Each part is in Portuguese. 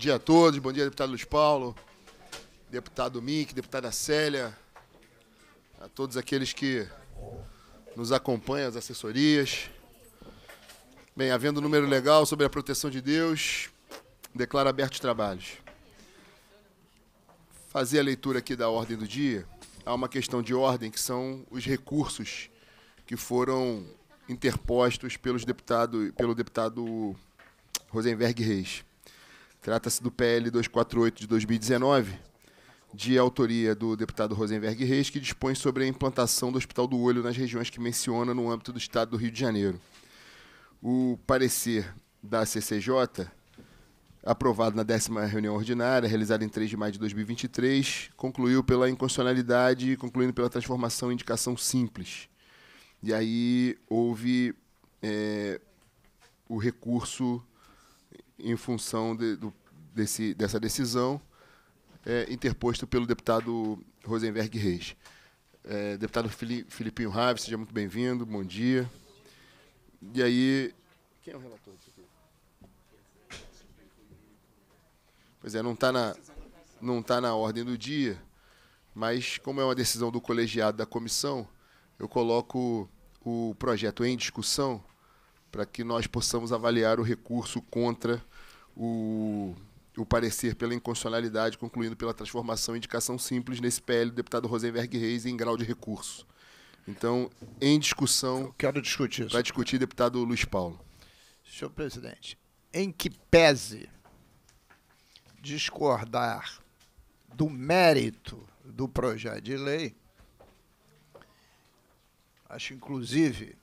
dia a todos. Bom dia, deputado Luiz Paulo, deputado Mink, deputada Célia, a todos aqueles que nos acompanham, as assessorias. Bem, havendo um número legal sobre a proteção de Deus, declaro aberto os trabalhos. Fazer a leitura aqui da ordem do dia, há uma questão de ordem que são os recursos que foram interpostos pelos deputado, pelo deputado Rosenberg Reis. Trata-se do PL 248 de 2019, de autoria do deputado Rosenberg Reis, que dispõe sobre a implantação do Hospital do Olho nas regiões que menciona no âmbito do Estado do Rio de Janeiro. O parecer da CCJ, aprovado na décima reunião ordinária, realizada em 3 de maio de 2023, concluiu pela inconstitucionalidade, concluindo pela transformação em indicação simples. E aí houve é, o recurso em função de, do, desse, dessa decisão é, interposto pelo deputado Rosenberg Reis. É, deputado Filipinho Raves, seja muito bem-vindo, bom dia. E aí. Quem é o relator disso aqui? Pois é, não está na, não tá na ordem do dia, mas como é uma decisão do colegiado da comissão, eu coloco o projeto em discussão para que nós possamos avaliar o recurso contra o, o parecer pela inconstitucionalidade, concluindo pela transformação e indicação simples nesse PL do deputado Rosenberg Reis em grau de recurso. Então, em discussão. Eu quero discutir isso. Para discutir, deputado Luiz Paulo. Senhor presidente, em que pese discordar do mérito do projeto de lei, acho inclusive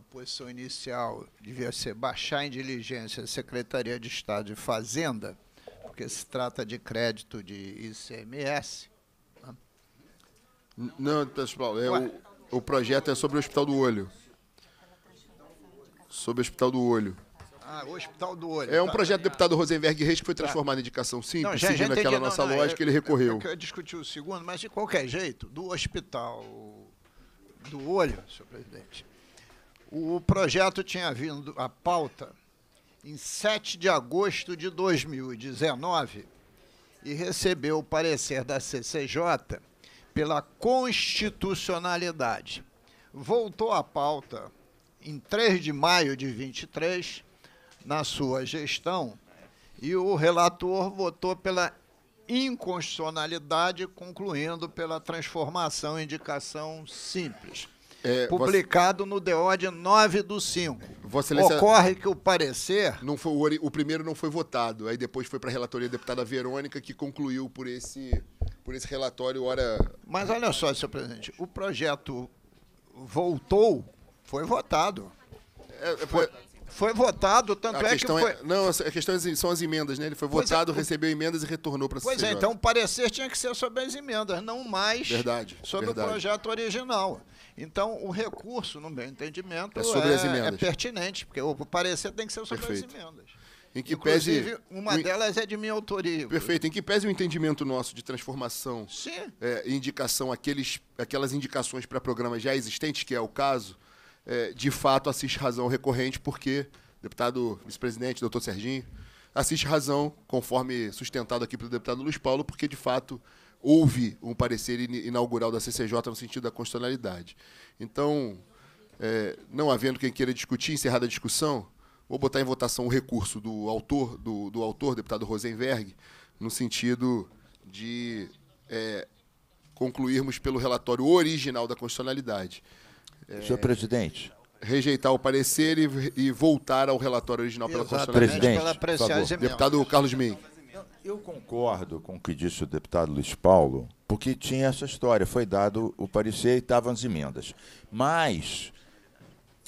a posição inicial devia ser baixar em diligência a Secretaria de Estado de Fazenda, porque se trata de crédito de ICMS. Né? Não, pessoal, é o, o projeto é sobre o Hospital do Olho. Sobre o Hospital do Olho. Ah, o Hospital do Olho. É um tá. projeto do deputado Rosenberg Reis que foi transformado em indicação simples, não, já, seguindo aquela nossa não, é lógica, ele é recorreu. Eu, eu, eu discuti o segundo, mas de qualquer jeito, do Hospital do Olho, senhor presidente, o projeto tinha vindo à pauta em 7 de agosto de 2019 e recebeu o parecer da CCJ pela constitucionalidade. Voltou à pauta em 3 de maio de 23 na sua gestão e o relator votou pela inconstitucionalidade, concluindo pela transformação em indicação simples. É, publicado você... no DEOD 9 do 5. Vossa Excelência... Ocorre que o parecer. Não foi, o, o primeiro não foi votado, aí depois foi para a relatoria da deputada Verônica, que concluiu por esse, por esse relatório, hora. Mas olha só, senhor presidente, o projeto voltou, foi votado. É, é foi... Foi votado, tanto a é que é- foi... É, não, a questão é assim, são as emendas, né? Ele foi pois votado, é, recebeu emendas e retornou para a Pois é, então o parecer tinha que ser sobre as emendas, não mais verdade, sobre verdade. o projeto original. Então, o recurso, no meu entendimento, é, sobre é, as emendas. é pertinente, porque o parecer tem que ser sobre Perfeito. as emendas. Em que Inclusive, pese, uma em, delas é de minha autoria. Perfeito. Em que pese o entendimento nosso de transformação é, indicação, aqueles, aquelas indicações para programas já existentes, que é o caso, é, de fato assiste razão recorrente, porque, deputado vice-presidente, doutor Serginho, assiste razão, conforme sustentado aqui pelo deputado Luiz Paulo, porque de fato houve um parecer inaugural da CCJ no sentido da constitucionalidade. Então, é, não havendo quem queira discutir, encerrada a discussão, vou botar em votação o recurso do autor, do, do autor, deputado Rosenberg, no sentido de é, concluirmos pelo relatório original da constitucionalidade. É, Senhor presidente. Rejeitar o parecer e, e voltar ao relatório original Exato, pela constitucionalidade. Presidente, deputado Carlos Mink. Eu concordo com o que disse o deputado Luiz Paulo, porque tinha essa história, foi dado o parecer e estavam as emendas. Mas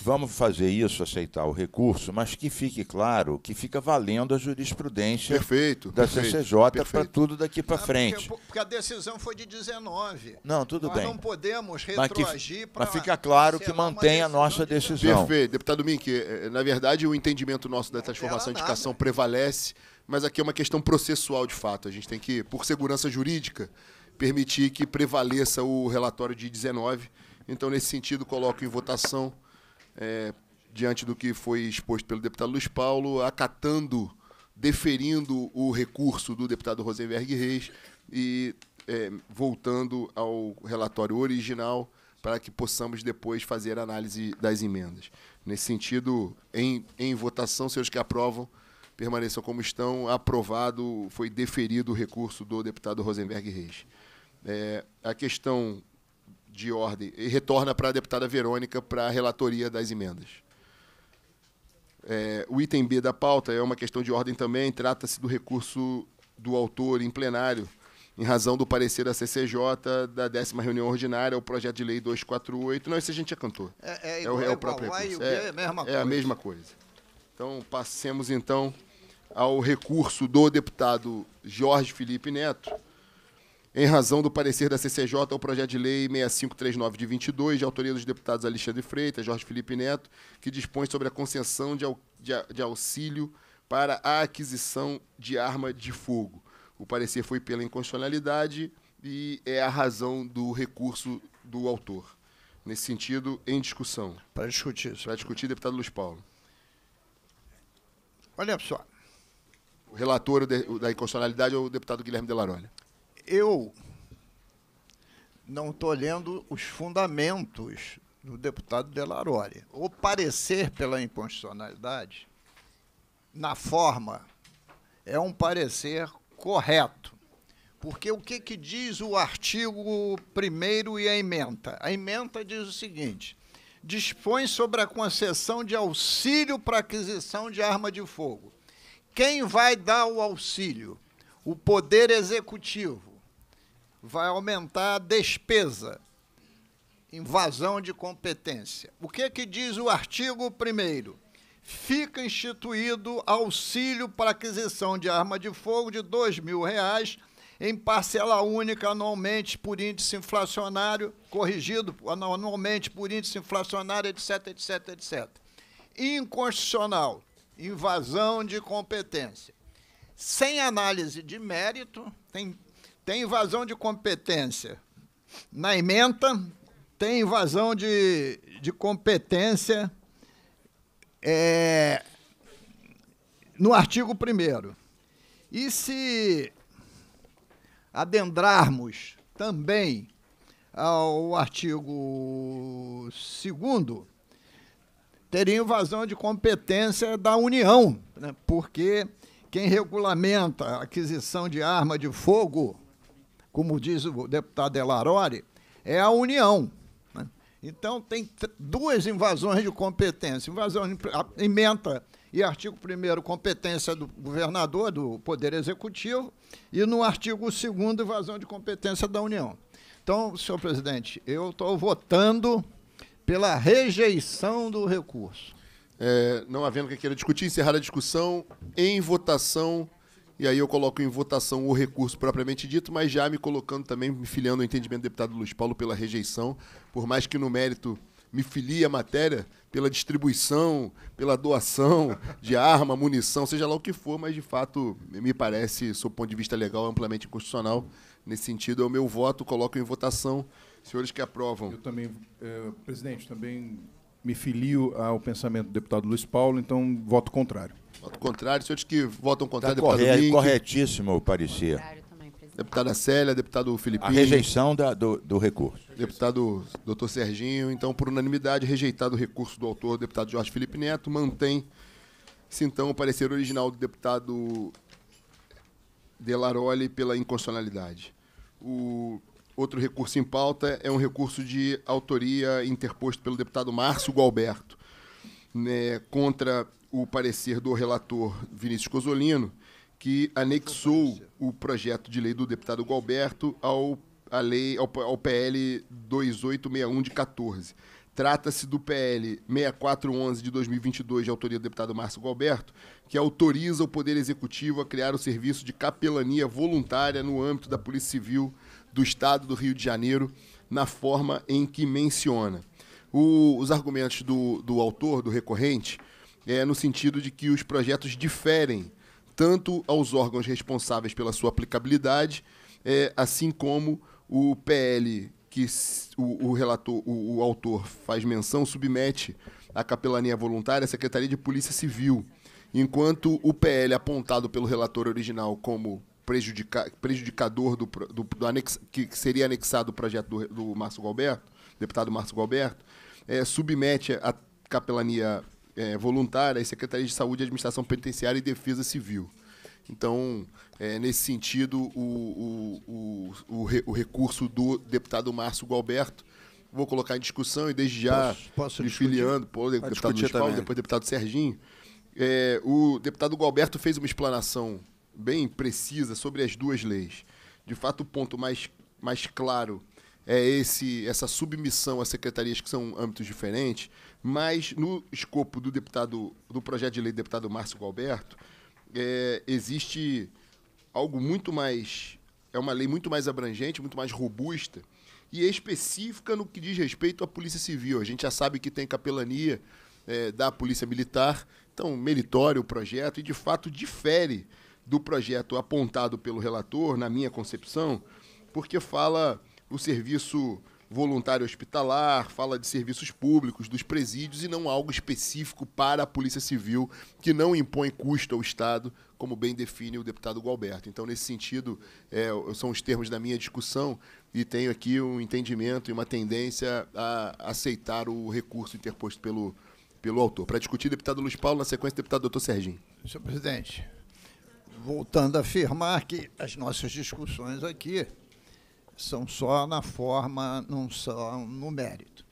vamos fazer isso, aceitar o recurso, mas que fique claro que fica valendo a jurisprudência perfeito, da CCJ para tudo daqui para ah, frente. Porque, é porque, a decisão foi de 19. Não, tudo Nós bem. Não podemos retroagir para. Mas fica claro que mantém a nossa decisão. Perfeito. Deputado Mink, eh, na verdade, o entendimento nosso da transformação de educação é prevalece mas aqui é uma questão processual de fato. A gente tem que, por segurança jurídica, permitir que prevaleça o relatório de 19. Então, nesse sentido, coloco em votação, é, diante do que foi exposto pelo deputado Luiz Paulo, acatando, deferindo o recurso do deputado Rosenberg Reis e é, voltando ao relatório original para que possamos depois fazer análise das emendas. Nesse sentido, em, em votação, senhores que aprovam, permaneçam como estão. Aprovado, foi deferido o recurso do deputado Rosenberg Reis. É, a questão de ordem e retorna para a deputada Verônica para a relatoria das emendas. É, o item B da pauta é uma questão de ordem também, trata-se do recurso do autor em plenário, em razão do parecer da CCJ da décima reunião ordinária, o projeto de lei 248. Não, isso a gente já cantou. É, é, é igual, é o, é o próprio igual, recurso. é, a mesma coisa. Então, passemos então ao recurso do deputado Jorge Felipe Neto, em razão do parecer da CCJ ao projeto de lei 6539 de 22, de autoria dos deputados Alexandre Freitas, Jorge Felipe Neto, que dispõe sobre a concessão de, de, de auxílio para a aquisição de arma de fogo. O parecer foi pela inconstitucionalidade e é a razão do recurso do autor. Nesse sentido, em discussão. Para discutir. Para discutir, deputado Luiz Paulo. Olha só. O relator da inconstitucionalidade é o deputado Guilherme Delaroli. Eu não estou lendo os fundamentos do deputado Delaroli. O parecer pela inconstitucionalidade, na forma, é um parecer correto. Porque o que, que diz o artigo 1 e a emenda? A emenda diz o seguinte: dispõe sobre a concessão de auxílio para aquisição de arma de fogo. Quem vai dar o auxílio? O Poder Executivo. Vai aumentar a despesa. Invasão de competência. O que, é que diz o artigo 1? Fica instituído auxílio para aquisição de arma de fogo de R$ 2.000 em parcela única anualmente por índice inflacionário, corrigido anualmente por índice inflacionário, etc, etc, etc. Inconstitucional, invasão de competência. Sem análise de mérito, tem, tem invasão de competência na emenda, tem invasão de, de competência é, no artigo 1. E se adentrarmos também ao artigo 2 teria invasão de competência da União, né? porque quem regulamenta a aquisição de arma de fogo, como diz o deputado Elarori, é a União. Né? Então, tem duas invasões de competência. Invasão de emenda e artigo 1 competência do governador, do Poder Executivo, e no artigo 2 invasão de competência da União. Então, senhor presidente, eu estou votando pela rejeição do recurso. É, não havendo que queira discutir, encerrar a discussão em votação. E aí eu coloco em votação o recurso propriamente dito, mas já me colocando também, me filiando ao entendimento do deputado Luiz Paulo pela rejeição, por mais que no mérito me filie a matéria, pela distribuição, pela doação de arma, munição, seja lá o que for, mas de fato me parece, sob o ponto de vista legal, amplamente constitucional. Nesse sentido, é o meu voto, coloco em votação. Senhores que aprovam. Eu também, eh, presidente, também me filio ao pensamento do deputado Luiz Paulo, então voto contrário. Voto contrário. Senhores que votam contrário, tá deputado corre, Link. Corretíssimo o parecer. Contrário deputada Célia, deputado Felipe. A rejeição da, do, do recurso. Deputado doutor Serginho, então, por unanimidade, rejeitado o recurso do autor, deputado Jorge Felipe Neto, mantém-se, então, o parecer original do deputado Delaroli pela inconstitucionalidade. O outro recurso em pauta é um recurso de autoria interposto pelo deputado Márcio Gualberto né, contra o parecer do relator Vinícius Cosolino, que anexou o projeto de lei do deputado Galberto ao, a lei, ao, ao PL 2861 de 14. Trata-se do PL 6411 de 2022, de autoria do deputado Márcio Galberto, que autoriza o Poder Executivo a criar o serviço de capelania voluntária no âmbito da Polícia Civil do Estado do Rio de Janeiro, na forma em que menciona. O, os argumentos do, do autor, do recorrente, é no sentido de que os projetos diferem tanto aos órgãos responsáveis pela sua aplicabilidade, é, assim como o PL que o, o relator, o, o, autor faz menção, submete à capelania voluntária à Secretaria de Polícia Civil, enquanto o PL apontado pelo relator original como prejudica, prejudicador do, do, do que seria anexado o projeto do, do Márcio Galberto, deputado Márcio Galberto, é, submete à capelania é, voluntárias, secretarias de saúde, administração penitenciária e defesa civil. Então, é, nesse sentido, o, o, o, o, recurso do deputado Márcio Galberto, vou colocar em discussão e desde já posso, posso me filiando, pô, deputado Luiz Paulo, depois deputado Serginho. É, o deputado Galberto fez uma explanação bem precisa sobre as duas leis. De fato, o ponto mais, mais claro é esse essa submissão a secretarias que são âmbitos diferentes, mas no escopo do deputado, do projeto de lei do deputado Márcio Galberto, é, existe algo muito mais. É uma lei muito mais abrangente, muito mais robusta e específica no que diz respeito à Polícia Civil. A gente já sabe que tem capelania é, da Polícia Militar, então, meritório o projeto e, de fato, difere do projeto apontado pelo relator, na minha concepção, porque fala o serviço voluntário hospitalar, fala de serviços públicos, dos presídios e não algo específico para a Polícia Civil que não impõe custo ao Estado, como bem define o deputado Gualberto. Então, nesse sentido, é, são os termos da minha discussão e tenho aqui um entendimento e uma tendência a aceitar o recurso interposto pelo, pelo autor. Para discutir, deputado Luiz Paulo, na sequência, deputado doutor Serginho. Senhor presidente, voltando a afirmar que as nossas discussões aqui são só na forma, não são no mérito.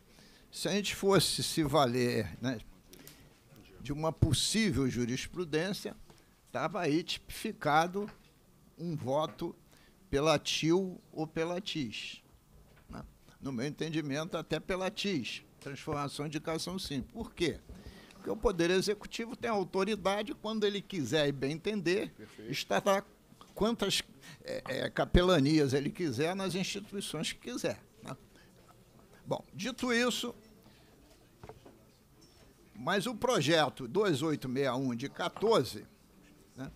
Se a gente fosse se valer né, de uma possível jurisprudência, estava aí tipificado um voto pela tio ou pela tis. Né? No meu entendimento, até pela tis, transformação de indicação sim. Por quê? Porque o Poder Executivo tem autoridade, quando ele quiser e bem entender, Perfeito. estará quantas é, é, capelanias ele quiser nas instituições que quiser. Né? Bom, dito isso, mas o projeto 2861 de 14, né,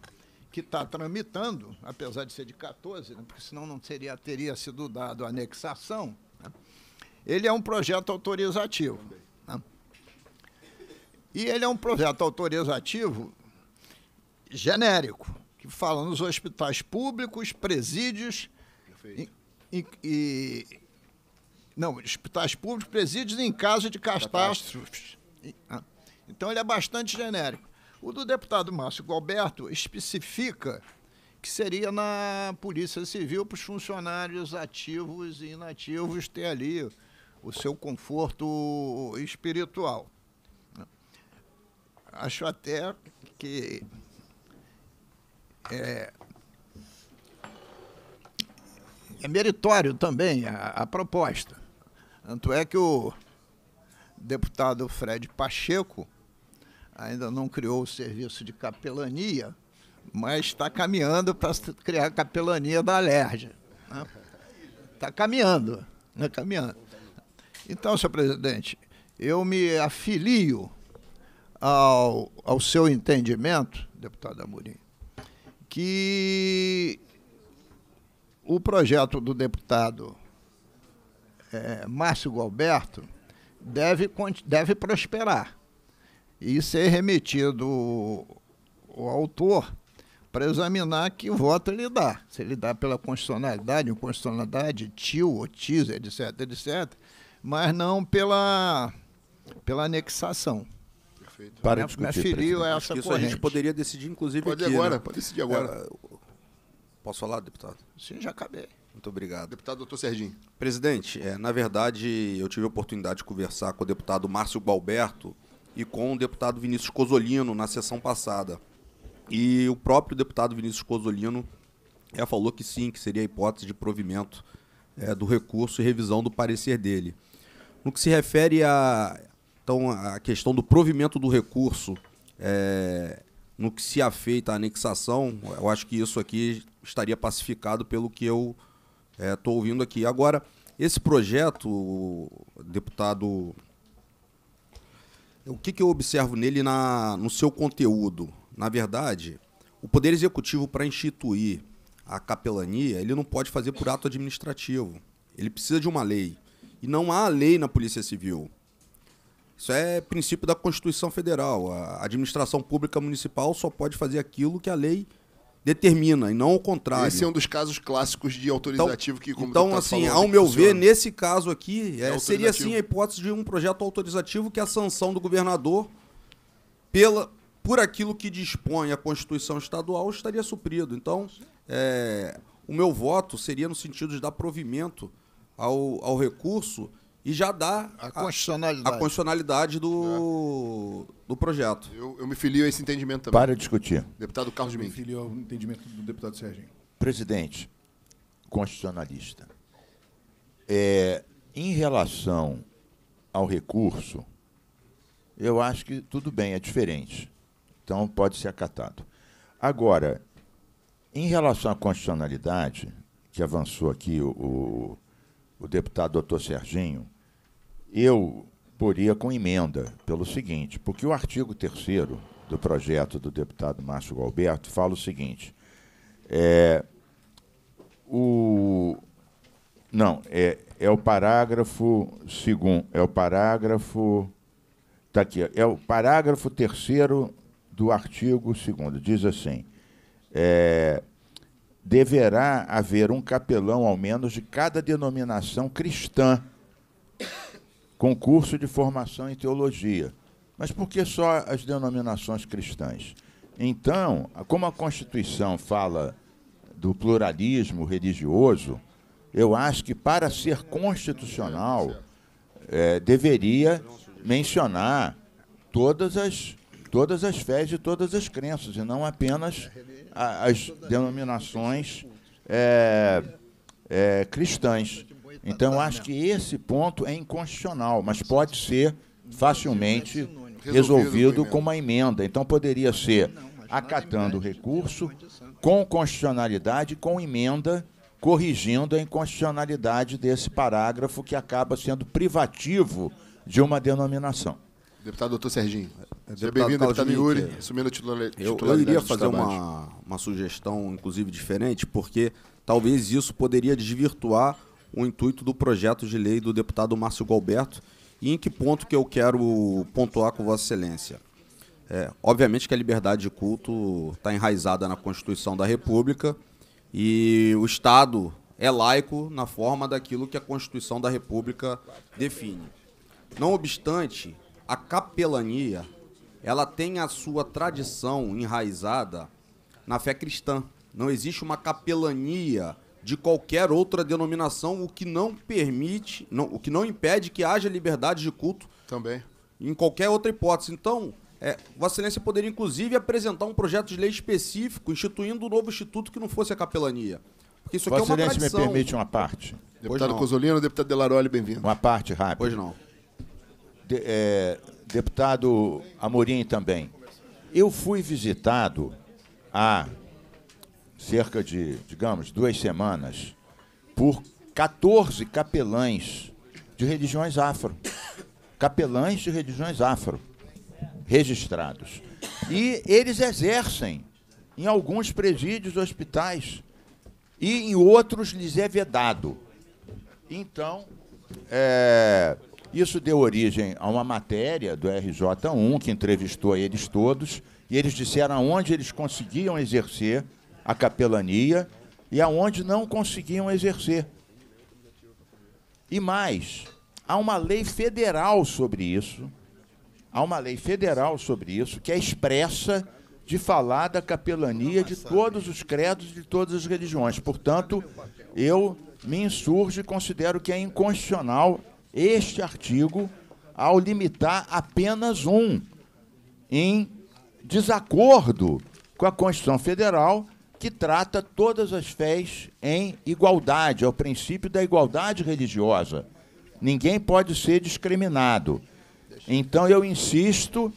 que está tramitando, apesar de ser de 14, né, porque senão não teria, teria sido dado anexação, né, ele é um projeto autorizativo. Né. E ele é um projeto autorizativo genérico que fala nos hospitais públicos, presídios. Perfeito. E, e, e, não, hospitais públicos, presídios em caso de catástrofes. Ah, então ele é bastante genérico. O do deputado Márcio Galberto especifica que seria na Polícia Civil para os funcionários ativos e inativos ter ali o seu conforto espiritual. Acho até que é, é meritório também a, a, proposta. Tanto é que o deputado Fred Pacheco ainda não criou o serviço de capelania, mas está caminhando para criar a capelania da alergia. Né? Está né? caminhando, né? caminhando. Então, senhor presidente, eu me afilio ao, ao seu entendimento, deputado Amorim, que o projeto do deputado é, Márcio Galberto deve, deve prosperar e ser remetido ao autor para examinar que voto ele dá. Se ele dá pela constitucionalidade, inconstitucionalidade, tio ou tis, etc, etc, mas não pela, pela anexação. Perfeito. Para me, discutir, me é a essa Isso corrente. a gente poderia decidir, inclusive, pode aqui, agora, né? Pode decidir agora. É, posso falar, deputado? Sim, já acabei. Muito obrigado. Deputado doutor Serginho. Presidente, é, na verdade, eu tive a oportunidade de conversar com o deputado Márcio Galberto e com o deputado Vinícius Cosolino na sessão passada. E o próprio deputado Vinícius Cosolino é, falou que sim, que seria a hipótese de provimento é, do recurso e revisão do parecer dele. No que se refere a, então, a questão do provimento do recurso é, no que se afeita à anexação, eu acho que isso aqui estaria pacificado pelo que eu estou é, ouvindo aqui. Agora, esse projeto, deputado, o que, que eu observo nele na, no seu conteúdo? Na verdade, o Poder Executivo, para instituir a capelania, ele não pode fazer por ato administrativo. Ele precisa de uma lei. E não há lei na Polícia Civil. Isso é princípio da Constituição Federal. A administração pública municipal só pode fazer aquilo que a lei determina e não o contrário. Esse é um dos casos clássicos de então, autorizativo então, que como Então, assim, falando, ao meu ver, nesse caso aqui, é, é seria assim a hipótese de um projeto autorizativo que a sanção do governador pela por aquilo que dispõe a Constituição estadual estaria suprido. Então, é, o meu voto seria no sentido de dar provimento ao, ao recurso e já dá a, a constitucionalidade, a constitucionalidade do, é. do projeto. Eu, eu, me filio a esse entendimento também. Para discutir. Deputado Carlos Eu Me filio ao entendimento do deputado Serginho. Presidente, constitucionalista, é, em relação ao recurso, eu acho que tudo bem, é diferente. Então pode ser acatado. Agora, em relação à constitucionalidade, que avançou aqui o, o, o deputado doutor Serginho, eu poria com emenda pelo seguinte, porque o artigo 3 do projeto do deputado Márcio Galberto fala o seguinte: é, o não é, é o parágrafo segundo é o parágrafo tá aqui é o parágrafo terceiro do artigo segundo diz assim é, deverá haver um capelão ao menos de cada denominação cristã concurso de formação em teologia. Mas por que só as denominações cristãs? Então, como a Constituição fala do pluralismo religioso, eu acho que para ser constitucional é, deveria mencionar todas as, todas as fés e todas as crenças, e não apenas a, as denominações é, é, cristãs. Então, eu tá acho que esse ponto é inconstitucional, mas pode ser facilmente é resolvido com uma emenda. Então, poderia ser acatando o é recurso, com constitucionalidade, com emenda, corrigindo a inconstitucionalidade desse parágrafo que acaba sendo privativo de uma denominação. Deputado doutor Serginho. Seja bem-vindo, deputado Yuri, é, assumindo a Eu, eu iria fazer uma, uma sugestão, inclusive, diferente, porque talvez isso poderia desvirtuar o intuito do projeto de lei do deputado Márcio Galberto e em que ponto que eu quero pontuar com Vossa Excelência. É, obviamente que a liberdade de culto está enraizada na Constituição da República e o Estado é laico na forma daquilo que a Constituição da República define. Não obstante, a capelania ela tem a sua tradição enraizada na fé cristã. Não existe uma capelania de qualquer outra denominação, o que não permite, não, o que não impede que haja liberdade de culto. Também. Em qualquer outra hipótese. Então, é, Vossa Excelência poderia, inclusive, apresentar um projeto de lei específico instituindo um novo instituto que não fosse a capelania. Porque isso aqui é Vossa é uma tradição. me permite uma parte. Deputado Cozolino, deputado Delaroli, bem-vindo. Uma parte rápida. Pois não. De, é, deputado Amorim também. Eu fui visitado há cerca de, digamos, duas semanas, por 14 capelães de religiões afro. Capelães de religiões afro registrados. E eles exercem em alguns presídios, hospitais, e em outros lhes é vedado. Então, é, isso deu origem a uma matéria do RJ1 que entrevistou eles todos, e eles disseram onde eles conseguiam exercer a capelania e aonde não conseguiam exercer. E mais, há uma lei federal sobre isso. Há uma lei federal sobre isso que é expressa de falar da capelania de todos os credos de todas as religiões. Portanto, eu me insurgo e considero que é inconstitucional este artigo ao limitar apenas um em desacordo com a Constituição Federal que trata todas as fés em igualdade, é o princípio da igualdade religiosa. Ninguém pode ser discriminado. Então eu insisto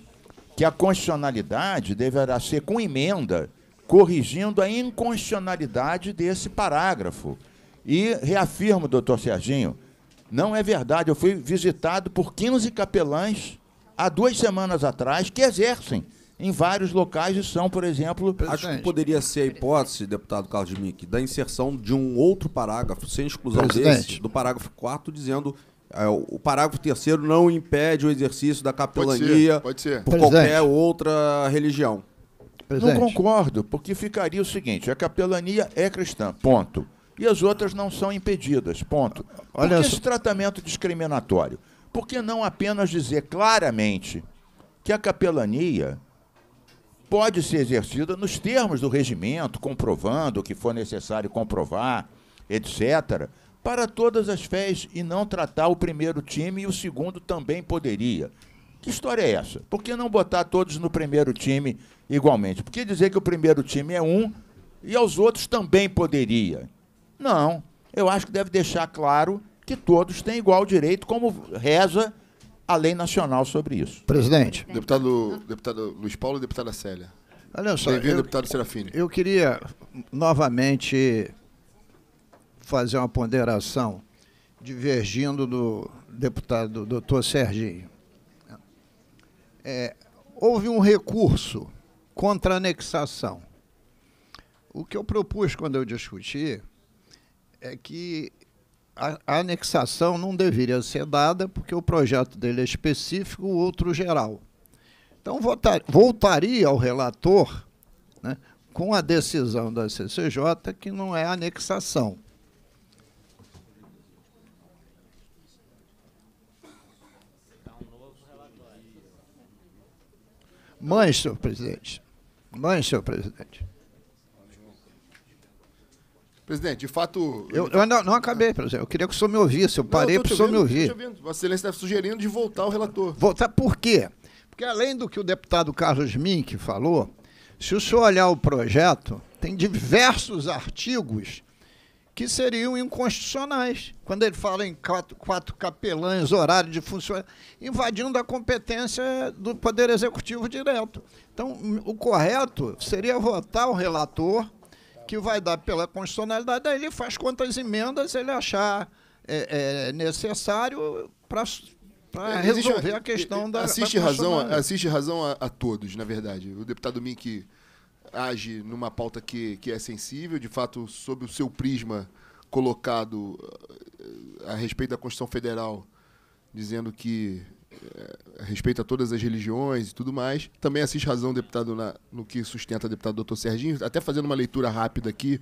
que a constitucionalidade deverá ser com emenda, corrigindo a inconstitucionalidade desse parágrafo. E reafirmo, doutor Serginho, não é verdade. Eu fui visitado por 15 capelães há duas semanas atrás que exercem em vários locais e são, por exemplo. Presidente. Acho que poderia ser a hipótese, deputado Carlos Mique, da inserção de um outro parágrafo, sem exclusão Presidente. desse, do parágrafo 4, dizendo. É, o parágrafo terceiro não impede o exercício da capelania pode ser, pode ser. por Presidente. qualquer outra religião. Não concordo, porque ficaria o seguinte: a capelania é cristã, ponto. E as outras não são impedidas, ponto. Olha Por que esse tratamento discriminatório? Por que não apenas dizer claramente que a capelania pode ser exercida nos termos do regimento, comprovando o que for necessário comprovar, etc., para todas as fés e não tratar o primeiro time e o segundo também poderia. Que história é essa? Por que não botar todos no primeiro time igualmente? Por que dizer que o primeiro time é um e aos outros também poderia? Não. Eu acho que deve deixar claro que todos têm igual direito, como reza a lei nacional sobre isso. Presidente. Deputado, deputado Luiz Paulo e deputada Célia. Olha só. Bem-vindo, deputado Serafini. Eu queria novamente fazer uma ponderação divergindo do deputado doutor Serginho. É, houve um recurso contra a anexação. O que eu propus quando eu discuti é que a, anexação não deveria ser dada, porque o projeto dele é específico, o outro geral. Então, votar, voltaria ao relator né, com a decisão da CCJ que não é anexação. Mãe, senhor presidente. Mãe, senhor presidente. Presidente, de fato. Eu, eu não, não, acabei, presidente. Eu queria que o senhor me ouvisse. Eu parei para o senhor me ouvir. Ouvindo. Vossa Excelência está sugerindo de voltar o relator. Voltar por quê? Porque além do que o deputado Carlos Mink falou, se o senhor olhar o projeto, tem diversos artigos que seriam inconstitucionais. Quando ele fala em quatro, quatro capelães, horário de funcionário, invadindo a competência do Poder Executivo direto. Então, o correto seria votar o relator que vai dar pela constitucionalidade, aí ele faz quantas emendas ele achar é, é necessário para é, resolver a questão da assiste da razão assiste razão a, a, todos na verdade o deputado Mink age numa pauta que, que é sensível de fato sob o seu prisma colocado eh, a respeito da Constituição Federal dizendo que é, respeita todas as religiões e tudo mais. Também assiste Razão, deputado, na, no que sustenta o deputado doutor Serginho. Até fazendo uma leitura rápida aqui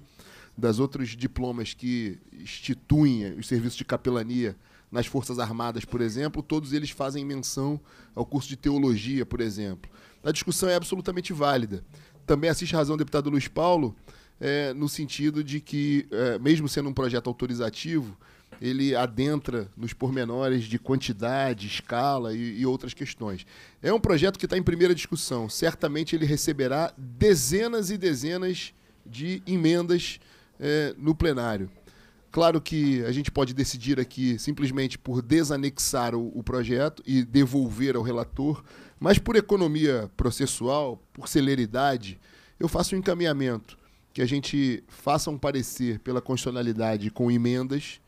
das outros diplomas que instituem os serviços de capelania nas Forças Armadas, por exemplo, todos eles fazem menção ao curso de teologia, por exemplo. A discussão é absolutamente válida. Também assiste Razão, deputado Luiz Paulo, é, no sentido de que, é, mesmo sendo um projeto autorizativo, ele adentra nos pormenores de quantidade, escala e, e outras questões. É um projeto que está em primeira discussão. Certamente ele receberá dezenas e dezenas de emendas é, no plenário. Claro que a gente pode decidir aqui simplesmente por desanexar o, o, projeto e devolver ao relator, mas por economia processual, por celeridade, eu faço um encaminhamento que a gente faça um parecer pela constitucionalidade com emendas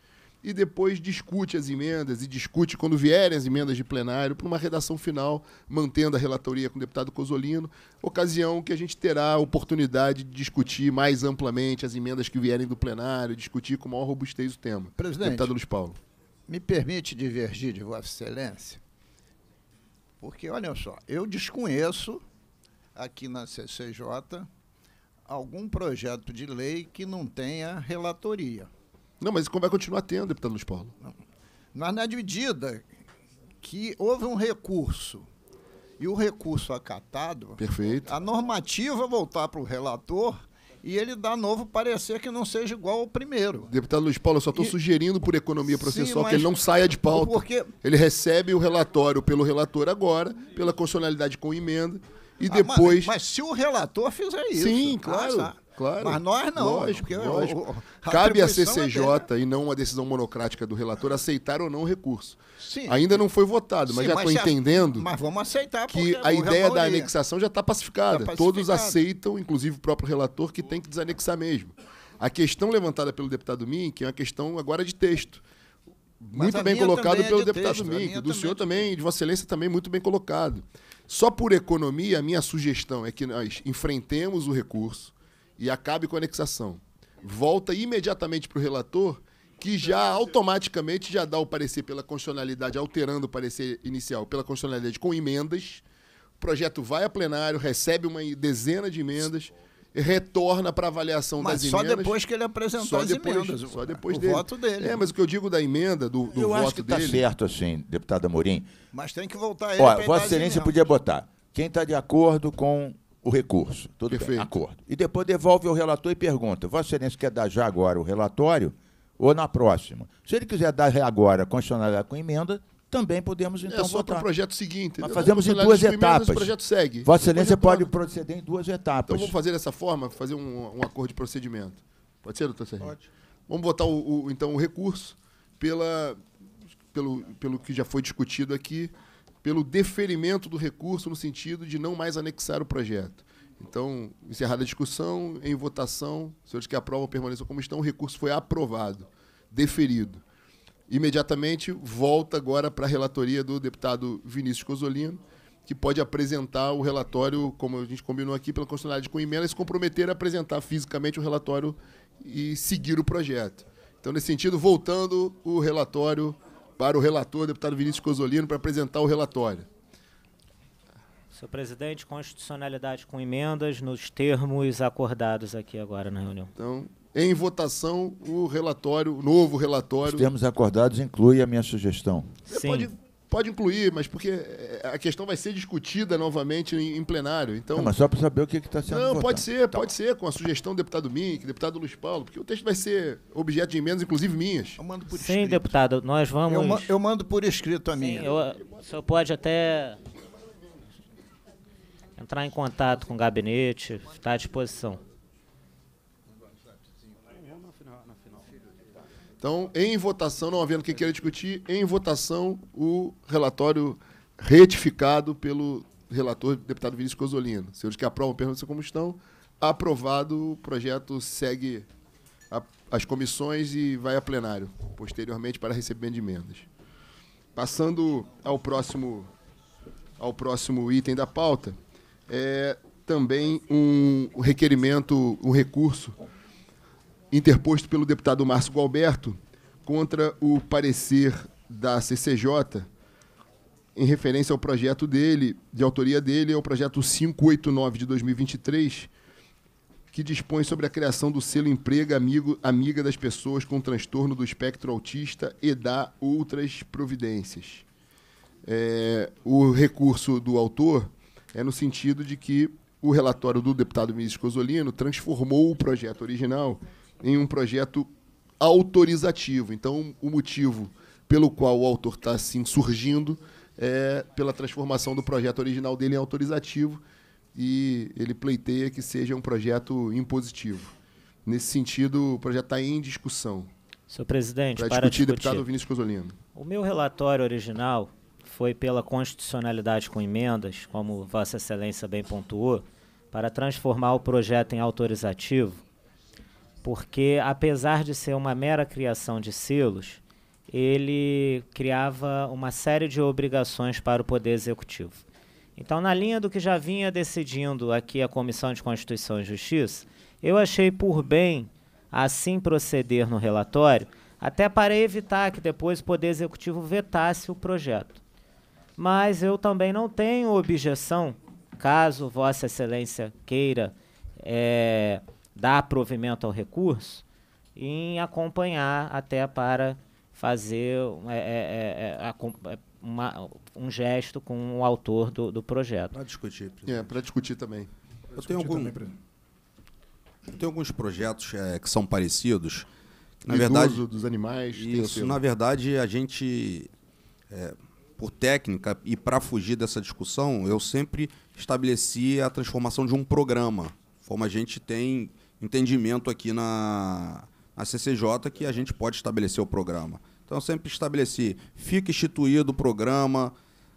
e depois discute as emendas e discute quando vierem as emendas de plenário para uma redação final, mantendo a relatoria com o deputado Cosolino, ocasião que a gente terá a oportunidade de discutir mais amplamente as emendas que vierem do plenário, discutir com maior robustez o tema. Presidente, deputado Luiz Paulo. Me permite divergir de Vossa Excelência, porque, olha só, eu desconheço aqui na CCJ algum projeto de lei que não tenha relatoria. Não, mas como vai continuar tendo, deputado Luiz Paulo? Mas na é medida que houve um recurso e o recurso acatado, Perfeito. a normativa voltar para o relator e ele dá novo parecer que não seja igual ao primeiro. Deputado Luiz Paulo, eu só estou sugerindo por economia processual sim, que ele não saia de pauta. Porque... Ele recebe o relatório pelo relator agora, pela constitucionalidade com emenda, e ah, depois. Mas, mas, se o relator fizer isso. Sim, ah, claro. Tá. Claro. Mas nós não. Lógico, é é, é lógico. Eu, a Cabe a CCJ é e não uma decisão monocrática do relator aceitar ou não o recurso. Sim. Ainda não foi votado, mas Sim, já estou entendendo. Mas vamos aceitar que a ideia da anexação já está pacificada. Tá Todos aceitam, inclusive o próprio relator, que tem que desanexar mesmo. A questão levantada pelo deputado Mink é uma questão agora de texto. muito bem colocado é pelo de deputado Mink, do senhor também, de Vossa Excelência também muito bem colocado. Só por economia, a minha sugestão é que nós enfrentemos o recurso, e acabe com a anexação. Volta imediatamente para o relator, que já automaticamente já dá o parecer pela constitucionalidade, alterando o parecer inicial pela constitucionalidade com emendas. O projeto vai a plenário, recebe uma dezena de emendas retorna para avaliação mas das só Mas Só depois que ele apresentou só as depois, emendas. Só depois o dele. voto dele. É, mas o que eu digo da emenda, do, do eu voto acho que tá dele. certo, assim, deputado Amorim. Mas tem que voltar ele. Olha, Vossa Excelência podia botar. Quem está de acordo com o recurso. Tudo Perfeito. bem, acordo. E depois devolve ao relator e pergunta: Vossa Excelência quer dar já agora o relatório ou na próxima? Se ele quiser dar agora constitucionalidade com emenda, também podemos então é só votar. para o projeto seguinte. Mas fazemos em duas etapas. O projeto segue. Vossa Excelência pode proceder em duas etapas. Então vamos fazer dessa forma, fazer um, um acordo de procedimento. Pode ser, doutor Sérgio? Pode. Vamos votar o, o, então o recurso pela, pelo, pelo que já foi discutido aqui pelo deferimento do recurso no sentido de não mais anexar o projeto. Então, encerrada a discussão, em votação, os senhores que aprovam permaneçam como estão, o recurso foi aprovado, deferido. Imediatamente volta agora para a relatoria do deputado Vinícius Cosolino, que pode apresentar o relatório, como a gente combinou aqui, pela constitucionalidade com emenda, e se comprometer a apresentar fisicamente o relatório e seguir o projeto. Então, nesse sentido, voltando o relatório para o relator, deputado Vinícius Cosolino, para apresentar o relatório. Senhor presidente, constitucionalidade com emendas nos termos acordados aqui agora na reunião. Então, em votação, o relatório, o novo relatório. Os termos acordados inclui a minha sugestão. Sim. Pode Pode incluir, mas porque eh, a questão vai ser discutida novamente em, em plenário. Então, não, mas só para saber o que está sendo. Não, votado. pode ser, então. pode ser, com a sugestão do deputado Mink, deputado Luiz Paulo, porque o texto vai ser objeto de emendas, inclusive minhas. Eu mando por Sim, escrito. deputado, nós vamos. Eu, ma eu, mando por escrito a Sim, minha. Eu, o senhor pode até entrar em contato com o gabinete, está à disposição. Então, em votação, não havendo quem queira discutir, em votação o relatório retificado pelo relator deputado Vinícius Cozolino. Senhores que aprovam, permaneçam como estão. Aprovado, o projeto segue a, as comissões e vai a plenário, posteriormente para recebimento de emendas. Passando ao próximo, ao próximo item da pauta, é também um requerimento, um recurso interposto pelo deputado Márcio Galberto contra o parecer da CCJ em referência ao projeto dele, de autoria dele, é o projeto 589 de 2023, que dispõe sobre a criação do selo Emprega Amigo, Amiga das Pessoas com Transtorno do Espectro Autista e dá outras providências. É, o recurso do autor é no sentido de que o relatório do deputado Ministro Cosolino transformou o projeto original em um projeto autorizativo. Então, o motivo pelo qual o autor está assim surgindo é pela transformação do projeto original dele em autorizativo e ele pleiteia que seja um projeto impositivo. Nesse sentido, o projeto está em discussão. Senhor presidente, para, discutir, discutir. deputado Vinícius Cosolino. O meu relatório original foi pela constitucionalidade com emendas, como Vossa Excelência bem pontuou, para transformar o projeto em autorizativo porque apesar de ser uma mera criação de selos, ele criava uma série de obrigações para o Poder Executivo. Então, na linha do que já vinha decidindo aqui a Comissão de Constituição e Justiça, eu achei por bem assim proceder no relatório, até para evitar que depois o Poder Executivo vetasse o projeto. Mas eu também não tenho objeção, caso Vossa Excelência queira é, dar provimento ao recurso, em acompanhar até para fazer é, é, uma, um gesto com o autor do, do projeto. Para discutir. É, para discutir também. eu, tenho algum, também eu tenho alguns projetos que são parecidos. Que, na verdade, uso dos animais. Isso, na verdade, a gente por técnica e para fugir dessa discussão, eu sempre estabeleci a transformação de um programa. Como a gente tem entendimento aqui na, na CCJ que a gente pode estabelecer o programa. Então, sempre estabeleci, fica instituído o programa,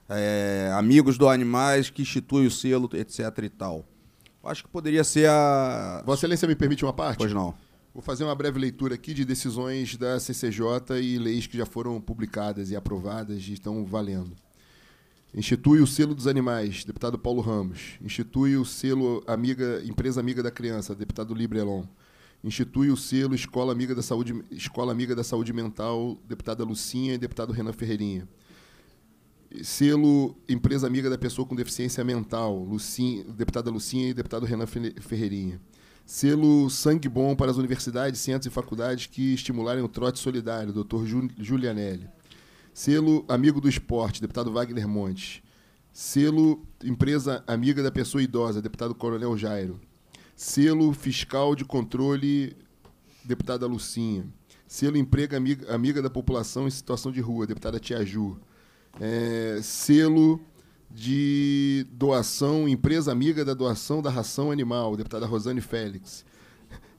é, amigos do Animais que institui o selo, etc e tal. Acho que poderia ser a... Vossa Excelência me permite uma parte? Pois não. Vou fazer uma breve leitura aqui de decisões da CCJ e leis que já foram publicadas e aprovadas e estão valendo. Institui o selo dos animais, deputado Paulo Ramos. Institui o selo amiga, empresa amiga da criança, deputado Librelon. Institui o selo Escola Amiga da Saúde, Escola Amiga da Saúde Mental, deputada Lucinha e deputado Renan Ferreirinha. Selo Empresa Amiga da Pessoa com Deficiência Mental, Lucinha, deputada Lucinha e deputado Renan Ferreirinha. Selo Sangue Bom para as universidades, centros e faculdades que estimularem o trote solidário, doutor Julianelli Selo Amigo do Esporte, deputado Wagner Montes. Selo Empresa Amiga da Pessoa Idosa, deputado Coronel Jairo. Selo Fiscal de Controle, deputada Lucinha. Selo Emprego Amiga, Amiga da População em Situação de Rua, deputada Tia Ju. É, selo de doação, empresa amiga da doação da ração animal, deputada Rosane Félix.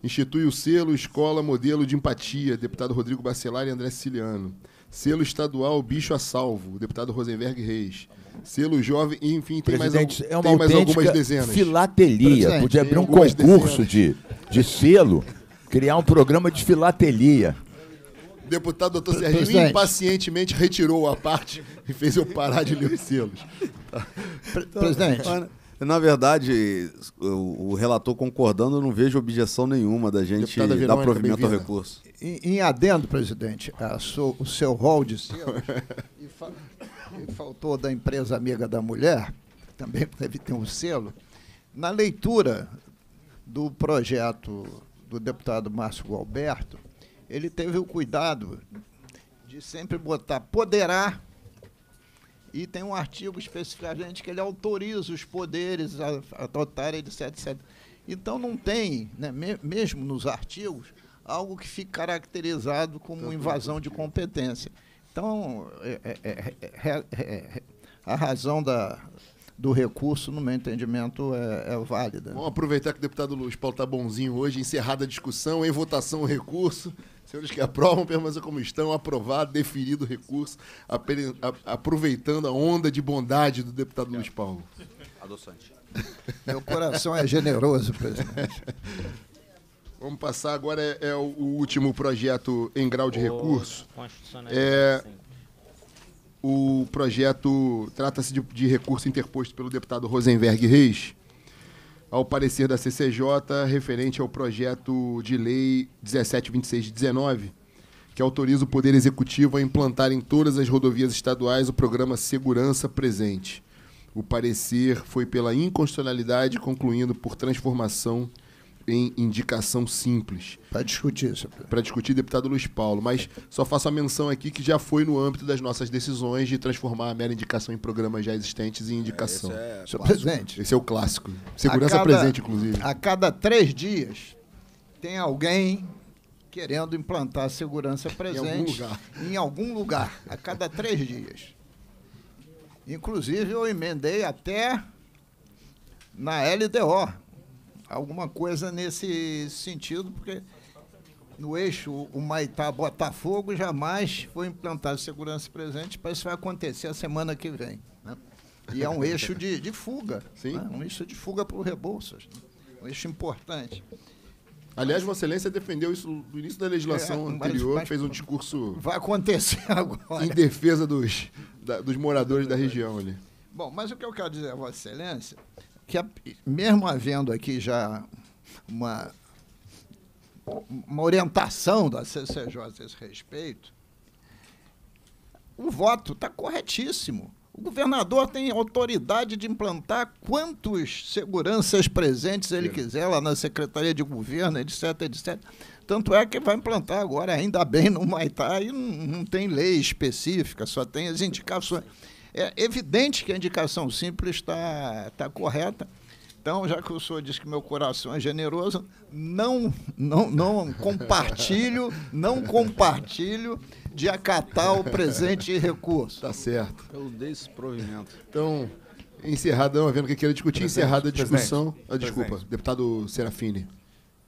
Institui o selo Escola Modelo de Empatia, deputado Rodrigo Bacelar e André Siciliano. Selo estadual Bicho a Salvo, deputado Rosenberg Reis. Selo jovem, enfim, tem, mais, al é tem mais algumas dezenas. Filatelia. Podia abrir um concurso de, de selo, criar um programa de filatelia. Deputado doutor Serginho impacientemente retirou a parte e fez eu parar de ler os selos. Presidente. É, na verdade, o, relator concordando, eu não vejo objeção nenhuma da gente Virônica, dar tá provimento ao recurso. Em, em adendo, presidente, so, o seu rol de selos, e, fa, e faltou da empresa amiga da mulher, também deve ter um selo, na leitura do projeto do deputado Márcio Gualberto, ele teve o cuidado de sempre botar poderá e tem um artigo especificamente que ele autoriza os poderes a, adotarem, etc, etc. Então não tem, né, me, mesmo nos artigos, algo que fique caracterizado como invasão de competência. Então, é é é, é, é, é, a razão da, do recurso, no meu entendimento, é, é válida. Vamos aproveitar que o deputado Luiz Paulo está bonzinho hoje, encerrada a discussão, em votação o recurso. Senhores que aprovam, permaneçam como estão. Aprovado, deferido o recurso, aproveitando a onda de bondade do deputado Luiz Paulo. Adoçante. Meu coração é generoso, presidente. Vamos passar agora é, é o, o, último projeto em grau de o recurso. É o projeto trata-se de, de recurso interposto pelo deputado Rosenberg Reis ao parecer da CCJ referente ao projeto de lei 1726-19, que autoriza o Poder Executivo a implantar em todas as rodovias estaduais o programa Segurança Presente. O parecer foi pela inconstitucionalidade, concluindo por transformação tem indicação simples. Para discutir isso. Para discutir, deputado Luiz Paulo. Mas só faço a menção aqui que já foi no âmbito das nossas decisões de transformar a mera indicação em programas já existentes em indicação. É, esse é, Senhor presidente. Esse é o clássico. Segurança cada, presente, inclusive. A cada três dias tem alguém querendo implantar segurança presente em algum, em algum lugar, a cada três dias. Inclusive, eu emendei até na LDO, alguma coisa nesse sentido, porque no eixo o Maitá Botafogo jamais foi implantado segurança presente, mas isso vai acontecer a semana que vem. Né? E é um eixo de, de fuga, Sim. Né? um eixo de fuga para o Rebouças, né? um eixo importante. Aliás, Vossa Excelência defendeu isso no início da legislação é, anterior, mas, mas, fez um discurso. Vai acontecer agora. Em defesa dos, da, dos moradores da região ali. Bom, mas o que eu quero dizer a Vossa Excelência que, mesmo havendo aqui já uma, uma orientação da CCJ a esse respeito, o voto está corretíssimo. O governador tem autoridade de implantar quantos seguranças presentes ele é. quiser lá na Secretaria de Governo, etc, etc. Tanto é que vai implantar agora, ainda bem, no Maitá, e não, não tem lei específica, só tem as indicações. É evidente que a indicação simples está tá correta. Então, já que o senhor diz que meu coração é generoso, não, não, não compartilho, não compartilho de acatar o presente recurso. Tá certo. Eu dei esse provimento. Então, encerradão, vendo que queria discutir, presidente, encerrada a discussão. Ah, desculpa, presidente. deputado Serafini.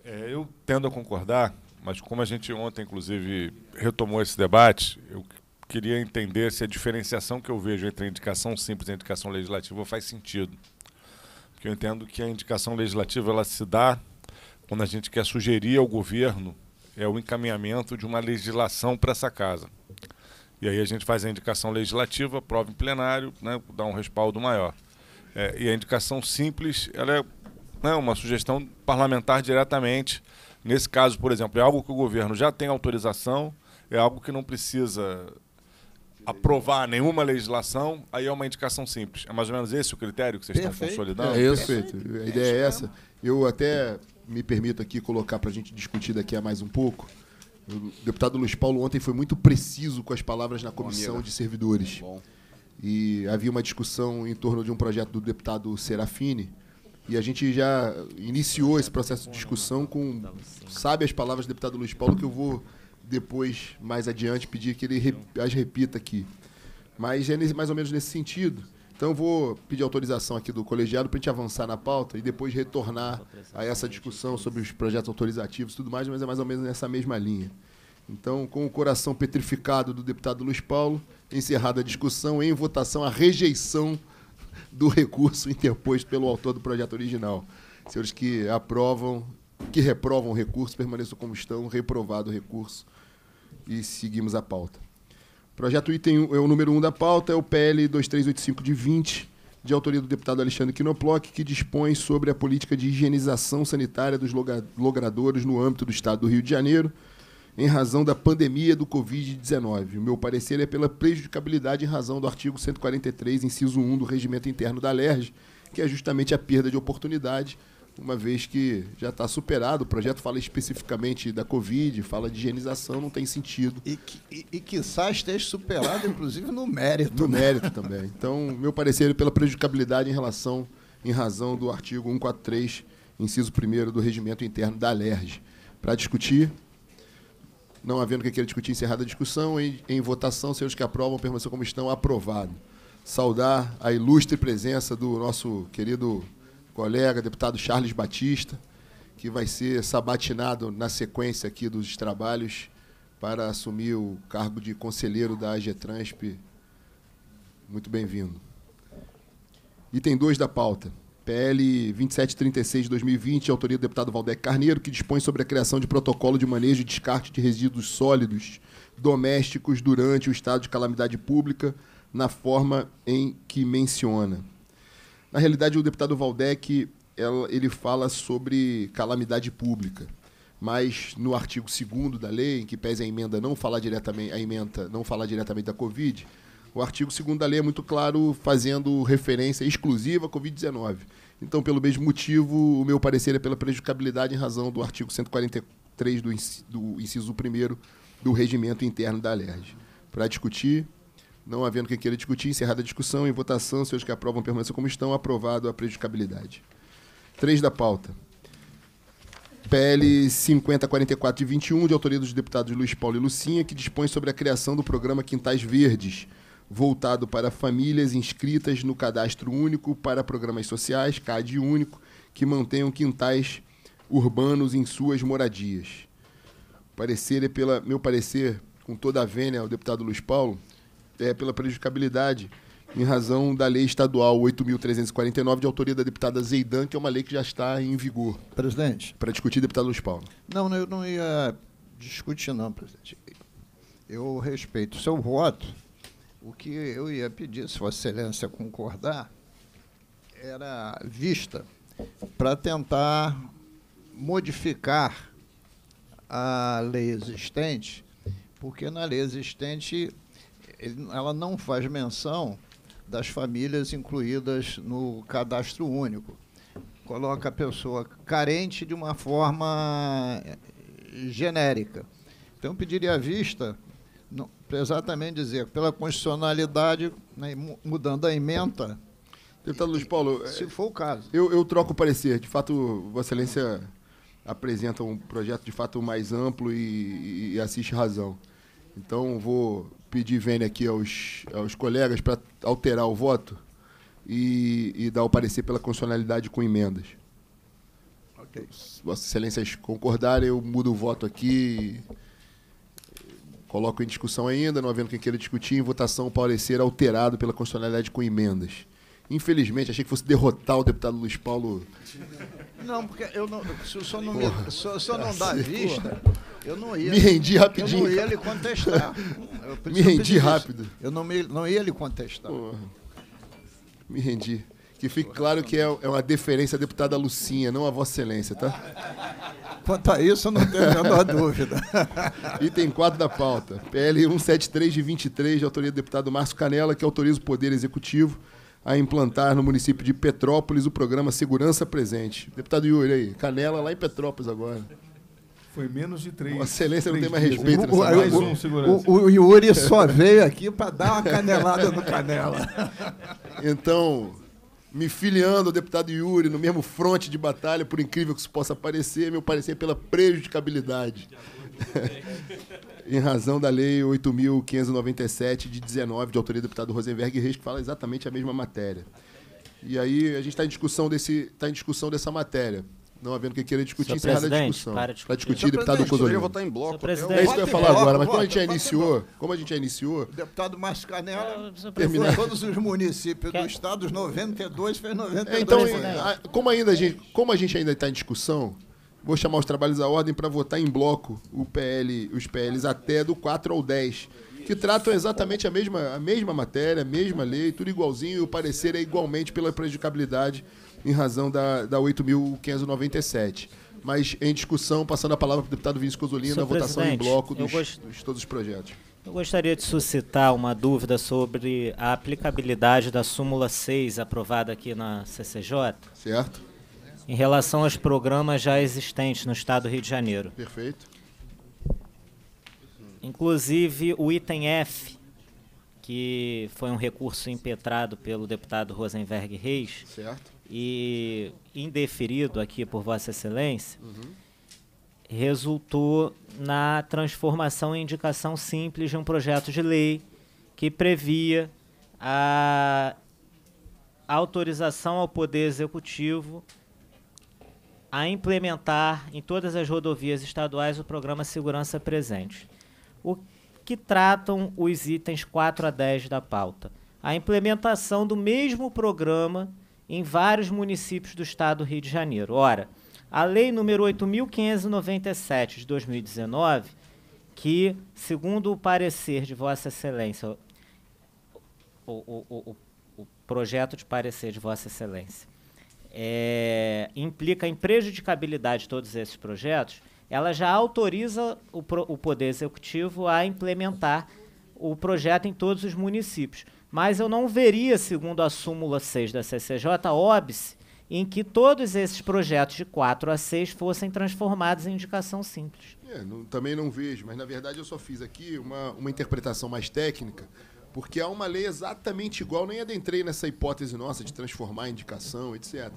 É, eu tendo a concordar, mas como a gente ontem, inclusive, retomou esse debate, eu queria entender se a diferenciação que eu vejo entre a indicação simples e a indicação legislativa faz sentido. Porque eu entendo que a indicação legislativa ela se dá quando a gente quer sugerir ao governo é o encaminhamento de uma legislação para essa casa. E aí a gente faz a indicação legislativa, prova em plenário, né, dá um respaldo maior. É, e a indicação simples, ela é né, uma sugestão parlamentar diretamente. Nesse caso, por exemplo, é algo que o governo já tem autorização, é algo que não precisa aprovar nenhuma legislação, aí é uma indicação simples. É mais ou menos esse o critério que vocês perfeito. estão consolidando? É, isso. Perfeito. A ideia é essa. Eu até me permito aqui colocar para a gente discutir daqui a mais um pouco. O deputado Luiz Paulo ontem foi muito preciso com as palavras na comissão de servidores. E havia uma discussão em torno de um projeto do deputado Serafini, e a gente já iniciou esse processo de discussão com sábias palavras do deputado Luiz Paulo, que eu vou depois, mais adiante, pedir que ele rep as repita aqui. Mas é nesse, mais ou menos nesse sentido. Então eu vou pedir autorização aqui do colegiado para a gente avançar na pauta e depois retornar a essa discussão sobre os projetos autorizativos e tudo mais, mas é mais ou menos nessa mesma linha. Então, com o coração petrificado do deputado Luiz Paulo, encerrada a discussão, em votação a rejeição do recurso interposto pelo autor do projeto original. Senhores que aprovam, que reprovam o recurso, permaneçam como estão, reprovado o recurso e seguimos a pauta. Projeto item é o número 1 um da pauta, é o PL 2385 de 20, de autoria do deputado Alexandre Quinoplock, que dispõe sobre a política de higienização sanitária dos logradores no âmbito do Estado do Rio de Janeiro, em razão da pandemia do Covid-19. O meu parecer é pela prejudicabilidade em razão do artigo 143, inciso 1 do Regimento Interno da LERJ, que é justamente a perda de oportunidade uma vez que já está superado. O projeto fala especificamente da Covid, fala de higienização, não tem sentido. E, que, e, e quiçá esteja superado, inclusive, no mérito. No né? mérito também. Então, meu parecer pela prejudicabilidade em relação, em razão do artigo 143, inciso 1 do regimento interno da ALERJ. Para discutir, não havendo o que queira discutir, encerrada a discussão. Em, em votação, senhores que aprovam, permaneçam como estão, aprovado. Saudar a ilustre presença do nosso querido colega, deputado Charles Batista, que vai ser sabatinado na sequência aqui dos trabalhos para assumir o cargo de conselheiro da AGTRANSP. Muito bem-vindo. Item 2 da pauta. PL 2736 de 2020, autoria do deputado Valdec Carneiro, que dispõe sobre a criação de protocolo de manejo e descarte de resíduos sólidos domésticos durante o estado de calamidade pública, na forma em que menciona. Na realidade, o deputado Valdec ele fala sobre calamidade pública, mas no artigo 2 da lei, em que pese a emenda não falar diretamente a emenda não falar diretamente da Covid, o artigo 2 da lei é muito claro, fazendo referência exclusiva à Covid-19. Então, pelo mesmo motivo, o meu parecer é pela prejudicabilidade em razão do artigo 143 do, inciso 1 do regimento interno da ALERJ. Para discutir, não havendo quem queira discutir, encerrada a discussão. Em votação, se os que aprovam permaneçam como estão. Aprovado a prejudicabilidade. 3 da pauta. PL 5044 de 21, de autoria dos deputados Luiz Paulo e Lucinha, que dispõe sobre a criação do programa Quintais Verdes, voltado para famílias inscritas no Cadastro Único para Programas Sociais, CAD Único, que mantenham quintais urbanos em suas moradias. Parecer é pela, meu parecer, com toda a vênia o deputado Luiz Paulo, é, pela prejudicabilidade em razão da lei estadual 8.349, de autoria da deputada Zeidan, que é uma lei que já está em vigor. Presidente. Para discutir, deputado Luiz Paulo. Não, eu não ia discutir, não, presidente. Eu respeito o seu voto. O que eu ia pedir, se Vossa Excelência concordar, era vista para tentar modificar a lei existente, porque na lei existente ele, ela não faz menção das famílias incluídas no cadastro único. Coloca a pessoa carente de uma forma eh, genérica. Então, eu pediria à vista, não, exatamente dizer, pela constitucionalidade, né, mudando a emenda. Deputado tá, Luiz Paulo, se eh, for o caso. Eu, eu troco o parecer. De fato, Vossa Excelência apresenta um projeto de fato mais amplo e, e assiste razão. Então, vou pedir vênia aqui aos, aos colegas para alterar o voto e, e dar o parecer pela constitucionalidade com emendas. Ok. Se Vossas Excelências concordarem, eu mudo o voto aqui. Coloco em discussão ainda, não havendo quem queira discutir, em votação o parecer alterado pela constitucionalidade com emendas. Infelizmente, achei que fosse derrotar o deputado Luiz Paulo não, porque eu não. Se o senhor não, me, se o senhor não dá assim, vista, eu não ia. Me rendi rapidinho. Eu não ia lhe contestar. Eu, me rendi rápido. Isso. Eu não, me, não ia lhe contestar. Porra. Me rendi. Que fique claro que é, é uma deferência à deputada Lucinha, não a Vossa Excelência, tá? Quanto a isso, eu não tenho a menor dúvida. Item 4 da pauta. PL 173 de 23, de autoria do deputado Márcio Canela, que autoriza o Poder Executivo a implantar no município de Petrópolis o programa Segurança Presente. Deputado Yuri, aí, Canela lá em Petrópolis agora. Foi menos de três. Vossa Excelência não tem mais respeito. O, mais um, segurança. O, o, Yuri só veio aqui para dar uma canelada no Canela. Então, me filiando ao deputado Yuri no mesmo fronte de batalha, por incrível que isso possa parecer, meu parecer é pela prejudicabilidade. em razão da Lei 8.597, de 19, de autoria do deputado Rosenberg Reis, que fala exatamente a mesma matéria. E aí a gente está em, discussão desse, tá em discussão dessa matéria. Não havendo quem queira discutir, encerrada a discussão. Para tá discutir, discutir deputado Cozolino. Eu votar em bloco. É isso que eu ia falar agora, mas como a gente já iniciou, como a gente já iniciou... deputado Mascanella é, terminou todos os municípios Quer? do estado, os 92, fez 92. É, então, como, ainda a gente, como a gente ainda está em discussão, Vou chamar os trabalhos à ordem para votar em bloco o PL, os PLs até do 4 ao 10, que tratam exatamente a mesma, a mesma matéria, a mesma lei, tudo igualzinho, e o parecer é igualmente pela prejudicabilidade em razão da, da 8.597 mas em discussão, passando a palavra para o deputado Vinícius Cozolino, a votação em bloco dos, gost... dos, todos os projetos. Eu gostaria de suscitar uma dúvida sobre a aplicabilidade da súmula 6 aprovada aqui na CCJ. Certo em relação aos programas já existentes no Estado do Rio de Janeiro. Perfeito. Inclusive, o item F, que foi um recurso impetrado pelo deputado Rosenberg Reis certo. e indeferido aqui por Vossa Excelência, uhum. resultou na transformação em indicação simples de um projeto de lei que previa a autorização ao Poder Executivo a implementar em todas as rodovias estaduais o programa Segurança Presente, o que tratam os itens 4 a 10 da pauta. A implementação do mesmo programa em vários municípios do estado do Rio de Janeiro. Ora, a lei número 8597 de 2019, que, segundo o parecer de Vossa Excelência, o, o, o, o projeto de parecer de Vossa Excelência, é, implica em prejudicabilidade de todos esses projetos, ela já autoriza o, o Poder Executivo a implementar o projeto em todos os municípios. Mas eu não veria, segundo a súmula 6 da CCJ, óbice em que todos esses projetos de 4 a 6 fossem transformados em indicação simples. É, não, também não vejo, mas na verdade eu só fiz aqui uma, uma interpretação mais técnica porque há uma lei exatamente igual, nem adentrei nessa hipótese nossa de transformar a indicação, etc.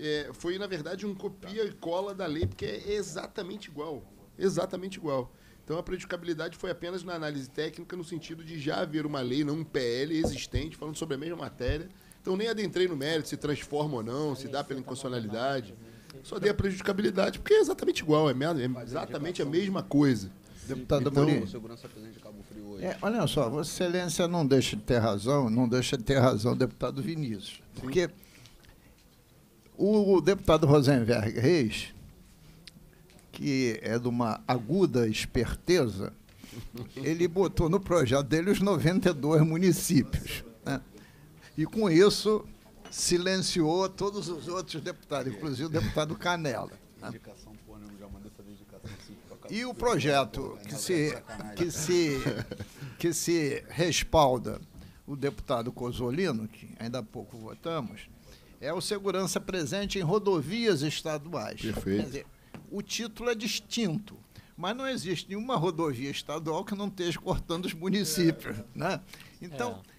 É, foi, na verdade, um copia e cola da lei, porque é exatamente igual. Exatamente igual. Então a predicabilidade foi apenas na análise técnica, no sentido de já haver uma lei, não um PL existente, falando sobre a mesma matéria. Então nem adentrei no mérito se transforma ou não, se dá pela inconstitucionalidade. Só dei a prejudicabilidade, porque é exatamente igual, é, é exatamente a mesma coisa. Deputado então, é, olha só, Vossa Excelência não deixa de ter razão, não deixa de ter razão, deputado Vinícius. Sim. Porque o deputado Rosenberg Reis, que é de uma aguda esperteza, ele botou no projeto dele os 92 municípios. Né? E com isso silenciou todos os outros deputados, inclusive o deputado Canela. Né? E o projeto que se, que se, que se respalda o deputado Cosolino, que ainda há pouco votamos, é o segurança presente em rodovias estaduais. Perfeito. Dizer, o título é distinto, mas não existe nenhuma rodovia estadual que não esteja cortando os municípios, é. né? Então, é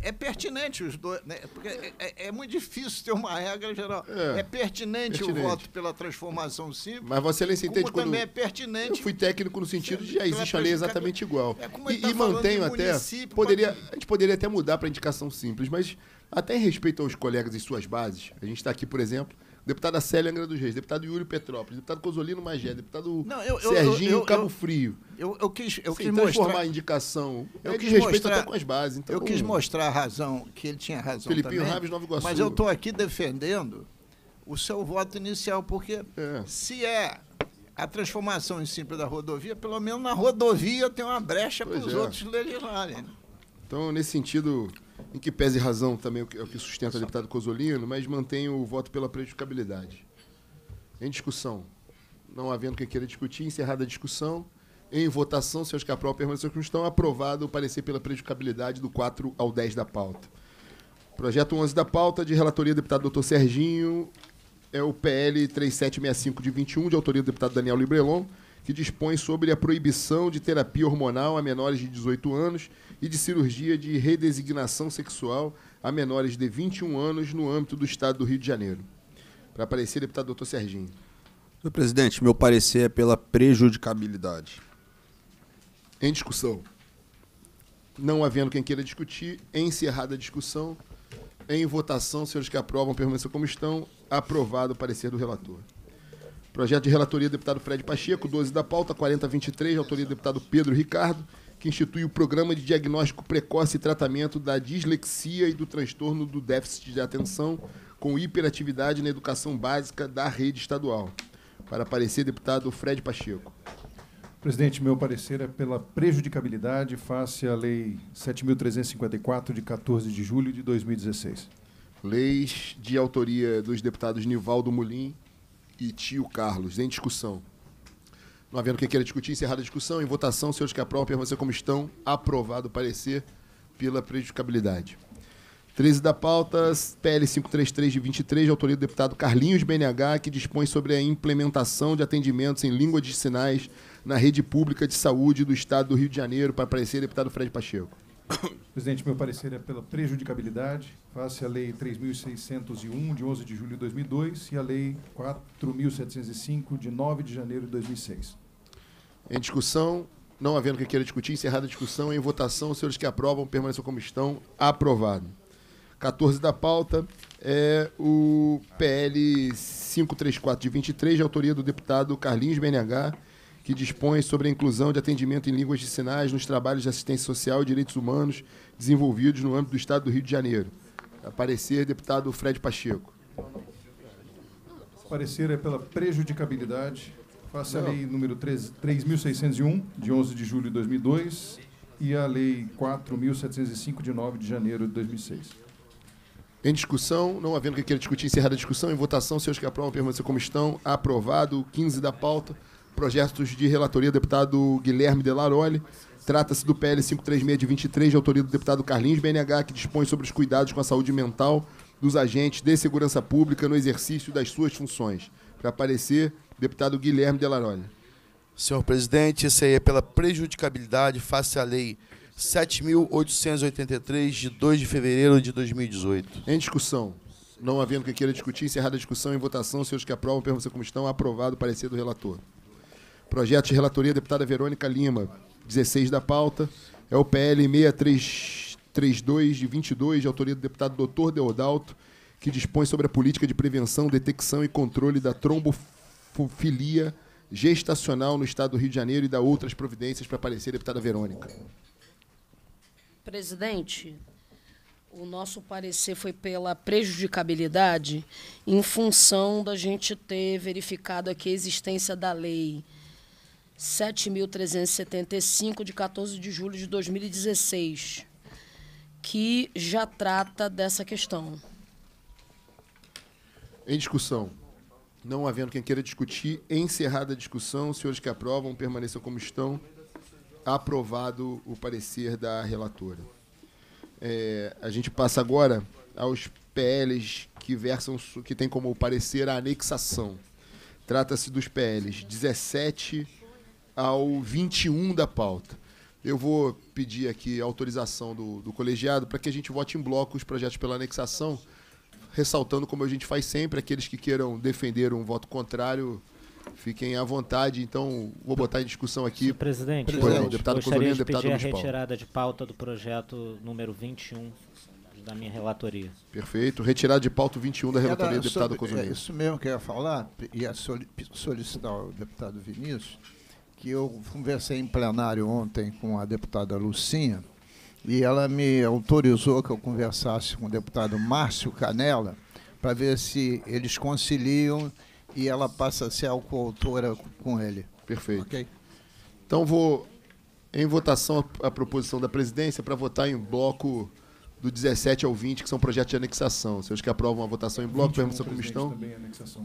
é pertinente os dois, né? porque é, é, é, muito difícil ter uma regra geral. É, é pertinente, pertinente, o voto pela transformação simples. Mas você se entende quando também é pertinente. Eu fui técnico no sentido de já então é existe a lei exatamente igual. É como e, tá e mantenho até poderia pode... a gente poderia até mudar para indicação simples, mas até em respeito aos colegas e suas bases. A gente está aqui, por exemplo, deputada Célia Angra dos Reis, deputado Yuri Petrópolis, deputado Cozolino Magé, deputado não, eu, eu, Serginho eu, Cabo Frio. Eu, eu quis, eu Sim, quis mostrar a indicação. Eu é, quis respeito até com as bases. Então, eu quis mostrar a razão, que ele tinha razão Felipinho também, Raves, Nova Iguaçu. Mas eu estou aqui defendendo o seu voto inicial, porque é. se é a transformação em simples da rodovia, pelo menos na rodovia tem uma brecha para os é. outros legislarem. Né? Então, nesse sentido, em que pese razão também é o que é sustenta o deputado Cozolino, mas mantém o voto pela prejudicabilidade. Em discussão, não havendo quem queira discutir, encerrada a discussão. Em votação, se os Capral permanecer como estão, aprovado o parecer pela prejudicabilidade do 4 ao 10 da pauta. Projeto 11 da pauta, de relatoria do deputado doutor Serginho, é o PL 3765 de 21, de autoria do deputado Daniel Librelon que dispõe sobre a proibição de terapia hormonal a menores de 18 anos e de cirurgia de redesignação sexual a menores de 21 anos no âmbito do Estado do Rio de Janeiro. Para aparecer, deputado doutor Serginho. Senhor presidente, meu parecer é pela prejudicabilidade. Em discussão. Não havendo quem queira discutir, encerrada a discussão. Em votação, senhores que aprovam, permaneçam como estão. Aprovado o parecer do relator. Projeto de relatoria do deputado Fred Pacheco, 12 da pauta, 4023, autoria do deputado Pedro Ricardo, que institui o Programa de Diagnóstico Precoce e Tratamento da Dislexia e do Transtorno do Déficit de Atenção com Hiperatividade na Educação Básica da Rede Estadual. Para aparecer, deputado Fred Pacheco. Presidente, meu parecer é pela prejudicabilidade face à Lei 7.354, de 14 de julho de 2016. Leis de autoria dos deputados Nivaldo Mulim e tio Carlos, em discussão. Não havendo quem queira discutir, encerrada a discussão. Em votação, senhores que aprovam, permaneçam como estão. Aprovado o parecer pela prejudicabilidade. 13 da pauta, PL 533 de 23, de autoria do deputado Carlinhos BNH, que dispõe sobre a implementação de atendimentos em língua de sinais na rede pública de saúde do Estado do Rio de Janeiro. Para aparecer, deputado Fred Pacheco. Presidente, meu parecer é pela prejudicabilidade, face à Lei 3.601, de 11 de julho de 2002, e à Lei 4.705, de 9 de janeiro de 2006. Em discussão, não havendo quem queira discutir, encerrada a discussão. Em votação, os senhores que aprovam permaneçam como estão. Aprovado. 14 da pauta é o PL 534 de 23, de autoria do deputado Carlinhos BNH que dispõe sobre a inclusão de atendimento em línguas de sinais nos trabalhos de assistência social e direitos humanos desenvolvidos no âmbito do Estado do Rio de Janeiro. Aparecer, parecer, deputado Fred Pacheco. Parecer é pela prejudicabilidade. Faça à a lei número 3.601, de 11 de julho de 2002, e a lei 4.705, de 9 de janeiro de 2006. Em discussão, não havendo que queira discutir, encerrada a discussão. Em votação, senhores que aprovam, permaneçam como estão. Aprovado, 15 da pauta. Projetos de relatoria do deputado Guilherme Delaroli. Trata-se do PL 536 de 23, de autoria do deputado Carlinhos BNH, que dispõe sobre os cuidados com a saúde mental dos agentes de segurança pública no exercício das suas funções. Para aparecer, deputado Guilherme Delaroli. Senhor presidente, é pela prejudicabilidade face à lei 7.883, de 2 de fevereiro de 2018. Em discussão. Não havendo que queira discutir, encerrada a discussão em votação. Senhores que aprovam, pergunta como estão. Aprovado o parecer do relator. Projeto de relatoria, deputada Verônica Lima. 16 da pauta. É o PL 6332 de 22, de autoria do deputado Dr. Deodalto, que dispõe sobre a política de prevenção, detecção e controle da trombofilia gestacional no estado do Rio de Janeiro e da outras providências para aparecer, deputada Verônica. Presidente, o nosso parecer foi pela prejudicabilidade em função da gente ter verificado aqui a existência da lei 7.375, de 14 de julho de 2016, que já trata dessa questão. Em discussão. Não havendo quem queira discutir, encerrada a discussão, os senhores que aprovam permaneçam como estão. Aprovado o parecer da relatora. É, a gente passa agora aos PLs que versam que tem como parecer a anexação. Trata-se dos PLs 17 ao 21 da pauta. Eu vou pedir aqui autorização do, do colegiado para que a gente vote em bloco os projetos pela anexação, ressaltando, como a gente faz sempre, aqueles que queiram defender um voto contrário, fiquem à vontade. Então, vou botar em discussão aqui. Presidente, presidente é, deputado gostaria de deputado pedir Gomes a retirada de pauta do projeto número 21 da minha relatoria. Perfeito. Retirada de pauta 21 da relatoria do deputado Cozumel. É isso mesmo que eu ia falar, ia solicitar ao deputado Vinícius que eu conversei em plenário ontem com a deputada Lucinha e ela me autorizou que eu conversasse com o deputado Márcio Canella para ver se eles conciliam e ela passa a ser a coautora com ele. Perfeito. Okay? Então vou em votação a proposição da presidência para votar em bloco do 17 ao 20, que são projetos de anexação. Senhores que aprovam a votação em bloco, pergunta com estão. Também,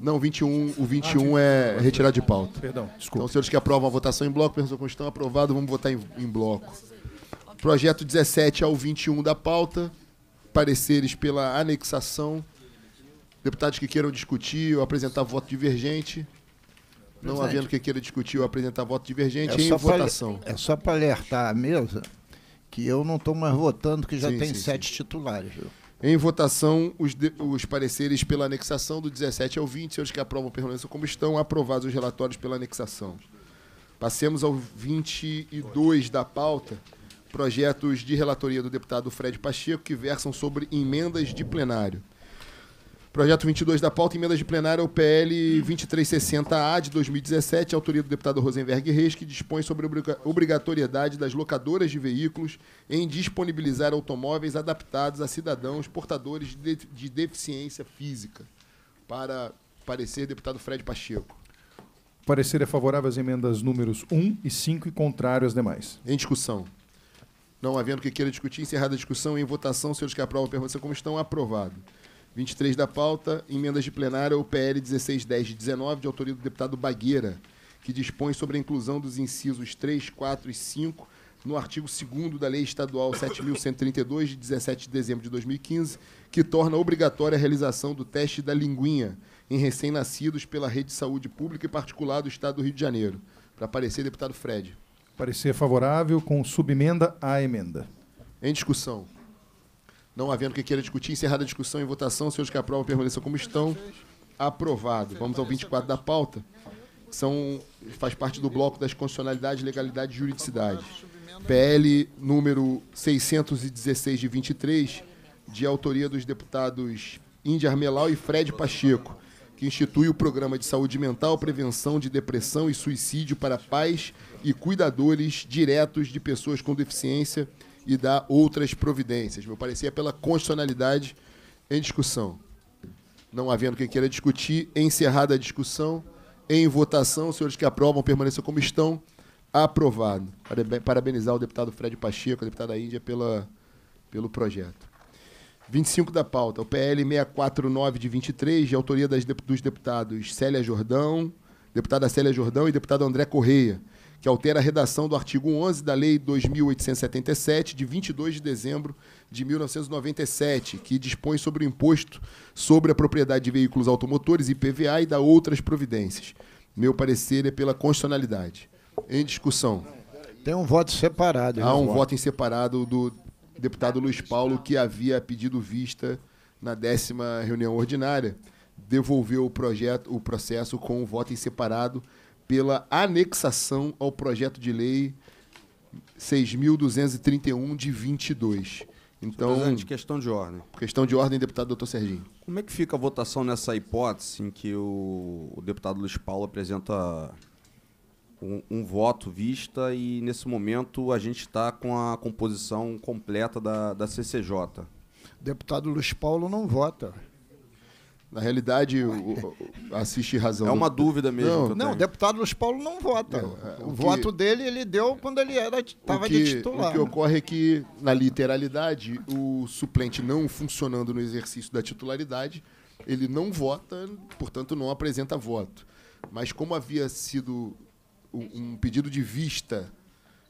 não, 21, o 21 ah, é retirar de pauta. Perdão, desculpa. Então, senhores que aprovam a votação em bloco, pergunta com estão, aprovado, vamos votar em, em bloco. Projeto 17 ao 21 da pauta, pareceres pela anexação. Deputados que queiram discutir ou apresentar voto divergente. Não havendo que queira discutir ou apresentar voto divergente, é em votação. é só para alertar a mesa que eu não estou mais votando, que já sim, tem sim, sete sim. titulares. Viu? Em votação, os, de, os, pareceres pela anexação do 17 ao 20, os que aprovam permaneçam como estão, aprovados os relatórios pela anexação. Passemos ao 22 da pauta, projetos de relatoria do deputado Fred Pacheco que versam sobre emendas de plenário. Projeto 22 da pauta, emendas de plenário ao PL 2360-A de 2017, autoria do deputado Rosenberg Reis, que dispõe sobre a obrigatoriedade das locadoras de veículos em disponibilizar automóveis adaptados a cidadãos portadores de, de deficiência física. Para parecer, deputado Fred Pacheco. Parecer é favorável às emendas números 1 e 5 e contrário às demais. Em discussão. Não havendo que queira discutir, encerrada a discussão e em votação, senhores que aprovam, permaneçam como estão, aprovado. 23 da pauta, emendas de plenário ao PL 1610 de 19, de autoria do deputado Bagueira, que dispõe sobre a inclusão dos incisos 3, 4 e 5 no artigo 2 da Lei Estadual 7.132, de 17 de dezembro de 2015, que torna obrigatória a realização do teste da linguinha em recém-nascidos pela rede de saúde pública e particular do Estado do Rio de Janeiro. Para aparecer, deputado Fred. Parecer favorável com subemenda à emenda. Em discussão. Não havendo que queira discutir, encerrada a discussão e votação, senhores que aprovam permaneçam como estão. Aprovado. Vamos ao 24 da pauta. São, faz parte do bloco das constitucionalidades, legalidade e juridicidade. PL número 616 de 23, de autoria dos deputados Índia Armelau e Fred Pacheco, que institui o Programa de Saúde Mental, Prevenção de Depressão e Suicídio para pais e cuidadores diretos de pessoas com deficiência e dar outras providências. Meu parecer é pela constitucionalidade em discussão. Não havendo quem queira discutir, encerrada a discussão, em votação, os senhores que aprovam permaneçam como estão. Aprovado. Parabenizar o deputado Fred Pacheco, a deputada Índia, pela, pelo projeto. 25 da pauta, o PL 649 de 23, de autoria das, dos deputados Célia Jordão, deputada Célia Jordão e deputado André Correia que altera a redação do artigo 11 da Lei 2877, de 22 de dezembro de 1997, que dispõe sobre o imposto sobre a propriedade de veículos automotores, IPVA, e da outras providências. Meu parecer é pela constitucionalidade. Em discussão. Tem um voto separado. Há um voto. voto em separado do deputado Luiz Paulo, que havia pedido vista na décima reunião ordinária, devolveu o projeto, o processo com um voto em separado pela anexação ao projeto de lei 6.231 de 22. Então, Presidente, questão de ordem. Questão de ordem, deputado doutor Serginho. Como é que fica a votação nessa hipótese em que o, o deputado Luiz Paulo apresenta um, um, voto vista e, nesse momento, a gente está com a composição completa da, da CCJ? O deputado Luiz Paulo não vota. Na realidade, o, o, assiste razão. É uma do... dúvida mesmo. Não, não o deputado Luiz Paulo não vota. É, é o, o voto dele ele deu quando ele estava de titular. O que ocorre é que, na literalidade, o suplente não funcionando no exercício da titularidade, ele não vota, portanto, não apresenta voto. Mas como havia sido um pedido de vista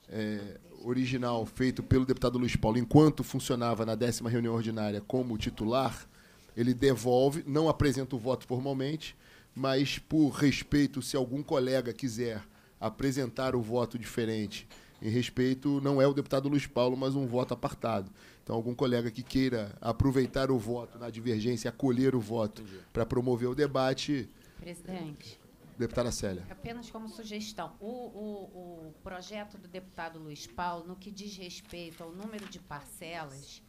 é, original feito pelo deputado Luiz Paulo enquanto funcionava na décima reunião ordinária como titular ele devolve, não apresenta o voto formalmente, mas por respeito, se algum colega quiser apresentar o voto diferente em respeito, não é o deputado Luiz Paulo, mas um voto apartado. Então, algum colega que queira aproveitar o voto na divergência, acolher o voto para promover o debate. Presidente. Deputada Célia. Apenas como sugestão. O, o, o projeto do deputado Luiz Paulo, no que diz respeito ao número de parcelas,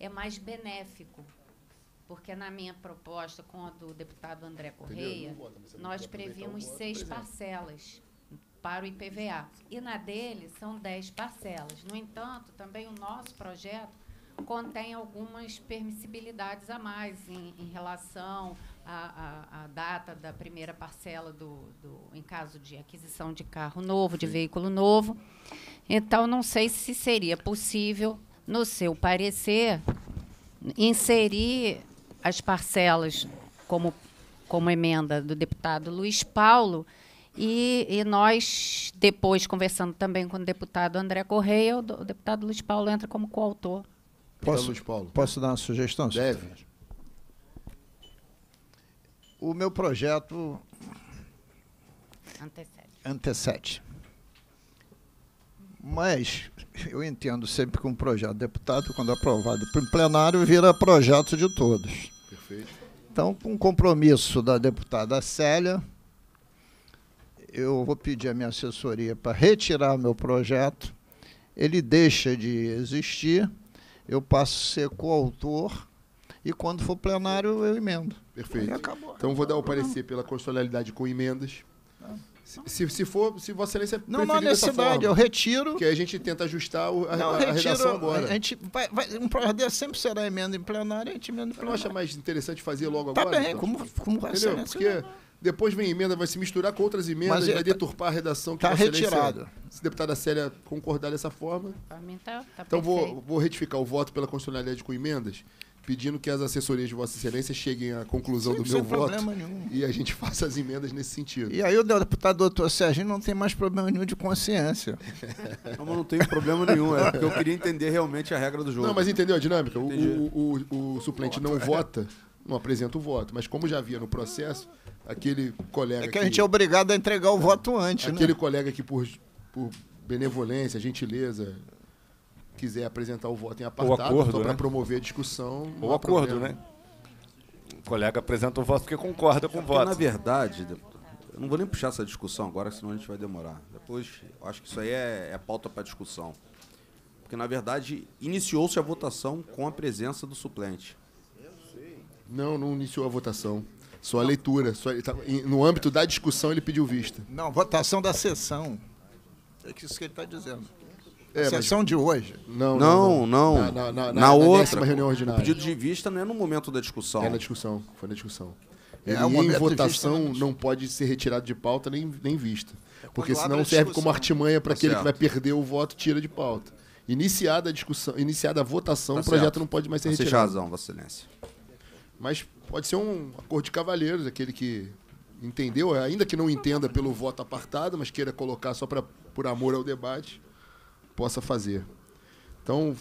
é mais benéfico porque na minha proposta com a do deputado André Correia, nós então previmos seis parcelas para o IPVA. E na dele são dez parcelas. No entanto, também o nosso projeto contém algumas permissibilidades a mais em, em relação à, à, à, data da primeira parcela do, do, em caso de aquisição de carro novo, de Sim. veículo novo. Então, não sei se seria possível, no seu parecer, inserir as parcelas como, como emenda do deputado Luiz Paulo. E, e, nós, depois, conversando também com o deputado André Correia, o, deputado Luiz Paulo entra como coautor. Posso, Luiz Paulo. posso dar uma sugestão? Deve. O meu projeto... Antecede. Antecede. Mas eu entendo sempre que um projeto deputado, quando aprovado aprovado o plenário, vira projeto de todos. Perfeito. Então, com o compromisso da deputada Célia, eu vou pedir a minha assessoria para retirar meu projeto. Ele deixa de existir, eu passo a ser coautor e quando for plenário eu emendo. Perfeito. Então vou dar o parecer pela constitucionalidade com emendas. Tá. Se, se for, se Vossa Excelência Não, não há necessidade, eu retiro. Que a gente tenta ajustar o, a, não, a, retiro, redação agora. A gente vai, vai, um projeto sempre será emenda em plenário, a gente emenda em plenário. Não acha mais interessante fazer logo tá agora? Tá bem, então, como, como Vossa Excelência. Porque depois vem emenda, vai se misturar com outras emendas, Mas, é, vai tá- deturpar a redação que Está retirado. Se a deputada Célia concordar dessa forma. Tá, tá, então perfeito. vou, vou retificar o voto pela constitucionalidade com emendas pedindo que as assessorias de Vossa Excelência cheguem à conclusão do meu voto nenhum. e a gente faça as emendas nesse sentido. E aí o deputado doutor Serginho não tem mais problema nenhum de consciência. não, não tem problema nenhum, é porque eu queria entender realmente a regra do jogo. Não, mas entendeu a dinâmica? O, o, o, o, suplente não vota, não apresenta o voto, mas como já havia no processo, aquele colega... É que a gente que, é obrigado a entregar o voto antes, né? Aquele né? colega que por, por benevolência, gentileza, quiser apresentar o voto em apartado, acordo, para né? promover a discussão. Ou acordo, problema. né? O colega apresenta o voto porque concorda com é porque o voto. Na verdade, eu não vou nem puxar essa discussão agora, senão a gente vai demorar. Depois, acho que isso aí é, é pauta para discussão. Porque, na verdade, iniciou-se a votação com a presença do suplente. Não, não iniciou a votação. Só a leitura. Só, tá, no âmbito da discussão, ele pediu vista. Não, votação da sessão. É isso que ele está dizendo. É, Sessão mas... de hoje? Não, não. não, não. Na, na, na, na outra. reunião ordinária. O pedido de vista não é no momento da discussão. É na discussão. Foi na discussão. É, e em votação vista, né, não pode ser retirado de pauta nem, nem vista. É porque senão tá serve como artimanha para tá aquele certo. que vai perder o voto, tira de pauta. Iniciada a discussão, iniciada a votação, tá o projeto certo. não pode mais ser retirado. Você razão, Vossa Excelência. Mas pode ser um acordo de cavalheiros, aquele que entendeu, ainda que não entenda pelo voto apartado, mas queira colocar só pra, por amor ao debate possa fazer. Então,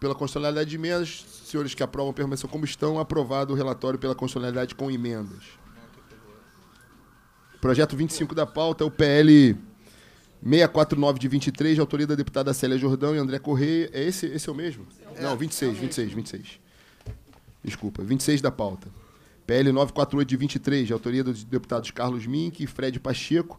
pela constitucionalidade de emendas, senhores que aprovam permissão, como estão, aprovado o relatório pela constitucionalidade com emendas. Projeto 25 da pauta é o PL 649 de 23, de autoria da deputada Célia Jordão e André Correia. É esse, esse é o mesmo? É. Não, 26, 26, 26. Desculpa, 26 da pauta. PL 948 de 23, de autoria dos deputados Carlos Mink e Fred Pacheco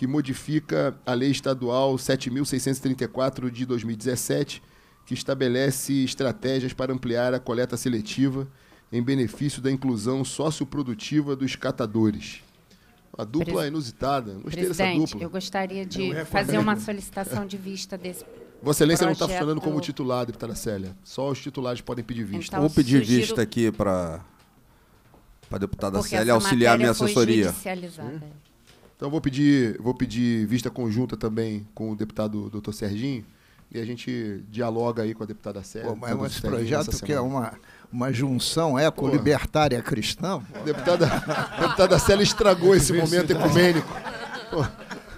que modifica a Lei Estadual 7.634 de 2017, que estabelece estratégias para ampliar a coleta seletiva em benefício da inclusão socioprodutiva dos catadores. A dupla Pres... inusitada. Gostei Presidente, dessa dupla. Eu gostaria de fazer uma solicitação de vista desse. Vossa Excelência tá projeto... não está funcionando como titular, deputada Célia. Só os titulares podem pedir vista. Então, Vou pedir sugiro... vista aqui para a deputada Porque Célia auxiliar minha assessoria. Foi judicializada. Hum? Então vou pedir, vou pedir vista conjunta também com o deputado doutor Serginho e a gente dialoga aí com a deputada Sérgio. Mas é um projeto que é uma, uma junção eco-libertária cristã. Deputada, deputada Célia estragou esse momento ecumênico. Pô.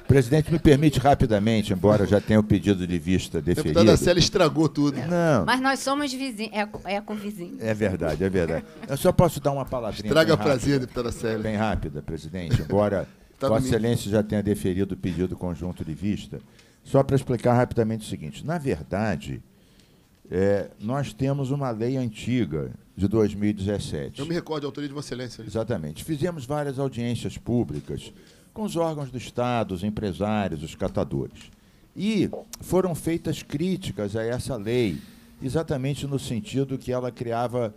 Presidente, me permite rapidamente, embora eu já tenha o pedido de vista deferido. Deputada Célia estragou tudo. É. Não. Mas nós somos vizinhos, é, é vizinhos. É verdade, é verdade. Eu só posso dar uma palavrinha. Estraga prazer, rápida, deputada Célia. Bem rápida, presidente, embora Vossa Unidos. Excelência já tenha deferido o pedido conjunto de vista. Só para explicar rapidamente o seguinte: na verdade, é, nós temos uma lei antiga de 2017. Eu me recordo, autoria de Vossa Excelência. Exatamente. Fizemos várias audiências públicas com os órgãos do Estado, os empresários, os catadores. E foram feitas críticas a essa lei, exatamente no sentido que ela criava,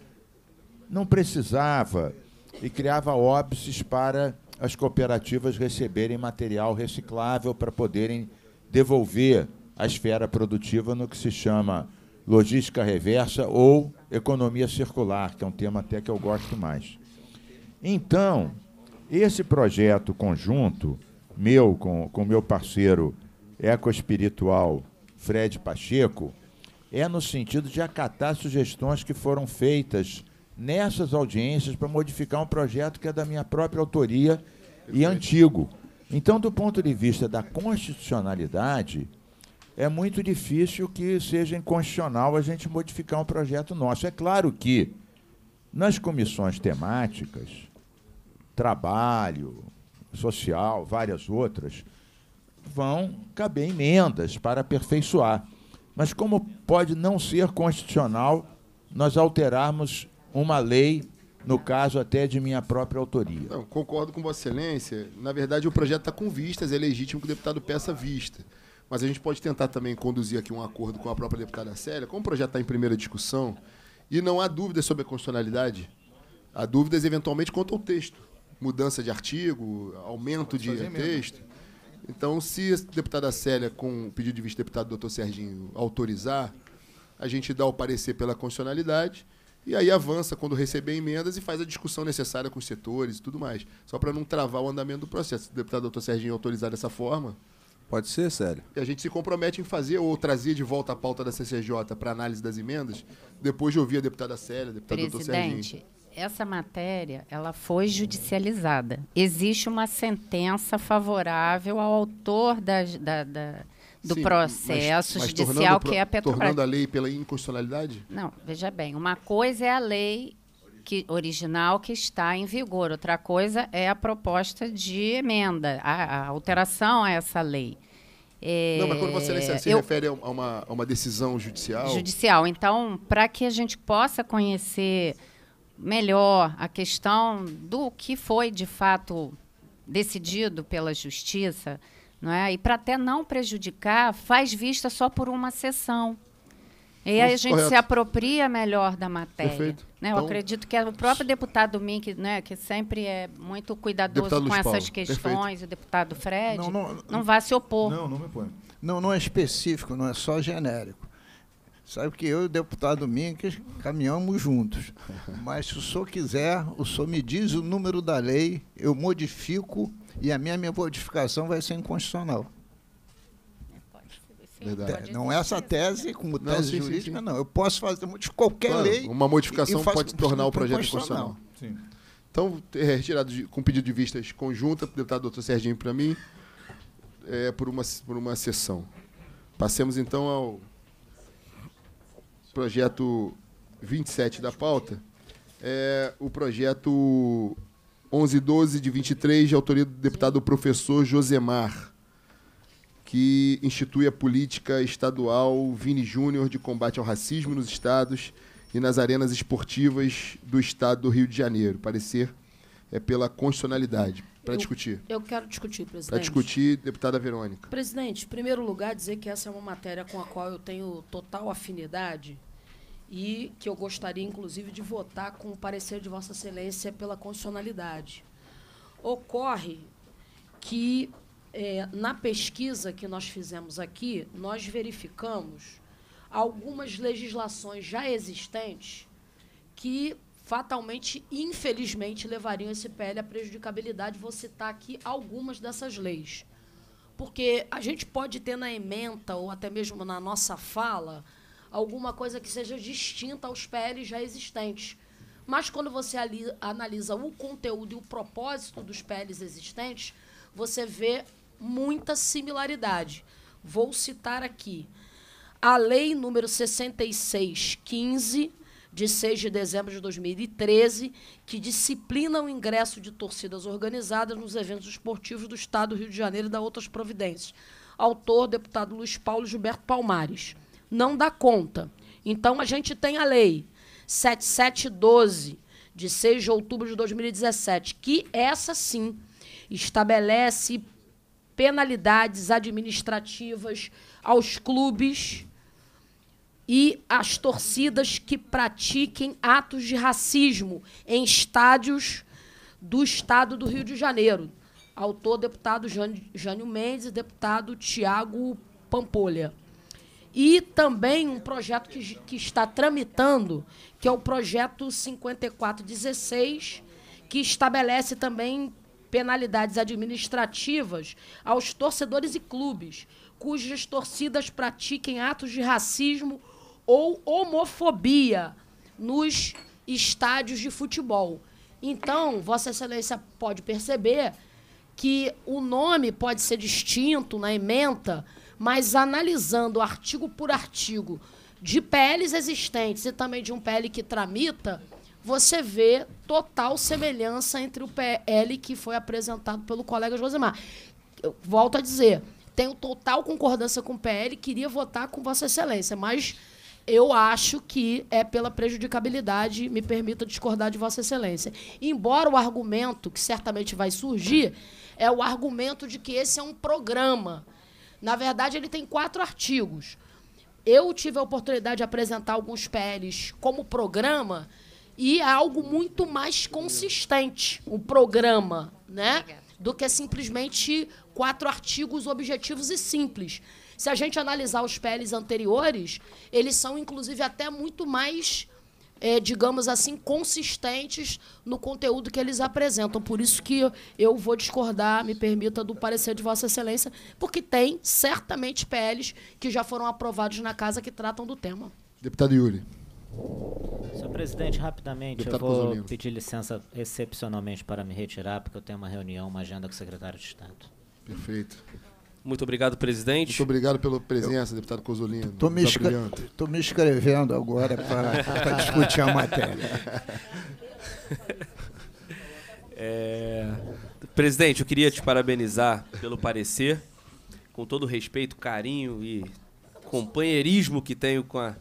não precisava, e criava óbices para as cooperativas receberem material reciclável para poderem devolver a esfera produtiva no que se chama logística reversa ou economia circular, que é um tema até que eu gosto mais. Então, esse projeto conjunto, meu com o meu parceiro ecoespiritual Fred Pacheco, é no sentido de acatar sugestões que foram feitas nessas audiências para modificar um projeto que é da minha própria autoria e antigo. Então, do ponto de vista da constitucionalidade, é muito difícil que seja inconstitucional a gente modificar um projeto nosso. É claro que nas comissões temáticas, trabalho, social, várias outras, vão caber emendas para aperfeiçoar. Mas como pode não ser constitucional nós alterarmos uma lei, no caso até de minha própria autoria. Não, concordo com Vossa Excelência. Na verdade, o projeto está com vistas, é legítimo que o deputado peça vista. Mas a gente pode tentar também conduzir aqui um acordo com a própria deputada Célia. Como o projeto está em primeira discussão e não há dúvidas sobre a constitucionalidade, há dúvidas eventualmente quanto ao texto. Mudança de artigo, aumento de texto. Mesmo. Então, se a deputada Célia, com o pedido de vice-deputado doutor Serginho, autorizar, a gente dá o parecer pela constitucionalidade e aí avança quando receber emendas e faz a discussão necessária com os setores e tudo mais. Só para não travar o andamento do processo. Se o deputado doutor Serginho autorizar dessa forma. Pode ser, sério. E a gente se compromete em fazer ou trazer de volta a pauta da CCJ para análise das emendas, depois de ouvir a deputada Célia, a deputada Presidente, doutor Serginho. Essa matéria ela foi judicializada. Existe uma sentença favorável ao autor da, da, da do Sim, processo mas, mas judicial que é a Petrobras. Tornando a lei pela inconstitucionalidade? Não, veja bem, uma coisa é a lei que, original que está em vigor, outra coisa é a proposta de emenda, a, a alteração a essa lei. É, não, mas quando você se eu, refere a uma, a uma decisão judicial? Judicial. Então, para que a gente possa conhecer melhor a questão do que foi de fato decidido pela justiça, não é? E para até não prejudicar, faz vista só por uma sessão. E aí a gente correto. se apropria melhor da matéria. Perfeito. Né? Então, Eu acredito que é o próprio deputado Mink, né, que sempre é muito cuidadoso com Paulo. essas questões, Perfeito. o deputado Fred, não, não, não vá se opor. Não, não me põe. Não, não é específico, não é só genérico. Sabe que eu e o deputado Mink caminhamos juntos. Mas se o senhor quiser, o senhor me diz o número da lei, eu modifico e a minha modificação vai ser inconstitucional. É, Verdade. Não é essa tese né? como tese não, sim, jurídica, sim. não. Eu posso fazer de qualquer claro, lei. Uma modificação pode tornar o projeto constitucional. Então, é retirado de, com pedido de vistas conjunta, deputado doutor Serginho para mim, é, por, uma, por uma sessão. Passemos então ao projeto 27 da pauta. É, o projeto 1112 de 23, de autoria do deputado professor Josemar, que institui a política estadual Vini Júnior de combate ao racismo nos estados e nas arenas esportivas do estado do Rio de Janeiro. Parecer é pela constitucionalidade. Para discutir. Eu quero discutir, presidente. Para discutir, deputada Verônica. Presidente, em primeiro lugar, dizer que essa é uma matéria com a qual eu tenho total afinidade e que eu gostaria, inclusive, de votar com o parecer de Vossa Excelência pela constitucionalidade. Ocorre que, eh, na pesquisa que nós fizemos aqui, nós verificamos algumas legislações já existentes que fatalmente, infelizmente, levariam esse PL à prejudicabilidade. Vou citar aqui algumas dessas leis. Porque a gente pode ter na ementa ou até mesmo na nossa fala alguma coisa que seja distinta aos PLs já existentes. Mas quando você ali, analisa o conteúdo e o propósito dos PLs existentes, você vê muita similaridade. Vou citar aqui a lei número 6615 de 6 de dezembro de 2013, que disciplina o ingresso de torcidas organizadas nos eventos esportivos do Estado do Rio de Janeiro e da outras providências. Autor, deputado Luiz Paulo Gilberto Palmares não dá conta. Então a gente tem a lei 7712 de 6 de outubro de 2017, que essa sim estabelece penalidades administrativas aos clubes e às torcidas que pratiquem atos de racismo em estádios do estado do Rio de Janeiro. Autor deputado Jânio Mendes e deputado Tiago Pampolha. E também um projeto que, que está tramitando, que é o projeto 5416, que estabelece também penalidades administrativas aos torcedores e clubes cujas torcidas pratiquem atos de racismo ou homofobia nos estádios de futebol. Então, Vossa Excelência pode perceber que o nome pode ser distinto na ementa mas analisando artigo por artigo de PLs existentes e também de um PL que tramita, você vê total semelhança entre o PL que foi apresentado pelo colega Josemar. Eu volto a dizer, tenho total concordância com o PL, queria votar com Vossa Excelência, mas eu acho que é pela prejudicabilidade, me permita discordar de Vossa Excelência. Embora o argumento que certamente vai surgir é o argumento de que esse é um programa na verdade, ele tem quatro artigos. Eu tive a oportunidade de apresentar alguns PLs como programa e é algo muito mais consistente, um programa, né? Do que simplesmente quatro artigos objetivos e simples. Se a gente analisar os PLs anteriores, eles são inclusive até muito mais é, digamos assim, consistentes no conteúdo que eles apresentam. Por isso que eu vou discordar, me permita, do parecer de Vossa Excelência, porque tem certamente PLs que já foram aprovados na casa que tratam do tema. Deputado Yuri. Senhor presidente, rapidamente, Deputado eu vou Cozolino. pedir licença excepcionalmente para me retirar, porque eu tenho uma reunião, uma agenda com o secretário de Estado. Perfeito. Muito obrigado, presidente. Muito obrigado pela presença, eu, deputado Cozolino. Estou me, escre me escrevendo agora para discutir a matéria. É... Presidente, eu queria te parabenizar pelo parecer, com todo o respeito, carinho e companheirismo que tenho com a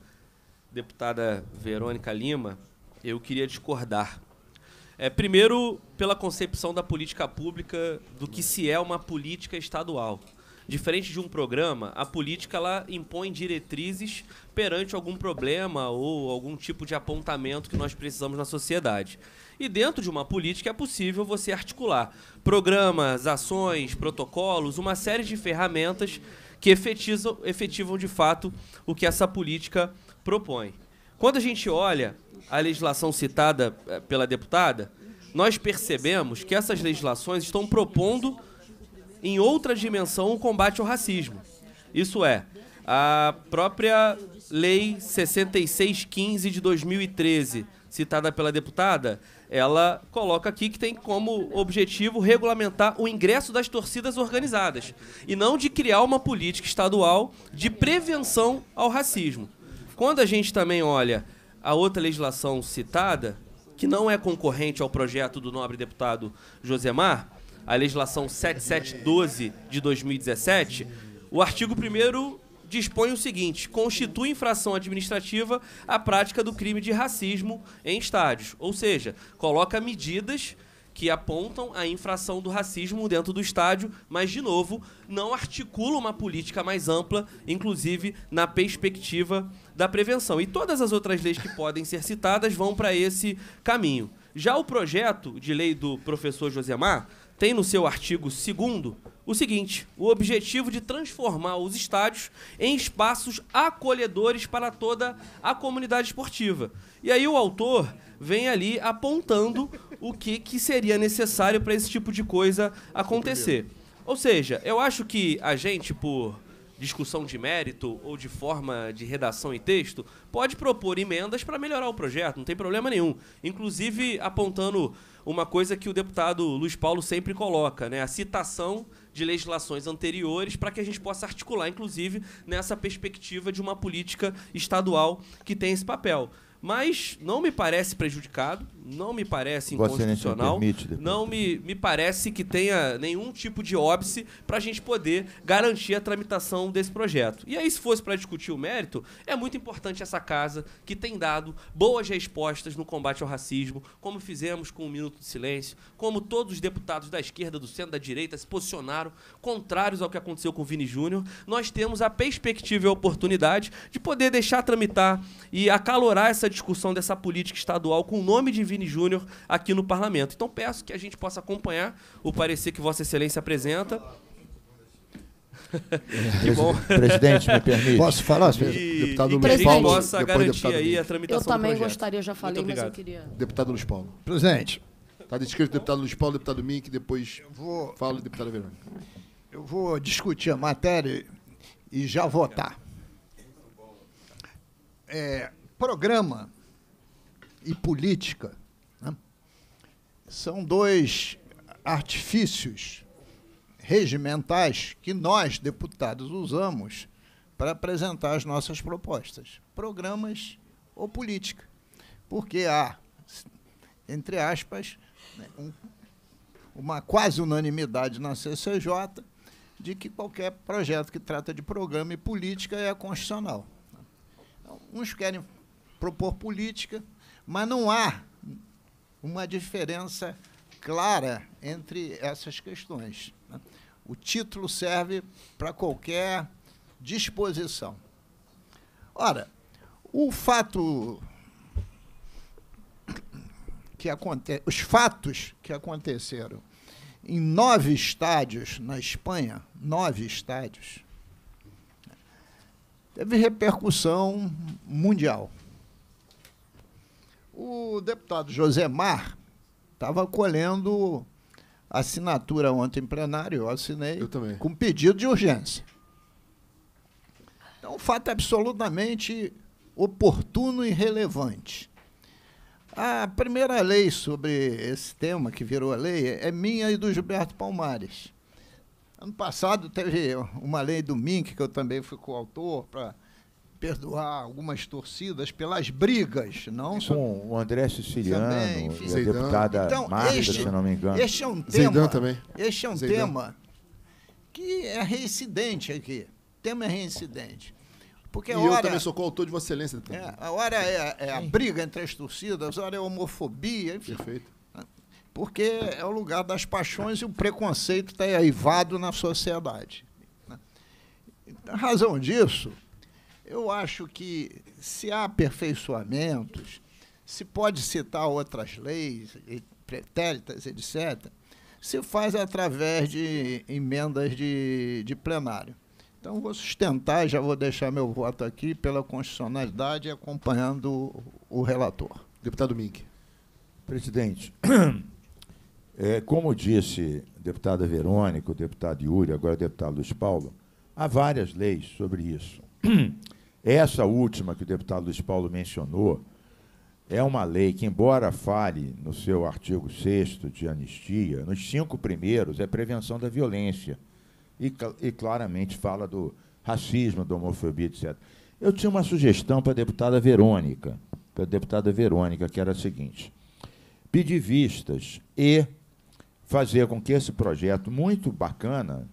deputada Verônica Lima, eu queria discordar. É, primeiro, pela concepção da política pública do que se é uma política estadual. Diferente de um programa, a política ela impõe diretrizes perante algum problema ou algum tipo de apontamento que nós precisamos na sociedade. E dentro de uma política é possível você articular programas, ações, protocolos, uma série de ferramentas que efetizam, efetivam de fato o que essa política propõe. Quando a gente olha a legislação citada eh, pela deputada, nós percebemos que essas legislações estão propondo em outra dimensão o combate ao racismo. Isso é, a própria Lei 6615 de 2013, citada pela deputada, ela coloca aqui que tem como objetivo regulamentar o ingresso das torcidas organizadas e não de criar uma política estadual de prevenção ao racismo. Quando a gente também olha a outra legislação citada, que não é concorrente ao projeto do nobre deputado Josemar, a legislação 7712 de 2017, o artigo 1 dispõe o seguinte: constitui infração administrativa a prática do crime de racismo em estádios. Ou seja, coloca medidas que apontam a infração do racismo dentro do estádio, mas, de novo, não articula uma política mais ampla, inclusive na perspectiva da prevenção. E todas as outras leis que podem ser citadas vão para esse caminho. Já o projeto de lei do professor Josemar tem no seu artigo 2 o seguinte: o objetivo de transformar os estádios em espaços acolhedores para toda a comunidade esportiva. E aí o autor vem ali apontando o que, que seria necessário para esse tipo de coisa acontecer. Ou seja, eu acho que a gente, por discussão de mérito ou de forma de redação e texto, pode propor emendas para melhorar o projeto, não tem problema nenhum. Inclusive apontando uma coisa que o deputado Luiz Paulo sempre coloca, né? A citação de legislações anteriores para que a gente possa articular, inclusive, nessa perspectiva de uma política estadual que tem esse papel. Mas não me parece prejudicado não me parece inconstitucional. Permite, não me, me parece que tenha nenhum tipo de óbice para a gente poder garantir a tramitação desse projeto. E aí, se fosse para discutir o mérito, é muito importante essa casa que tem dado boas respostas no combate ao racismo, como fizemos com o Minuto de Silêncio, como todos os deputados da esquerda, do centro, da direita se posicionaram contrários ao que aconteceu com o Vini Júnior. Nós temos a perspectiva e a oportunidade de poder deixar tramitar e acalorar essa discussão dessa política estadual com o nome de Vini Vini Júnior aqui no parlamento. Então peço que a gente possa acompanhar o parecer que Vossa Excelência apresenta. que bom. Presidente, me permite. Posso falar, senhor? Deputado e, Luiz Paulo. possa depois garantir aí a tramitação Eu também gostaria, já falei, mas eu queria... Deputado Luiz Paulo. Presidente. Está descrito deputado Luiz Paulo, deputado Mink, depois eu vou, fala deputada Verônica. Eu vou discutir a matéria e já votar. É, programa e política são dois artifícios regimentais que nós, deputados, usamos para apresentar as nossas propostas, programas ou política. Porque há, entre aspas, né, uma quase unanimidade na CCJ de que qualquer projeto que trata de programa e política é constitucional. Então, uns querem propor política, mas não há uma diferença clara entre essas questões. Né? O título serve para qualquer disposição. Ora, o fato que aconte... os fatos que aconteceram em nove estádios na Espanha, nove estádios, né, teve repercussão mundial. O deputado José Mar estava colhendo assinatura ontem em plenário, eu assinei, eu com pedido de urgência. Então, um fato absolutamente oportuno e relevante. A primeira lei sobre esse tema, que virou a lei, é minha e do Gilberto Palmares. Ano passado teve uma lei do MINC, que eu também fui coautor, para perdoar algumas torcidas pelas brigas, não Com o André Siciliano também, e a deputada então, este, se é não me engano. Este é um tema, também. Este é um tema que é reincidente aqui. O tema é reincidente. Porque e hora, eu também sou coautor de Vossa Excelência. É, a hora é, é a briga entre as torcidas, a hora é a homofobia. Enfim. Perfeito porque é o lugar das paixões e o preconceito está aivado na sociedade. Né? Então, a razão disso, eu acho que se há aperfeiçoamentos, se pode citar outras leis, pretéritas, etc., se faz através de emendas de, de plenário. Então, vou sustentar, já vou deixar meu voto aqui pela constitucionalidade, acompanhando o, relator. Deputado Mink. Presidente, é, como disse a deputada Verônica, o deputado Yuri, agora o deputado Luiz Paulo, há várias leis sobre isso. Essa última que o deputado Luiz Paulo mencionou é uma lei que, embora fale no seu artigo 6 de anistia, nos cinco primeiros é prevenção da violência e, e claramente fala do racismo, da homofobia, etc. Eu tinha uma sugestão para a deputada Verônica, para a deputada Verônica, que era a seguinte: pedir vistas e fazer com que esse projeto muito bacana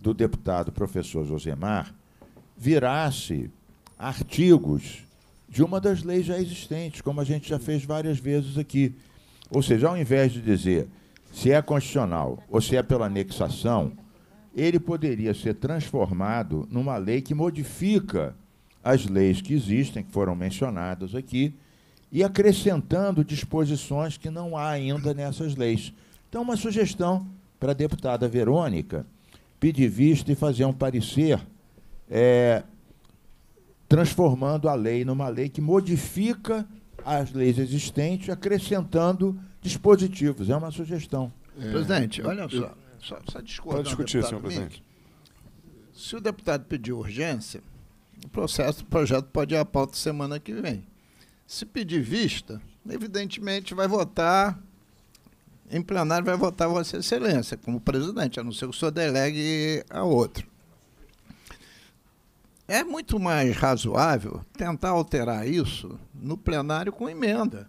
do deputado professor Josemar virasse artigos de uma das leis já existentes, como a gente já fez várias vezes aqui. Ou seja, ao invés de dizer se é constitucional ou se é pela anexação, ele poderia ser transformado numa lei que modifica as leis que existem, que foram mencionadas aqui, e acrescentando disposições que não há ainda nessas leis. Então, uma sugestão para a deputada Verônica pedir vista e fazer um parecer é, transformando a lei numa lei que modifica as leis existentes, acrescentando dispositivos. É uma sugestão. É. Presidente, olha só. só, só discordar. Pode discutir, senhor presidente. Se o deputado pedir urgência, o processo do projeto pode ir à pauta semana que vem. Se pedir vista, evidentemente vai votar, em plenário vai votar Vossa Excelência, como presidente, a não ser que o senhor delegue a outro. É muito mais razoável tentar alterar isso no plenário com emenda.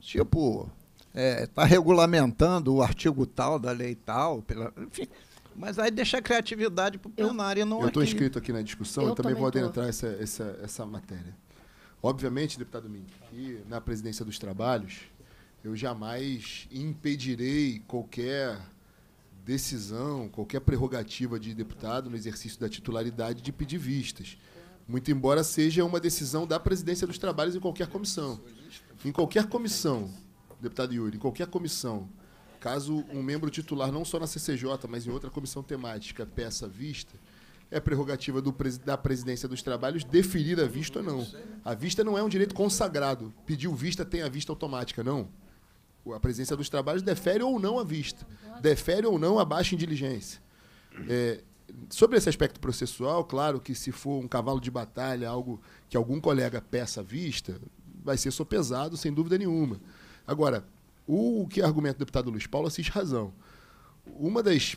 Tipo, está é, tá regulamentando o artigo tal da lei tal, pela, enfim, mas aí deixa a criatividade para o plenário eu, e não Eu estou inscrito aqui na discussão, eu, eu também, também vou adentrar essa, essa, essa matéria. Obviamente, deputado Mim, que na presidência dos trabalhos eu jamais impedirei qualquer decisão, qualquer prerrogativa de deputado no exercício da titularidade de pedir vistas. Muito embora seja uma decisão da presidência dos trabalhos em qualquer comissão. Em qualquer comissão, deputado Yuri, em qualquer comissão, caso um membro titular, não só na CCJ, mas em outra comissão temática, peça vista, é prerrogativa do, da presidência dos trabalhos deferir a vista ou não. A vista não é um direito consagrado. Pedir vista, tem a vista automática, não a presença dos trabalhos defere ou não a vista, defere ou não a baixa indiligência. É, sobre esse aspecto processual, claro que se for um cavalo de batalha, algo que algum colega peça à vista, vai ser sopesado, sem dúvida nenhuma. Agora, o que argumenta o deputado Luiz Paulo assiste razão. Uma das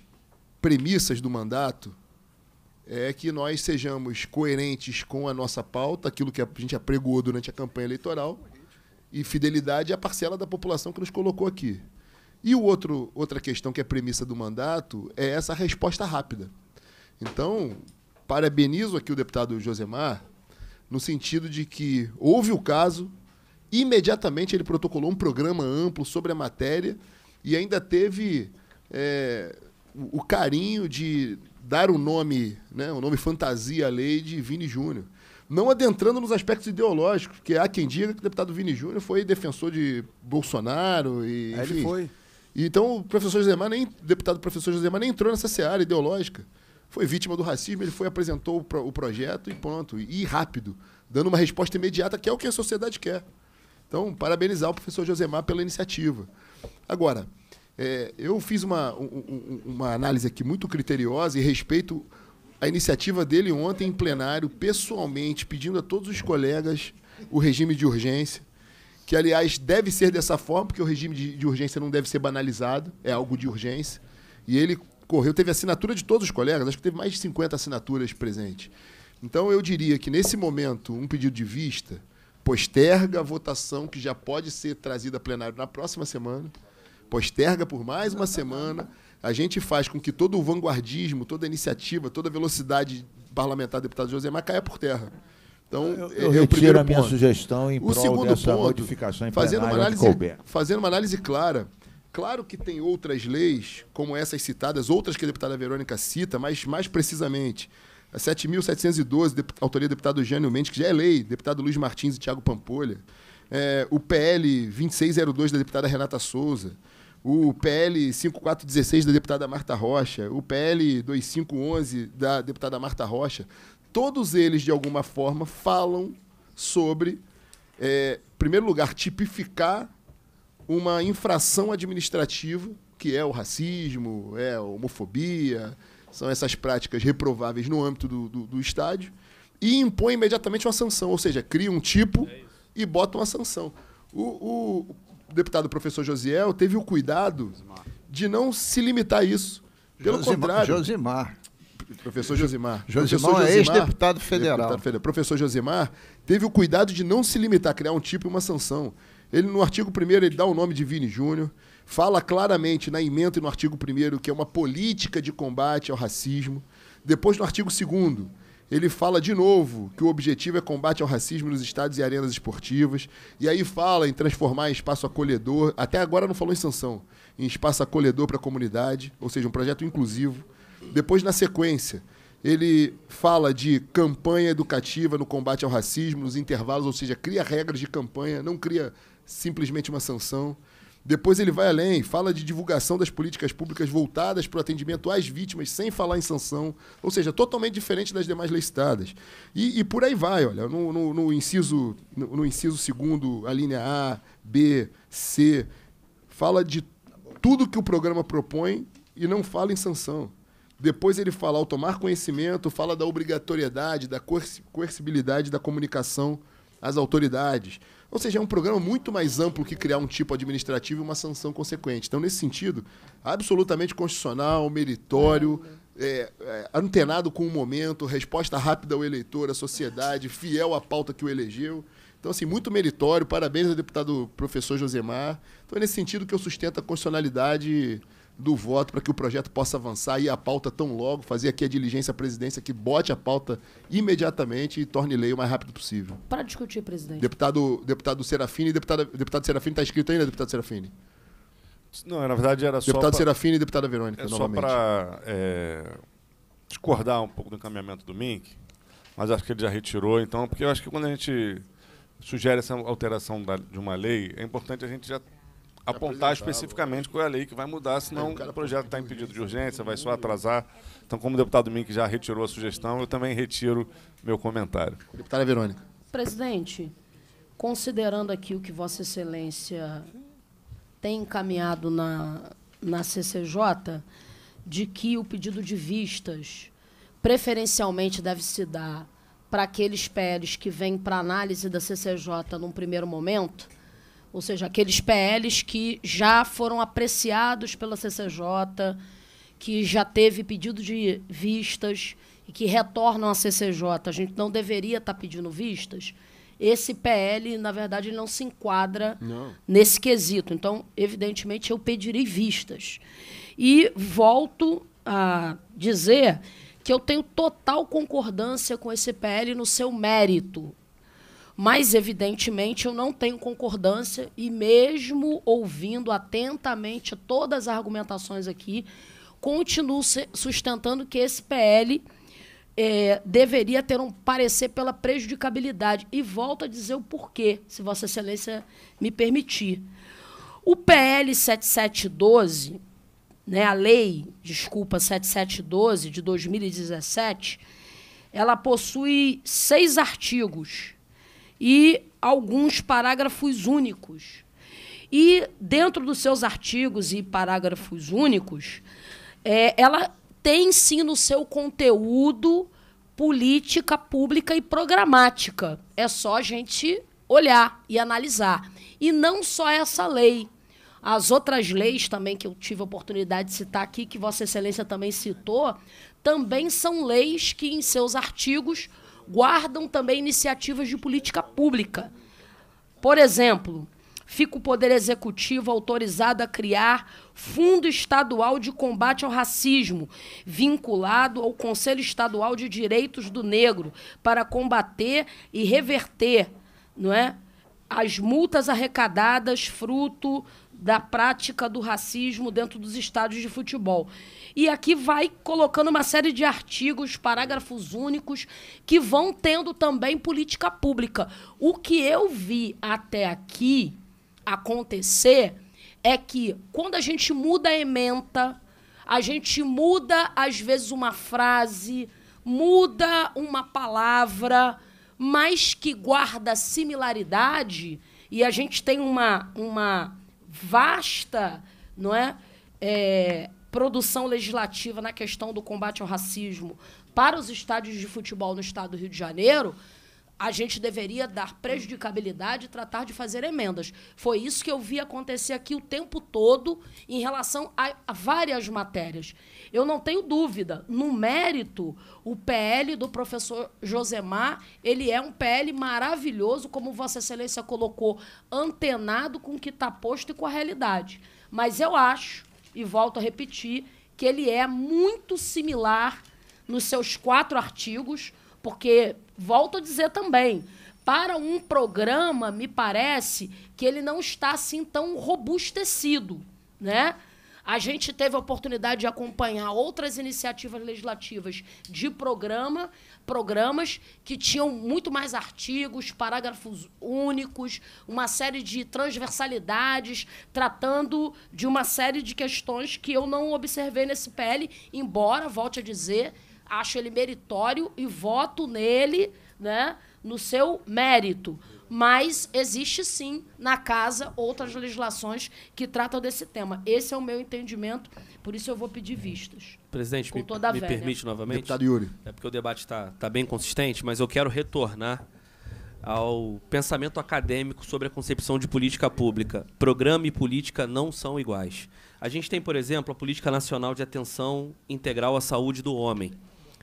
premissas do mandato é que nós sejamos coerentes com a nossa pauta, aquilo que a gente apregoou durante a campanha eleitoral, e fidelidade à é parcela da população que nos colocou aqui. E o outro, outra questão que é premissa do mandato é essa resposta rápida. Então, parabenizo aqui o deputado Josemar no sentido de que houve o caso, imediatamente ele protocolou um programa amplo sobre a matéria e ainda teve é, o carinho de dar o nome, né, o nome fantasia à lei de Vini Júnior não adentrando nos aspectos ideológicos, que há quem diga que o deputado Vini Júnior foi defensor de Bolsonaro e. É, enfim. Ele foi. então o professor Josemar nem. deputado professor Josemar nem entrou nessa seara ideológica. Foi vítima do racismo, ele foi, apresentou o, pro, o projeto e pronto. E rápido, dando uma resposta imediata, que é o que a sociedade quer. Então, parabenizar o professor Josemar pela iniciativa. Agora, é, eu fiz uma, um, uma análise aqui muito criteriosa e respeito a iniciativa dele ontem em plenário, pessoalmente, pedindo a todos os colegas o regime de urgência, que, aliás, deve ser dessa forma, porque o regime de, de urgência não deve ser banalizado, é algo de urgência. E ele correu, teve assinatura de todos os colegas, acho que teve mais de 50 assinaturas presentes. Então, eu diria que, nesse momento, um pedido de vista posterga a votação que já pode ser trazida a plenário na próxima semana, posterga por mais uma semana a gente faz com que todo o vanguardismo, toda a iniciativa, toda a velocidade parlamentar do deputado Josemar caia por terra. Então, eu, é, eu é o primeiro a minha ponto. sugestão em o prol segundo dessa ponto, modificação em fazendo uma análise, fazendo uma análise clara. Claro que tem outras leis, como essas citadas, outras que a deputada Verônica cita, mas mais precisamente a 7.712, autoria do deputado Jânio Mendes, que já é lei, deputado Luiz Martins e Tiago Pampolha, é, o PL 2602 da deputada Renata Souza, o PL 5416 da deputada Marta Rocha, o PL 2511 da deputada Marta Rocha, todos eles, de alguma forma, falam sobre, é, em primeiro lugar, tipificar uma infração administrativa, que é o racismo, é a homofobia, são essas práticas reprováveis no âmbito do, do, do estádio, e impõe imediatamente uma sanção, ou seja, cria um tipo é e bota uma sanção. O, o, deputado professor Josiel teve o cuidado de não se limitar a isso. Pelo Josimar, contrário. Josimar. Professor Josimar. Josimar, é professor é ex-deputado federal. Deputado federal. Professor Josimar teve o cuidado de não se limitar a criar um tipo e uma sanção. Ele, no artigo 1 ele dá o nome de Vini Júnior, fala claramente na emenda e no artigo 1 que é uma política de combate ao racismo. Depois, no artigo 2 ele fala de novo que o objetivo é combate ao racismo nos estados e arenas esportivas. E aí fala em transformar em espaço acolhedor. Até agora não falou em sanção. Em espaço acolhedor para a comunidade, ou seja, um projeto inclusivo. Depois, na sequência, ele fala de campanha educativa no combate ao racismo, nos intervalos, ou seja, cria regras de campanha, não cria simplesmente uma sanção. Depois ele vai além, fala de divulgação das políticas públicas voltadas para o atendimento às vítimas, sem falar em sanção, ou seja, totalmente diferente das demais leis E, e por aí vai, olha, no, no, no inciso no, no, inciso segundo, a linha A, B, C, fala de tudo que o programa propõe e não fala em sanção. Depois ele fala ao tomar conhecimento, fala da obrigatoriedade, da coerci coercibilidade da comunicação às autoridades. Ou seja, é um programa muito mais amplo que criar um tipo administrativo e uma sanção consequente. Então, nesse sentido, absolutamente constitucional, meritório, é, é, antenado com o momento, resposta rápida ao eleitor, à sociedade, fiel à pauta que o elegeu. Então, assim, muito meritório. Parabéns ao deputado professor Josemar. Então, é nesse sentido que eu sustento a constitucionalidade do voto para que o projeto possa avançar e a pauta tão logo, fazer aqui a diligência à presidência que bote a pauta imediatamente e torne lei o mais rápido possível. Para discutir, presidente. Deputado, deputado Serafini, deputada, deputado Serafini está escrito ainda, né, deputado Serafini? Não, na verdade era só. Deputado pra... Serafini e deputada Verônica, é novamente. Só para é, discordar um pouco do encaminhamento do MINC, mas acho que ele já retirou, então, porque eu acho que quando a gente sugere essa alteração da, de uma lei, é importante a gente já apontar especificamente qual é a lei que vai mudar, senão o projeto está impedido de urgência, vai só atrasar. Então, como o deputado Mink já retirou a sugestão, eu também retiro meu comentário. Deputada Verônica. Presidente, considerando aqui o que Vossa Excelência tem encaminhado na, na CCJ, de que o pedido de vistas preferencialmente deve se dar para aqueles PLs que vêm para análise da CCJ num primeiro momento, ou seja, aqueles PLs que já foram apreciados pela CCJ, que já teve pedido de vistas e que retornam à CCJ. A gente não deveria estar tá pedindo vistas. Esse PL, na verdade, não se enquadra não. nesse quesito. Então, evidentemente, eu pedirei vistas. E volto a dizer que eu tenho total concordância com esse PL no seu mérito. Mas, evidentemente, eu não tenho concordância e, mesmo ouvindo atentamente todas as argumentações aqui, continuo sustentando que esse PL é, deveria ter um parecer pela prejudicabilidade. E volto a dizer o porquê, se Vossa Excelência me permitir. O PL 7712, né, a lei, desculpa, 7712 de 2017, ela possui seis artigos e alguns parágrafos únicos. E dentro dos seus artigos e parágrafos únicos, é, ela tem sim no seu conteúdo política pública e programática. É só a gente olhar e analisar. E não só essa lei. As outras leis também que eu tive a oportunidade de citar aqui, que Vossa Excelência também citou, também são leis que, em seus artigos, guardam também iniciativas de política pública. Por exemplo, fica o Poder Executivo autorizado a criar Fundo Estadual de Combate ao Racismo, vinculado ao Conselho Estadual de Direitos do Negro, para combater e reverter não é, as multas arrecadadas fruto da prática do racismo dentro dos estádios de futebol. E aqui vai colocando uma série de artigos, parágrafos únicos, que vão tendo também política pública. O que eu vi até aqui acontecer é que quando a gente muda a ementa, a gente muda às vezes uma frase, muda uma palavra, mas que guarda similaridade, e a gente tem uma, uma vasta não é, é, produção legislativa na questão do combate ao racismo para os estádios de futebol no estado do Rio de Janeiro, a gente deveria dar prejudicabilidade e tratar de fazer emendas. Foi isso que eu vi acontecer aqui o tempo todo em relação a, várias matérias. Eu não tenho dúvida, no mérito, o PL do professor Josemar, ele é um PL maravilhoso, como Vossa Excelência colocou, antenado com o que está posto e com a realidade. Mas eu acho, e volto a repetir, que ele é muito similar nos seus quatro artigos, porque, volto a dizer também, para um programa, me parece que ele não está assim tão robustecido, né? A gente teve a oportunidade de acompanhar outras iniciativas legislativas de programa, programas que tinham muito mais artigos, parágrafos únicos, uma série de transversalidades, tratando de uma série de questões que eu não observei nesse PL, embora, volte a dizer, acho ele meritório e voto nele né, no seu mérito mas existe sim na casa outras legislações que tratam desse tema. Esse é o meu entendimento, por isso eu vou pedir vistas. Presidente, me, me permite novamente? Deputado Yuri. É porque o debate está tá bem consistente, mas eu quero retornar ao pensamento acadêmico sobre a concepção de política pública. Programa e política não são iguais. A gente tem, por exemplo, a Política Nacional de Atenção Integral à Saúde do Homem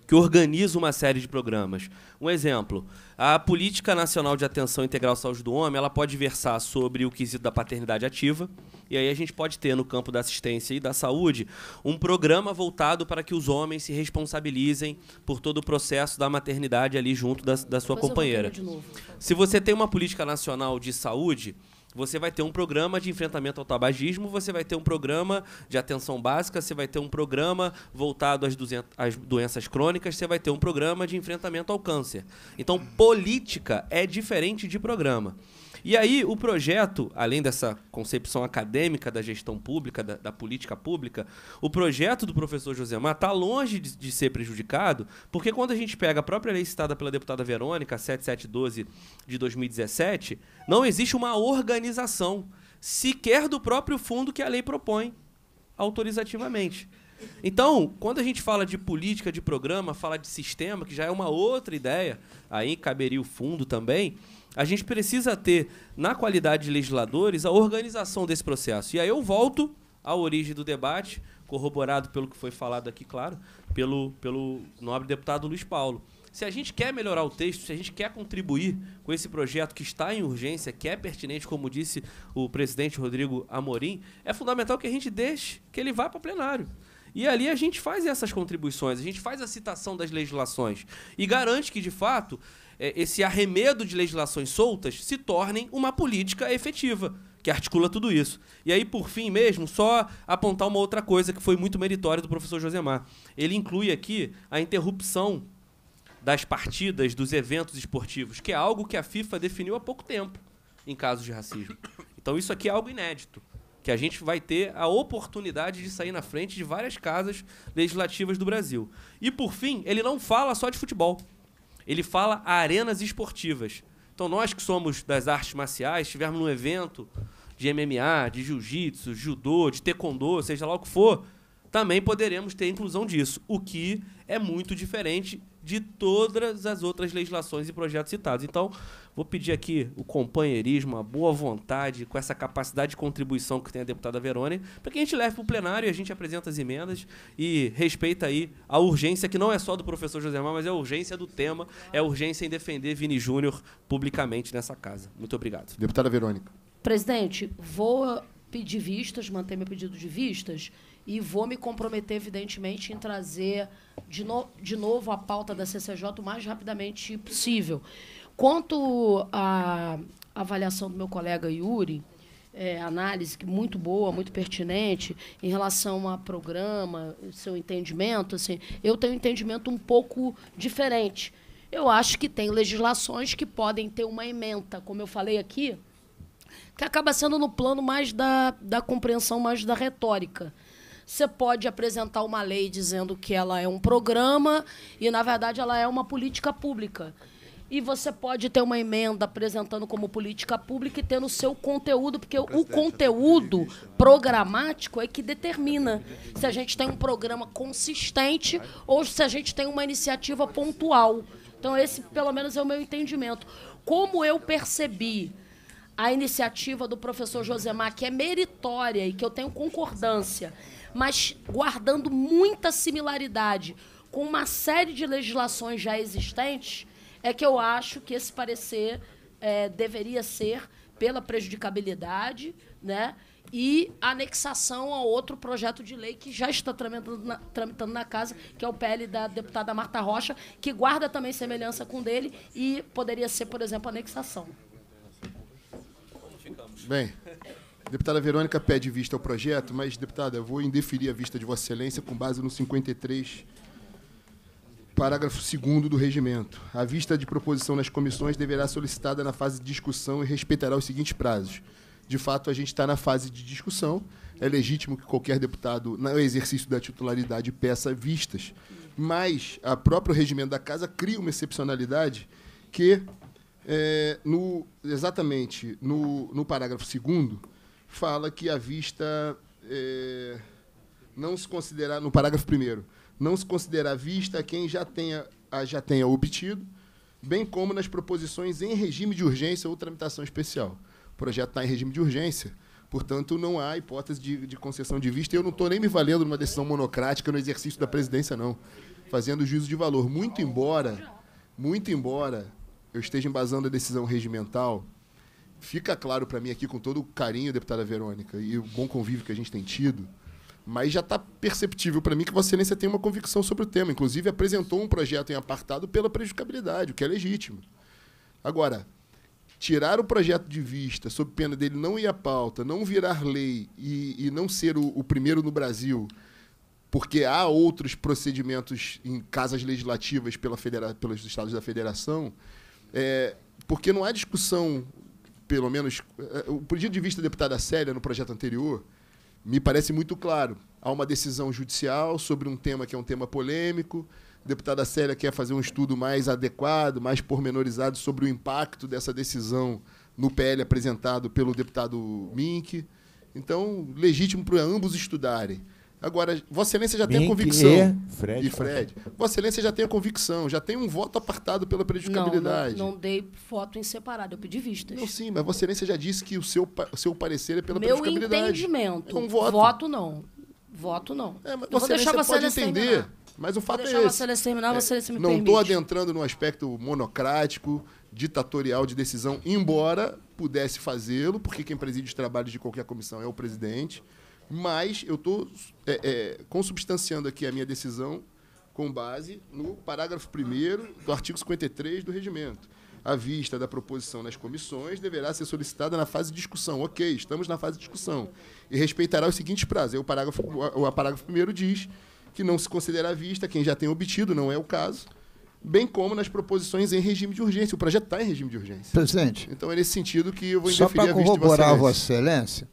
que organiza uma série de programas. Um exemplo, a Política Nacional de Atenção Integral à Saúde do Homem, ela pode versar sobre o quesito da paternidade ativa, e aí a gente pode ter no campo da assistência e da saúde um programa voltado para que os homens se responsabilizem por todo o processo da maternidade ali junto da, da sua Depois companheira. Então. Se você tem uma política nacional de saúde, você vai ter um programa de enfrentamento ao tabagismo, você vai ter um programa de atenção básica, você vai ter um programa voltado às, às doenças crônicas, você vai ter um programa de enfrentamento ao câncer. Então, política é diferente de programa. E aí, o projeto, além dessa concepção acadêmica da gestão pública, da, da política pública, o projeto do professor Josemar está longe de, de, ser prejudicado, porque quando a gente pega a própria lei citada pela deputada Verônica, 7712 de 2017, não existe uma organização, sequer do próprio fundo que a lei propõe autorizativamente. Então, quando a gente fala de política, de programa, fala de sistema, que já é uma outra ideia, aí caberia o fundo também, a gente precisa ter na qualidade de legisladores a organização desse processo. E aí eu volto à origem do debate, corroborado pelo que foi falado aqui, claro, pelo, pelo nobre deputado Luiz Paulo. Se a gente quer melhorar o texto, se a gente quer contribuir com esse projeto que está em urgência, que é pertinente, como disse o presidente Rodrigo Amorim, é fundamental que a gente deixe que ele vá para o plenário. E ali a gente faz essas contribuições, a gente faz a citação das legislações e garante que, de fato, é, esse arremedo de legislações soltas se tornem uma política efetiva que articula tudo isso. E aí, por fim mesmo, só apontar uma outra coisa que foi muito meritória do professor Josemar. Ele inclui aqui a interrupção das partidas, dos eventos esportivos, que é algo que a FIFA definiu há pouco tempo em casos de racismo. Então isso aqui é algo inédito, que a gente vai ter a oportunidade de sair na frente de várias casas legislativas do Brasil. E por fim, ele não fala só de futebol. Ele fala arenas esportivas. Então, nós que somos das artes marciais, estivermos num evento de MMA, de jiu-jitsu, judô, de taekwondo, seja lá o que for, também poderemos ter inclusão disso, o que é muito diferente de todas as outras legislações e projetos citados. Então, vou pedir aqui o companheirismo, a boa vontade, com essa capacidade de contribuição que tem a deputada Verônica, para que a gente leve para o plenário e a gente apresenta as emendas e respeita aí a urgência, que não é só do professor José Mar, mas é a urgência do tema, é a urgência em defender Vini Júnior publicamente nessa casa. Muito obrigado. Deputada Verônica. Presidente, vou pedir vistas, manter meu pedido de vistas e vou me comprometer, evidentemente, em trazer de, no, de novo a pauta da CCJ o mais rapidamente possível. Quanto à avaliação do meu colega Yuri, é, análise muito boa, muito pertinente em relação a programa, seu entendimento, assim, eu tenho um entendimento um pouco diferente. Eu acho que tem legislações que podem ter uma ementa, como eu falei aqui, que acaba sendo no plano mais da, da compreensão, mais da retórica você pode apresentar uma lei dizendo que ela é um programa e, na verdade, ela é uma política pública. E você pode ter uma emenda apresentando como política pública e tendo o seu conteúdo, porque o, o conteúdo né? programático é que determina se a gente tem um programa consistente ou se a gente tem uma iniciativa pontual. Então, esse, pelo menos, é o meu entendimento. Como eu percebi a iniciativa do professor Josemar, que é meritória e que eu tenho concordância, mas guardando muita similaridade com uma série de legislações já existentes, é que eu acho que esse parecer é, deveria ser pela prejudicabilidade, né? e anexação a outro projeto de lei que já está tramitando na, tramitando na, casa, que é o PL da deputada Marta Rocha, que guarda também semelhança com dele e poderia ser, por exemplo, anexação. Bem, Deputada Verônica pede vista ao projeto, mas, deputada, eu vou indeferir a vista de Vossa Excelência com base no 53, parágrafo 2 do regimento. A vista de proposição nas comissões deverá ser solicitada na fase de discussão e respeitará os seguintes prazos. De fato, a gente está na fase de discussão. É legítimo que qualquer deputado, no exercício da titularidade, peça vistas. Mas a próprio regimento da casa cria uma excepcionalidade que, é, no, exatamente no, no parágrafo 2 fala que a vista é, não se considerar, no parágrafo primeiro, não se considerar vista quem já tenha, já tenha obtido, bem como nas proposições em regime de urgência ou tramitação especial. O projeto está em regime de urgência, portanto, não há hipótese de, de concessão de vista. eu não estou nem me valendo numa decisão monocrática no exercício da presidência, não. Fazendo juízo de valor. Muito embora, muito embora eu esteja embasando a decisão regimental fica claro para mim aqui, com todo o carinho, deputada Verônica, e o bom convívio que a gente tem tido, mas já está perceptível para mim que Vossa Excelência tem uma convicção sobre o tema. Inclusive, apresentou um projeto em apartado pela prejudicabilidade, o que é legítimo. Agora, tirar o projeto de vista, sob pena dele não ir à pauta, não virar lei e, e não ser o, o primeiro no Brasil porque há outros procedimentos em casas legislativas pela federa pelos estados da federação, é, porque não há discussão pelo menos, o eh, eh, pedido de vista da deputada Célia no projeto anterior, me parece muito claro. Há uma decisão judicial sobre um tema que é um tema polêmico. A deputada Célia quer fazer um estudo mais adequado, mais pormenorizado sobre o impacto dessa decisão no PL apresentado pelo deputado Mink. Então, legítimo para ambos estudarem. Agora, Vossa Excelência já Bem tem a convicção. Fred, e Fred. Vossa Excelência já tem a convicção, já tem um voto apartado pela prejudicabilidade. Não, não, não dei voto em separado, eu pedi vistas. Não, sim, mas Vossa Excelência já disse que o seu, o seu parecer é pela Meu prejudicabilidade. Meu entendimento. É um voto. Voto não. Voto não. É, mas que Vossa Excelência pode entender. Terminar. Mas o fato vou é esse. Você terminar, é, você me não estou adentrando no aspecto monocrático, ditatorial de decisão, embora pudesse fazê-lo, porque quem preside os trabalhos de qualquer comissão é o presidente. Mas eu estou é, é, consubstanciando aqui a minha decisão com base no parágrafo 1 do artigo 53 do regimento. A vista da proposição nas comissões deverá ser solicitada na fase de discussão. Ok, estamos na fase de discussão. E respeitará os seguintes prazos. É o parágrafo, o, parágrafo 1 diz que não se considera vista quem já tem obtido, não é o caso, bem como nas proposições em regime de urgência. O projeto está em regime de urgência. Presidente. Então é nesse sentido que eu vou indeferir a vista Só para corroborar, Vossa Excelência,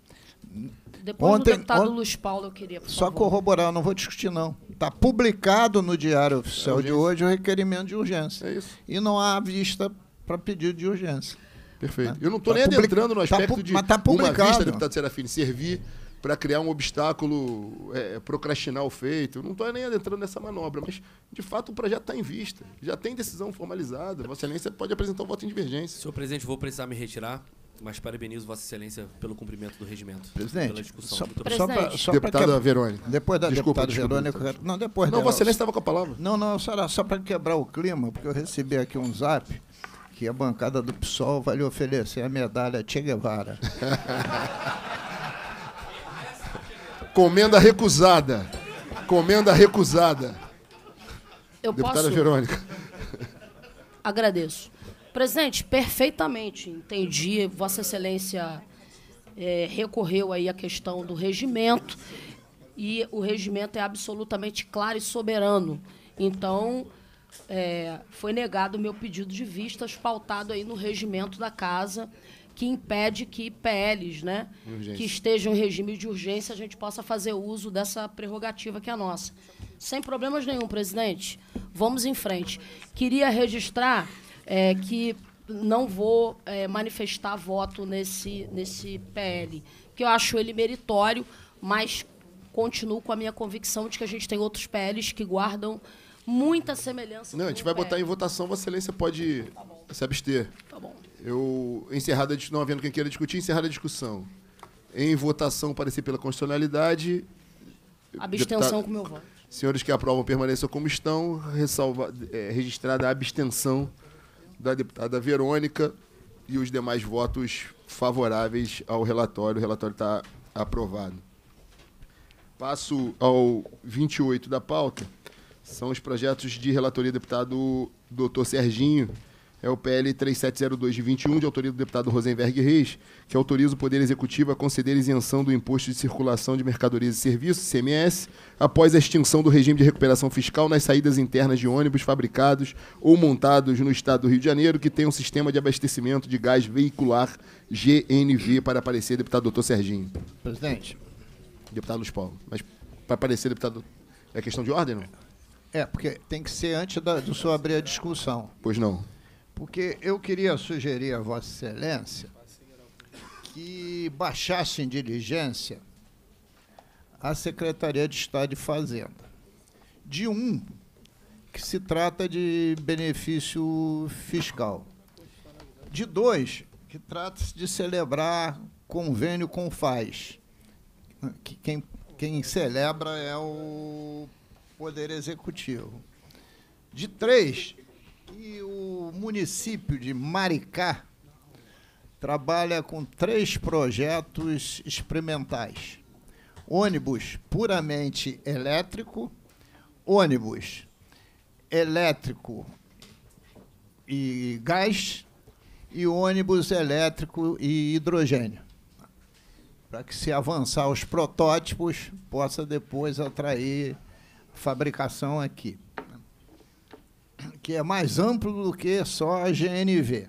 depois ontem, do deputado ontem, Luiz Paulo, eu queria. só favor. corroborar, não vou discutir, não. Está publicado no Diário Oficial é de hoje o requerimento de urgência. É isso. E não há vista para pedido de urgência. Perfeito. Tá? Eu não estou tá nem public... adentrando no tá aspecto tá, de mas está publicado. uma vista, deputado Serafini, servir para criar um obstáculo, é, procrastinar o feito. Eu não estou nem adentrando nessa manobra, mas, de fato, o projeto está em vista. Já tem decisão formalizada. Vossa Excelência pode apresentar um voto em divergência. Senhor presidente, vou precisar me retirar. Mas parabenizo Vossa Excelência pelo cumprimento do regimento. Presidente, pela Só, Muito só pra, só deputada que... Verônica. Depois da desculpa, deputada Verônica. Quero... Não, depois Não, dela, Vossa Excelência estava com a palavra. Não, não, senhora, só para quebrar o clima, porque eu recebi aqui um zap que a bancada do PSOL vai lhe oferecer a medalha Che Guevara. Comenda recusada. Comenda recusada. Eu Deputada posso... Verônica. Agradeço. Presidente, perfeitamente entendi. Vossa Excelência é, recorreu aí à questão do regimento e o regimento é absolutamente claro e soberano. Então, é, foi negado o meu pedido de vistas, pautado aí no regimento da casa, que impede que PLs, né, urgência. que estejam em regime de urgência, a gente possa fazer uso dessa prerrogativa que é nossa. Sem problemas nenhum, presidente. Vamos em frente. Queria registrar é, que não vou é, manifestar voto nesse, nesse PL, que eu acho ele meritório, mas continuo com a minha convicção de que a gente tem outros PLs que guardam muita semelhança. Não, a gente vai PL. botar em votação, Vossa Excelência pode tá se abster. Tá bom. Eu, encerrada, não havendo quem queira discutir, encerrada a discussão. Em votação, parecer pela constitucionalidade. Abstenção deputado, com meu voto. Senhores que aprovam permaneçam como estão, ressalva, é, registrada a abstenção da deputada Verônica e os demais votos favoráveis ao relatório. O relatório está aprovado. Passo ao 28 da pauta. São os projetos de relatoria do deputado Dr. Serginho, é o PL 3702 de 21, de autoria do deputado Rosenberg Reis, que autoriza o Poder Executivo a conceder isenção do Imposto de Circulação de Mercadorias e Serviços, CMS, após a extinção do regime de recuperação fiscal nas saídas internas de ônibus fabricados ou montados no Estado do Rio de Janeiro, que tem um sistema de abastecimento de gás veicular GNV, para aparecer, deputado doutor Serginho. Presidente. Deputado Luiz Paulo. Mas para aparecer, deputado... É questão de ordem, não? É, porque tem que ser antes da, do senhor abrir a discussão. Pois não porque eu queria sugerir a Vossa Excelência que baixasse em diligência a Secretaria de Estado de Fazenda. De um, que se trata de benefício fiscal. De dois, que trata-se de celebrar convênio com o FAS. Que quem, quem celebra é o Poder Executivo. De três, e o município de Maricá trabalha com três projetos experimentais: ônibus puramente elétrico, ônibus elétrico e gás e ônibus elétrico e hidrogênio. Para que se avançar os protótipos, possa depois atrair fabricação aqui que é mais amplo do que só a GNV.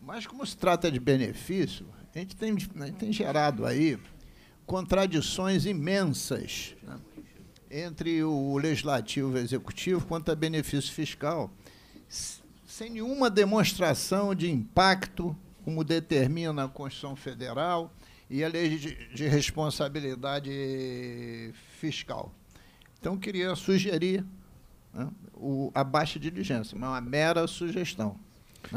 Mas, como se trata de benefício, a gente tem, a gente tem gerado aí contradições imensas né, entre o legislativo e o executivo quanto a benefício fiscal, sem nenhuma demonstração de impacto, como determina a Constituição Federal e a Lei de, de Responsabilidade Fiscal. Então, queria sugerir né, o, a baixa diligência, mas é uma mera sugestão.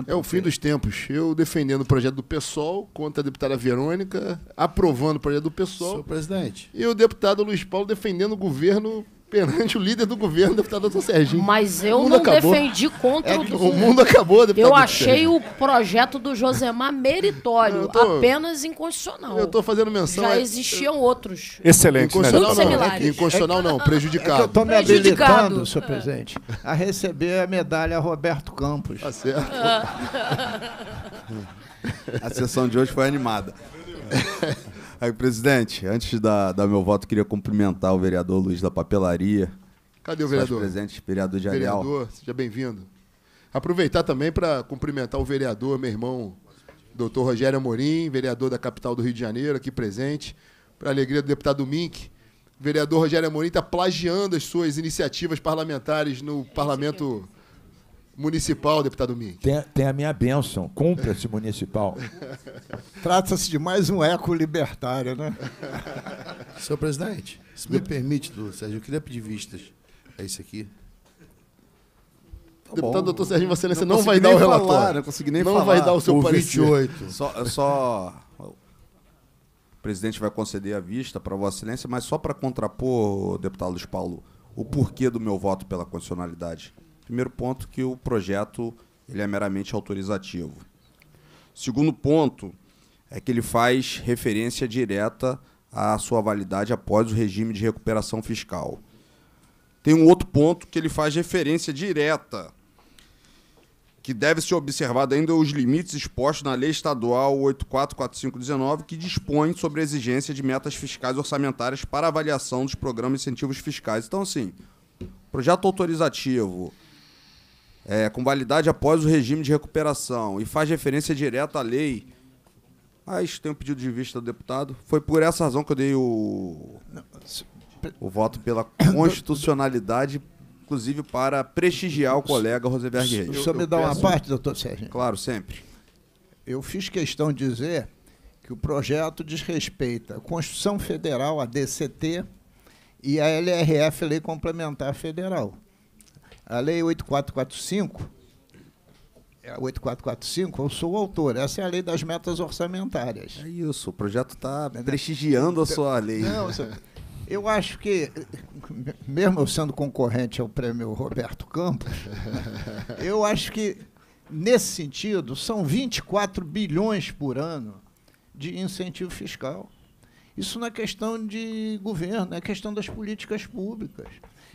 É, é o fim dos tempos. Eu defendendo o projeto do PSOL contra a deputada Verônica, aprovando o projeto do PSOL. Senhor presidente. E o deputado Luiz Paulo defendendo o governo perante o líder do governo, deputado doutor Serginho. Mas eu não acabou. defendi contra é, o... o mundo acabou, deputado. Eu achei o projeto do Josemar meritório, tô... apenas inconstitucional. Eu estou fazendo menção. Já é... existiam outros. Excelente, né, inconstitucional né? não, inconstitucional não, é prejudicado. É estou me habilitando, senhor presidente, a receber a medalha Roberto Campos. Tá certo. Ah. a sessão de hoje foi animada. Aí, presidente, antes de da, dar, meu voto, queria cumprimentar o vereador Luiz da Papelaria. Cadê o vereador? Presente, vereador de Vereador, seja bem-vindo. Aproveitar também para cumprimentar o vereador, meu irmão, doutor Rogério Amorim, vereador da capital do Rio de Janeiro, aqui presente. Para alegria do deputado Mink, o vereador Rogério Amorim está plagiando as suas iniciativas parlamentares no é parlamento municipal, deputado Mink. Tem, tem, a minha bênção. Cumpra-se municipal. Trata-se de mais um eco libertário, né? Senhor presidente, se me permite, Sérgio, eu queria pedir vistas. É isso aqui. Tá deputado doutor Sérgio Vassalência não, não vai dar o relatório. Falar, não consegui nem não falar. vai dar o seu o parecer. 28. Só, é só... O presidente vai conceder a vista para Vossa Excelência, mas só para contrapor, deputado Luiz Paulo, o porquê do meu voto pela condicionalidade. Primeiro ponto, que o projeto ele é meramente autorizativo. Segundo ponto, é que ele faz referência direta à sua validade após o regime de recuperação fiscal. Tem um outro ponto que ele faz referência direta, que deve ser observado ainda os limites expostos na Lei Estadual 844519, que dispõe sobre a exigência de metas fiscais orçamentárias para avaliação dos programas de incentivos fiscais. Então, assim, projeto autorizativo, é, com validade após o regime de recuperação e faz referência direta à lei. Ah, isso tem um pedido de vista do deputado. Foi por essa razão que eu dei o, o voto pela constitucionalidade, inclusive para prestigiar o colega Rosever Reis. senhor me dá uma parte, doutor Sérgio. Claro, sempre. Eu fiz questão de dizer que o projeto desrespeita a Constituição Federal, a DCT, e a LRF, Lei Complementar Federal. A Lei 8445, 8445, é, eu sou o autor. Essa é a lei das metas orçamentárias. É isso, o projeto está prestigiando a sua lei. Não, eu acho que, mesmo eu sendo concorrente ao prêmio Roberto Campos, eu acho que, nesse sentido, são 24 bilhões por ano de incentivo fiscal. Isso não é questão de governo, é questão das políticas públicas.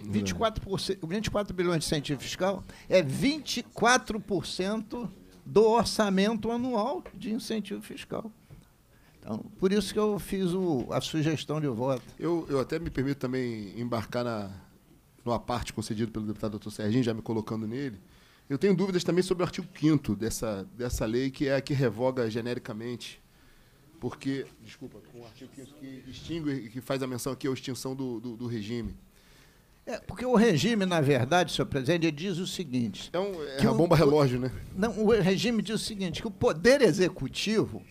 24%, 24 bilhões de incentivo fiscal é 24% do orçamento anual de incentivo fiscal. Então, por isso que eu fiz o, a sugestão de voto. Eu, eu até me permito também embarcar na, numa parte concedida pelo deputado doutor Serginho, já me colocando nele. Eu tenho dúvidas também sobre o artigo 5 dessa, dessa lei, que é a que revoga genericamente, porque, desculpa, com o artigo 5 que extingue e que faz a menção aqui à extinção do, do, do regime. É, porque o regime, na verdade, senhor presidente, ele diz o seguinte. Então, é, é uma bomba o, relógio, né? Não, o regime diz o seguinte: que o poder executivo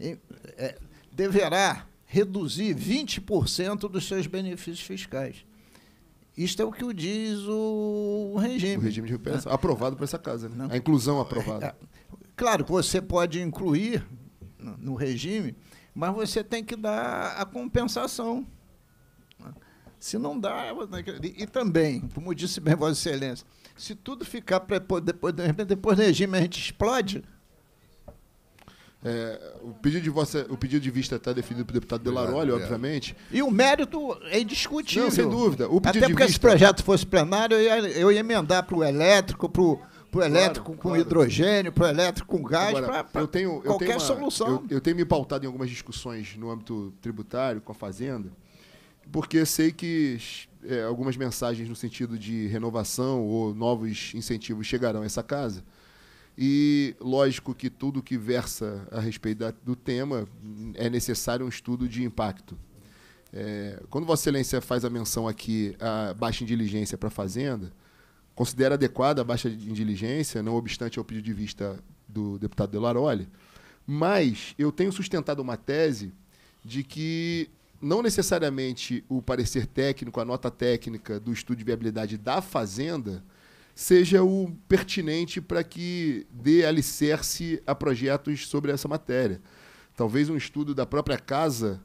é, deverá reduzir 20% dos seus benefícios fiscais. Isto é o que o diz o, o regime. O regime de recuperação, aprovado por essa casa, né? Não. A inclusão aprovada. É, é, claro que você pode incluir no regime, mas você tem que dar a compensação se não dá, e também, como disse bem Vossa Excelência, se tudo ficar para depois, depois do regime a gente explode. É, o, pedido de vossa, o pedido de vista está definido pelo deputado Delaroli, é. obviamente. E o mérito é indiscutível. Não, sem dúvida. O pedido Até porque de vista... projeto fosse plenário, eu ia, eu ia emendar para o elétrico, para o elétrico com claro. hidrogênio, o elétrico com gás, para eu tenho, eu qualquer tenho uma, solução. Eu, eu, tenho me pautado em algumas discussões no âmbito tributário com a Fazenda porque sei que é, algumas mensagens no sentido de renovação ou novos incentivos chegarão a essa casa. E lógico que tudo que versa a respeito da, do tema hum, é necessário um estudo de impacto. É, quando Vossa Excelência faz a menção aqui à baixa diligência para a Fazenda, considera adequada a baixa diligência, não obstante ao pedido de vista do deputado Delaroli, mas eu tenho sustentado uma tese de que não necessariamente o parecer técnico, a nota técnica do estudo de viabilidade da fazenda seja o pertinente para que dê alicerce a projetos sobre essa matéria. Talvez um estudo da própria casa,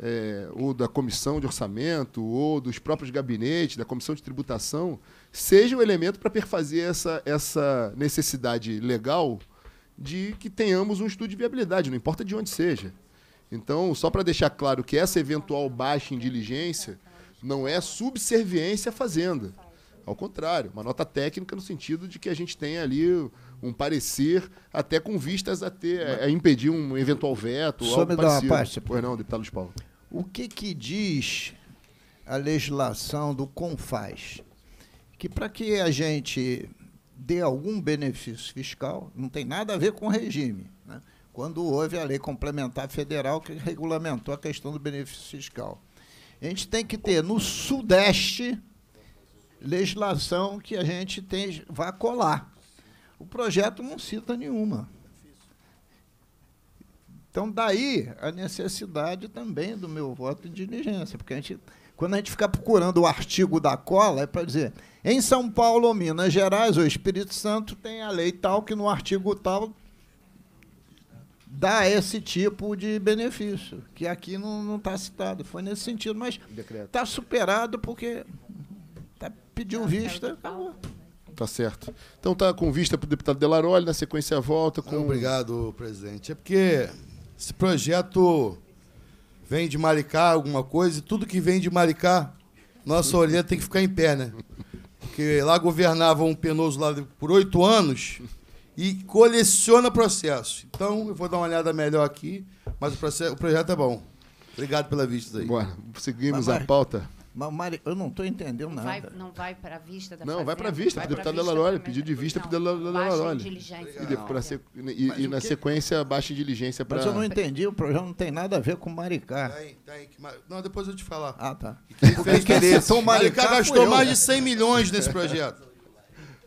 é, ou da comissão de orçamento, ou dos próprios gabinetes, da comissão de tributação, seja o um elemento para perfazer essa, essa necessidade legal de que tenhamos um estudo de viabilidade, não importa de onde seja. Então, só para deixar claro que essa eventual baixa em diligência não é subserviência à fazenda. Ao contrário, uma nota técnica no sentido de que a gente tem ali um parecer, até com vistas a, ter, a impedir um eventual veto. Só me dar uma parte. Pois não, deputado Luiz Paulo. O que, que diz a legislação do CONFAS? Que para que a gente dê algum benefício fiscal, não tem nada a ver com o regime, né? quando houve a lei complementar federal que regulamentou a questão do benefício fiscal. A gente tem que ter no Sudeste legislação que a gente tem, vá colar. O projeto não cita nenhuma. Então, daí a necessidade também do meu voto de diligência, porque a gente, quando a gente fica procurando o artigo da cola, é para dizer, em São Paulo, Minas Gerais ou Espírito Santo, tem a lei tal que no artigo tal dá esse tipo de benefício, que aqui não está citado. Foi nesse sentido, mas está superado porque tá, pediu vista, tá, tá certo. Então tá com vista para o deputado Delaroli, na sequência volta com... Obrigado, presidente. É porque esse projeto vem de Maricá alguma coisa, e tudo que vem de Maricá, nossa orelha tem que ficar em pé, né? Porque lá governava um penoso lá por oito anos, e coleciona processo. Então, eu vou dar uma olhada melhor aqui, mas o, processo, o projeto é bom. Obrigado pela vista aí. Bora, seguimos mas, a pauta. Mas, Mari, eu não estou entendendo não nada. Vai, não vai para a vista da Não, fazenda, vai para tá a vista, para o deputado Delaroli, pedido de vista para o Delaroli. E, e, e na sequência, baixa diligência para... Mas eu não entendi, o projeto não tem nada a ver com Maricá. Tem, tá tem. Tá que, não, depois eu te falar. Ah, tá. Quem fez, Maricá gastou mais né? de 100 milhões nesse projeto.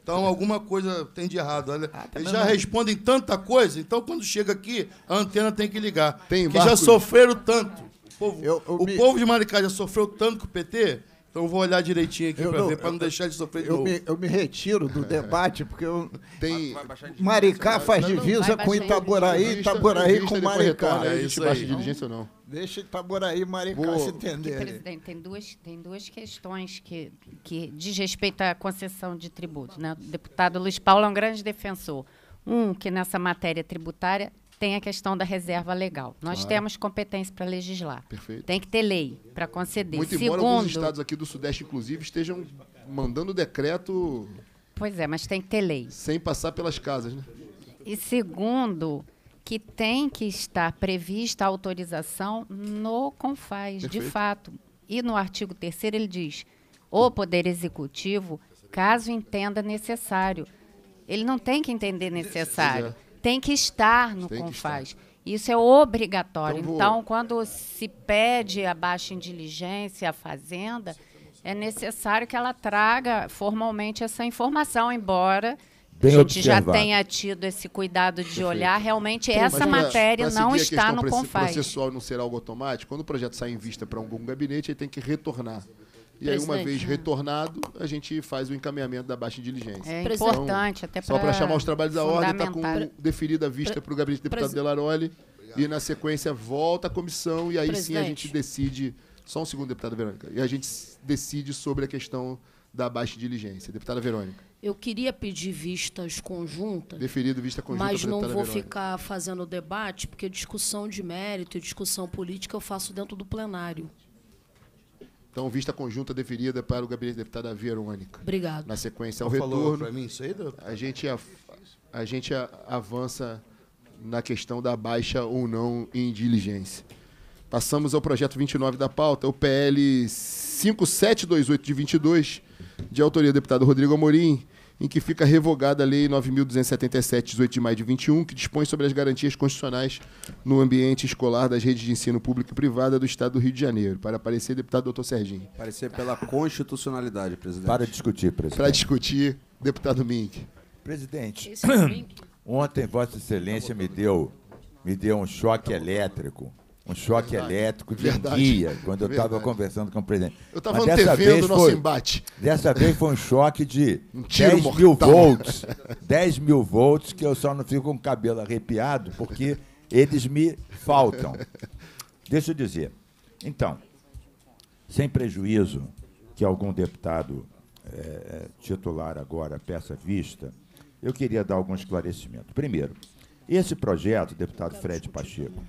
Então, alguma coisa tem de errado. Olha, ah, tá eles já respondem tanta coisa, então quando chega aqui, a antena tem que ligar. Tem que já sofreram tanto. O povo, eu, eu o me... povo de Maricá já sofreu tanto com o PT então eu vou olhar direitinho aqui para ver, para não deixar de sofrer de eu novo. Me, eu me retiro do debate, porque eu. Tem... Maricá faz divisa com Itaboraí, Itaboraí com Maricá. Né? Não é isso aí. Baixa diligência não. Deixa Itaboraí e Maricá vou... se entenderem. Presidente, tem duas, tem duas questões que, que diz respeito à concessão de tributos, Né? O deputado Luiz Paulo é um grande defensor. Um, que nessa matéria tributária tem a questão da reserva legal. Nós claro. temos competência para legislar. Perfeito. Tem que ter lei para conceder. Muito Segundo, embora alguns estados aqui do Sudeste, inclusive, estejam mandando decreto... Pois é, mas tem que ter lei. Sem passar pelas casas, né? E segundo, que tem que estar prevista a autorização no CONFAS, Perfeito. de fato. E no artigo 3 ele diz: o Poder Executivo, caso entenda necessário. Ele não tem que entender necessário. É. Tem que estar no CONFAS. Isso é obrigatório. Então, então quando se pede a baixa diligência à fazenda, é necessário que ela traga formalmente essa informação, embora Bem a gente observado. já tenha tido esse cuidado de Perfeito. olhar, realmente essa matéria não está no CONFAS. O processual não será algo automático. Quando o projeto sai em vista para algum gabinete, ele tem que retornar. E aí, uma vez né? retornado, a gente faz o encaminhamento da baixa diligência. É então, importante, até para. Só para chamar os trabalhos da ordem, está com deferida a vista para o gabinete do deputado Delaroli. E na sequência volta a comissão e aí Presidente. sim a gente decide. Só um segundo, deputada Verônica. E a gente decide sobre a questão da baixa diligência. Deputada Verônica. Eu queria pedir vistas conjuntas. Deferido vista conjunta. Mas não vou Verônica. ficar fazendo debate, porque discussão de mérito e discussão política eu faço dentro do plenário. Então, vista conjunta deferida para o gabinete da deputada Verônica. Obrigado. Na sequência ao retorno, para mim isso aí, doutor? a gente a, a gente avança na questão da baixa ou não em diligência. Passamos ao projeto 29 da pauta, o PL 5728 de 22, de autoria do deputado Rodrigo Amorim, em que fica revogada a Lei 9.277, 18 de maio de 21, que dispõe sobre as garantias constitucionais no ambiente escolar das redes de ensino público e privada do Estado do Rio de Janeiro. Para aparecer, deputado doutor Serginho. Aparecer pela constitucionalidade, presidente. Para discutir, presidente. Para discutir, deputado Mink. Presidente, é ontem Vossa Excelência me deu, me deu um choque elétrico um choque Verdade. elétrico de Verdade. dia, quando eu estava conversando com o presidente. Eu estava antevendo o nosso foi, embate. Dessa vez foi um choque de um 10 mortal. mil volts. 10 mil volts que eu só não fico com o cabelo arrepiado, porque eles me faltam. Deixa eu dizer. Então, sem prejuízo que algum deputado é, titular agora peça vista, eu queria dar algum esclarecimento. Primeiro, esse projeto, deputado Fred Pacheco,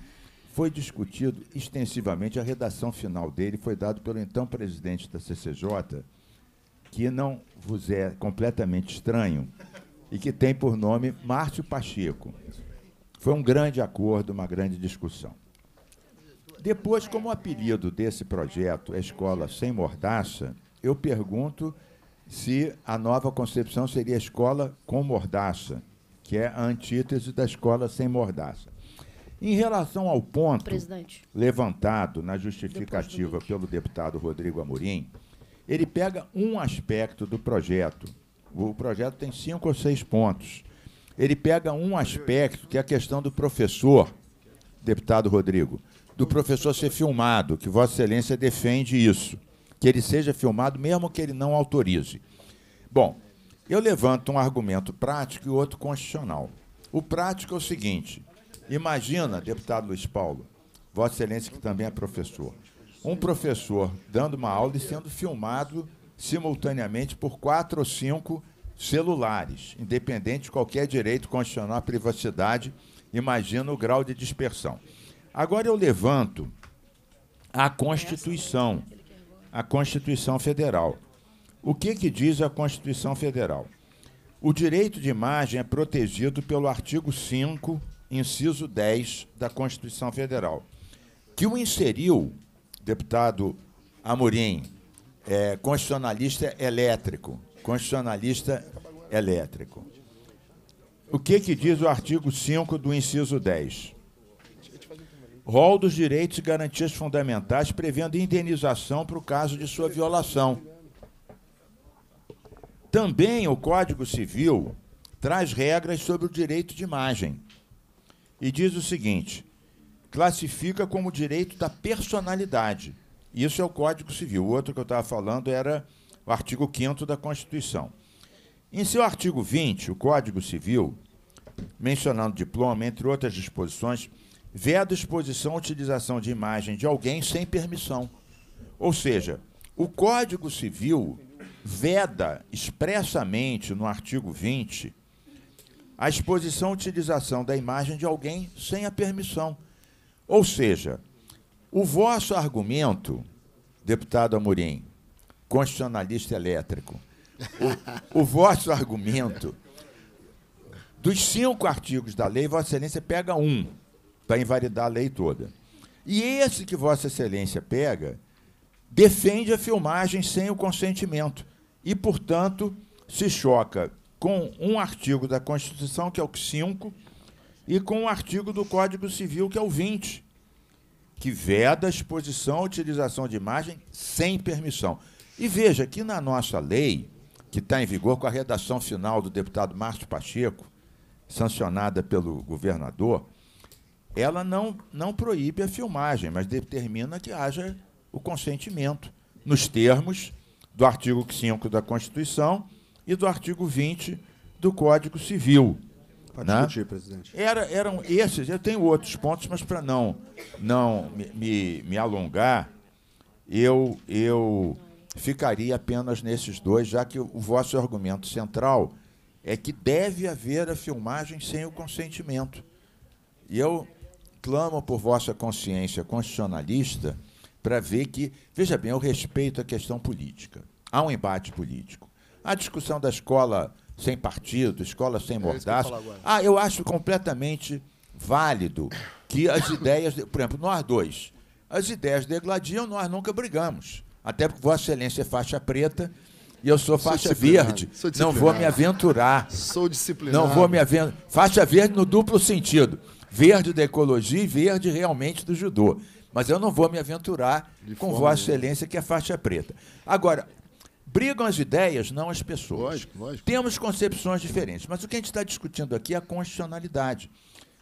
foi discutido extensivamente, a redação final dele foi dada pelo então presidente da CCJ, que não vos é completamente estranho, e que tem por nome Márcio Pacheco. Foi um grande acordo, uma grande discussão. Depois, como o apelido desse projeto é Escola Sem Mordaça, eu pergunto se a nova concepção seria a escola com mordaça, que é a antítese da escola sem mordaça. Em relação ao ponto Presidente. levantado na justificativa pelo deputado Rodrigo Amorim, ele pega um aspecto do projeto. O projeto tem cinco ou seis pontos. Ele pega um aspecto, que é a questão do professor, deputado Rodrigo, do professor ser filmado, que Vossa Excelência defende isso, que ele seja filmado mesmo que ele não autorize. Bom, eu levanto um argumento prático e outro constitucional. O prático é o seguinte: Imagina, deputado Luiz Paulo, Vossa Excelência, que também é professor, um professor dando uma aula e sendo filmado simultaneamente por quatro ou cinco celulares, independente de qualquer direito constitucional à privacidade, imagina o grau de dispersão. Agora eu levanto a Constituição, a Constituição Federal. O que, que diz a Constituição Federal? O direito de imagem é protegido pelo artigo 5 inciso 10 da Constituição Federal, que o inseriu, deputado Amorim, é, constitucionalista elétrico, constitucionalista elétrico. O que, que diz o artigo 5 do inciso 10? Rol dos direitos e garantias fundamentais prevendo indenização para o caso de sua violação. Também o Código Civil traz regras sobre o direito de imagem e diz o seguinte: classifica como direito da personalidade. Isso é o Código Civil. O outro que eu estava falando era o artigo 5 da Constituição. Em seu artigo 20, o Código Civil, mencionando diploma, entre outras disposições, veda exposição à utilização de imagem de alguém sem permissão. Ou seja, o Código Civil veda expressamente no artigo 20 a exposição e utilização da imagem de alguém sem a permissão. Ou seja, o vosso argumento, deputado Amorim, constitucionalista elétrico, o, o vosso argumento, dos cinco artigos da lei, Vossa Excelência pega um para invalidar a lei toda. E esse que Vossa Excelência pega defende a filmagem sem o consentimento e, portanto, se choca com um artigo da Constituição, que é o 5, e com um artigo do Código Civil, que é o 20, que veda a exposição e utilização de imagem sem permissão. E veja que na nossa lei, que está em vigor com a redação final do deputado Márcio Pacheco, sancionada pelo governador, ela não, não proíbe a filmagem, mas determina que haja o consentimento, nos termos do artigo 5 da Constituição e do artigo 20 do Código Civil. Pode né? discutir, presidente. Era, eram esses, eu tenho outros pontos, mas para não, não me, me, me alongar, eu, eu ficaria apenas nesses dois, já que o vosso argumento central é que deve haver a filmagem sem o consentimento. E eu clamo por vossa consciência constitucionalista para ver que, veja bem, eu respeito a questão política. Há um embate político. A discussão da escola sem partido, escola sem mordaça. É eu ah, eu acho completamente válido que as ideias, por exemplo, nós dois, as ideias degladiam, nós nunca brigamos. Até porque Vossa Excelência é faixa preta e eu sou faixa sou verde. Sou não vou me aventurar. Sou disciplinado. Não vou me aventurar. Faixa verde no duplo sentido: verde da ecologia e verde realmente do judô. Mas eu não vou me aventurar De com Vossa Excelência, que é faixa preta. Agora, Brigam as ideias, não as pessoas. Lógico, lógico. Temos concepções diferentes, mas o que a gente está discutindo aqui é a constitucionalidade.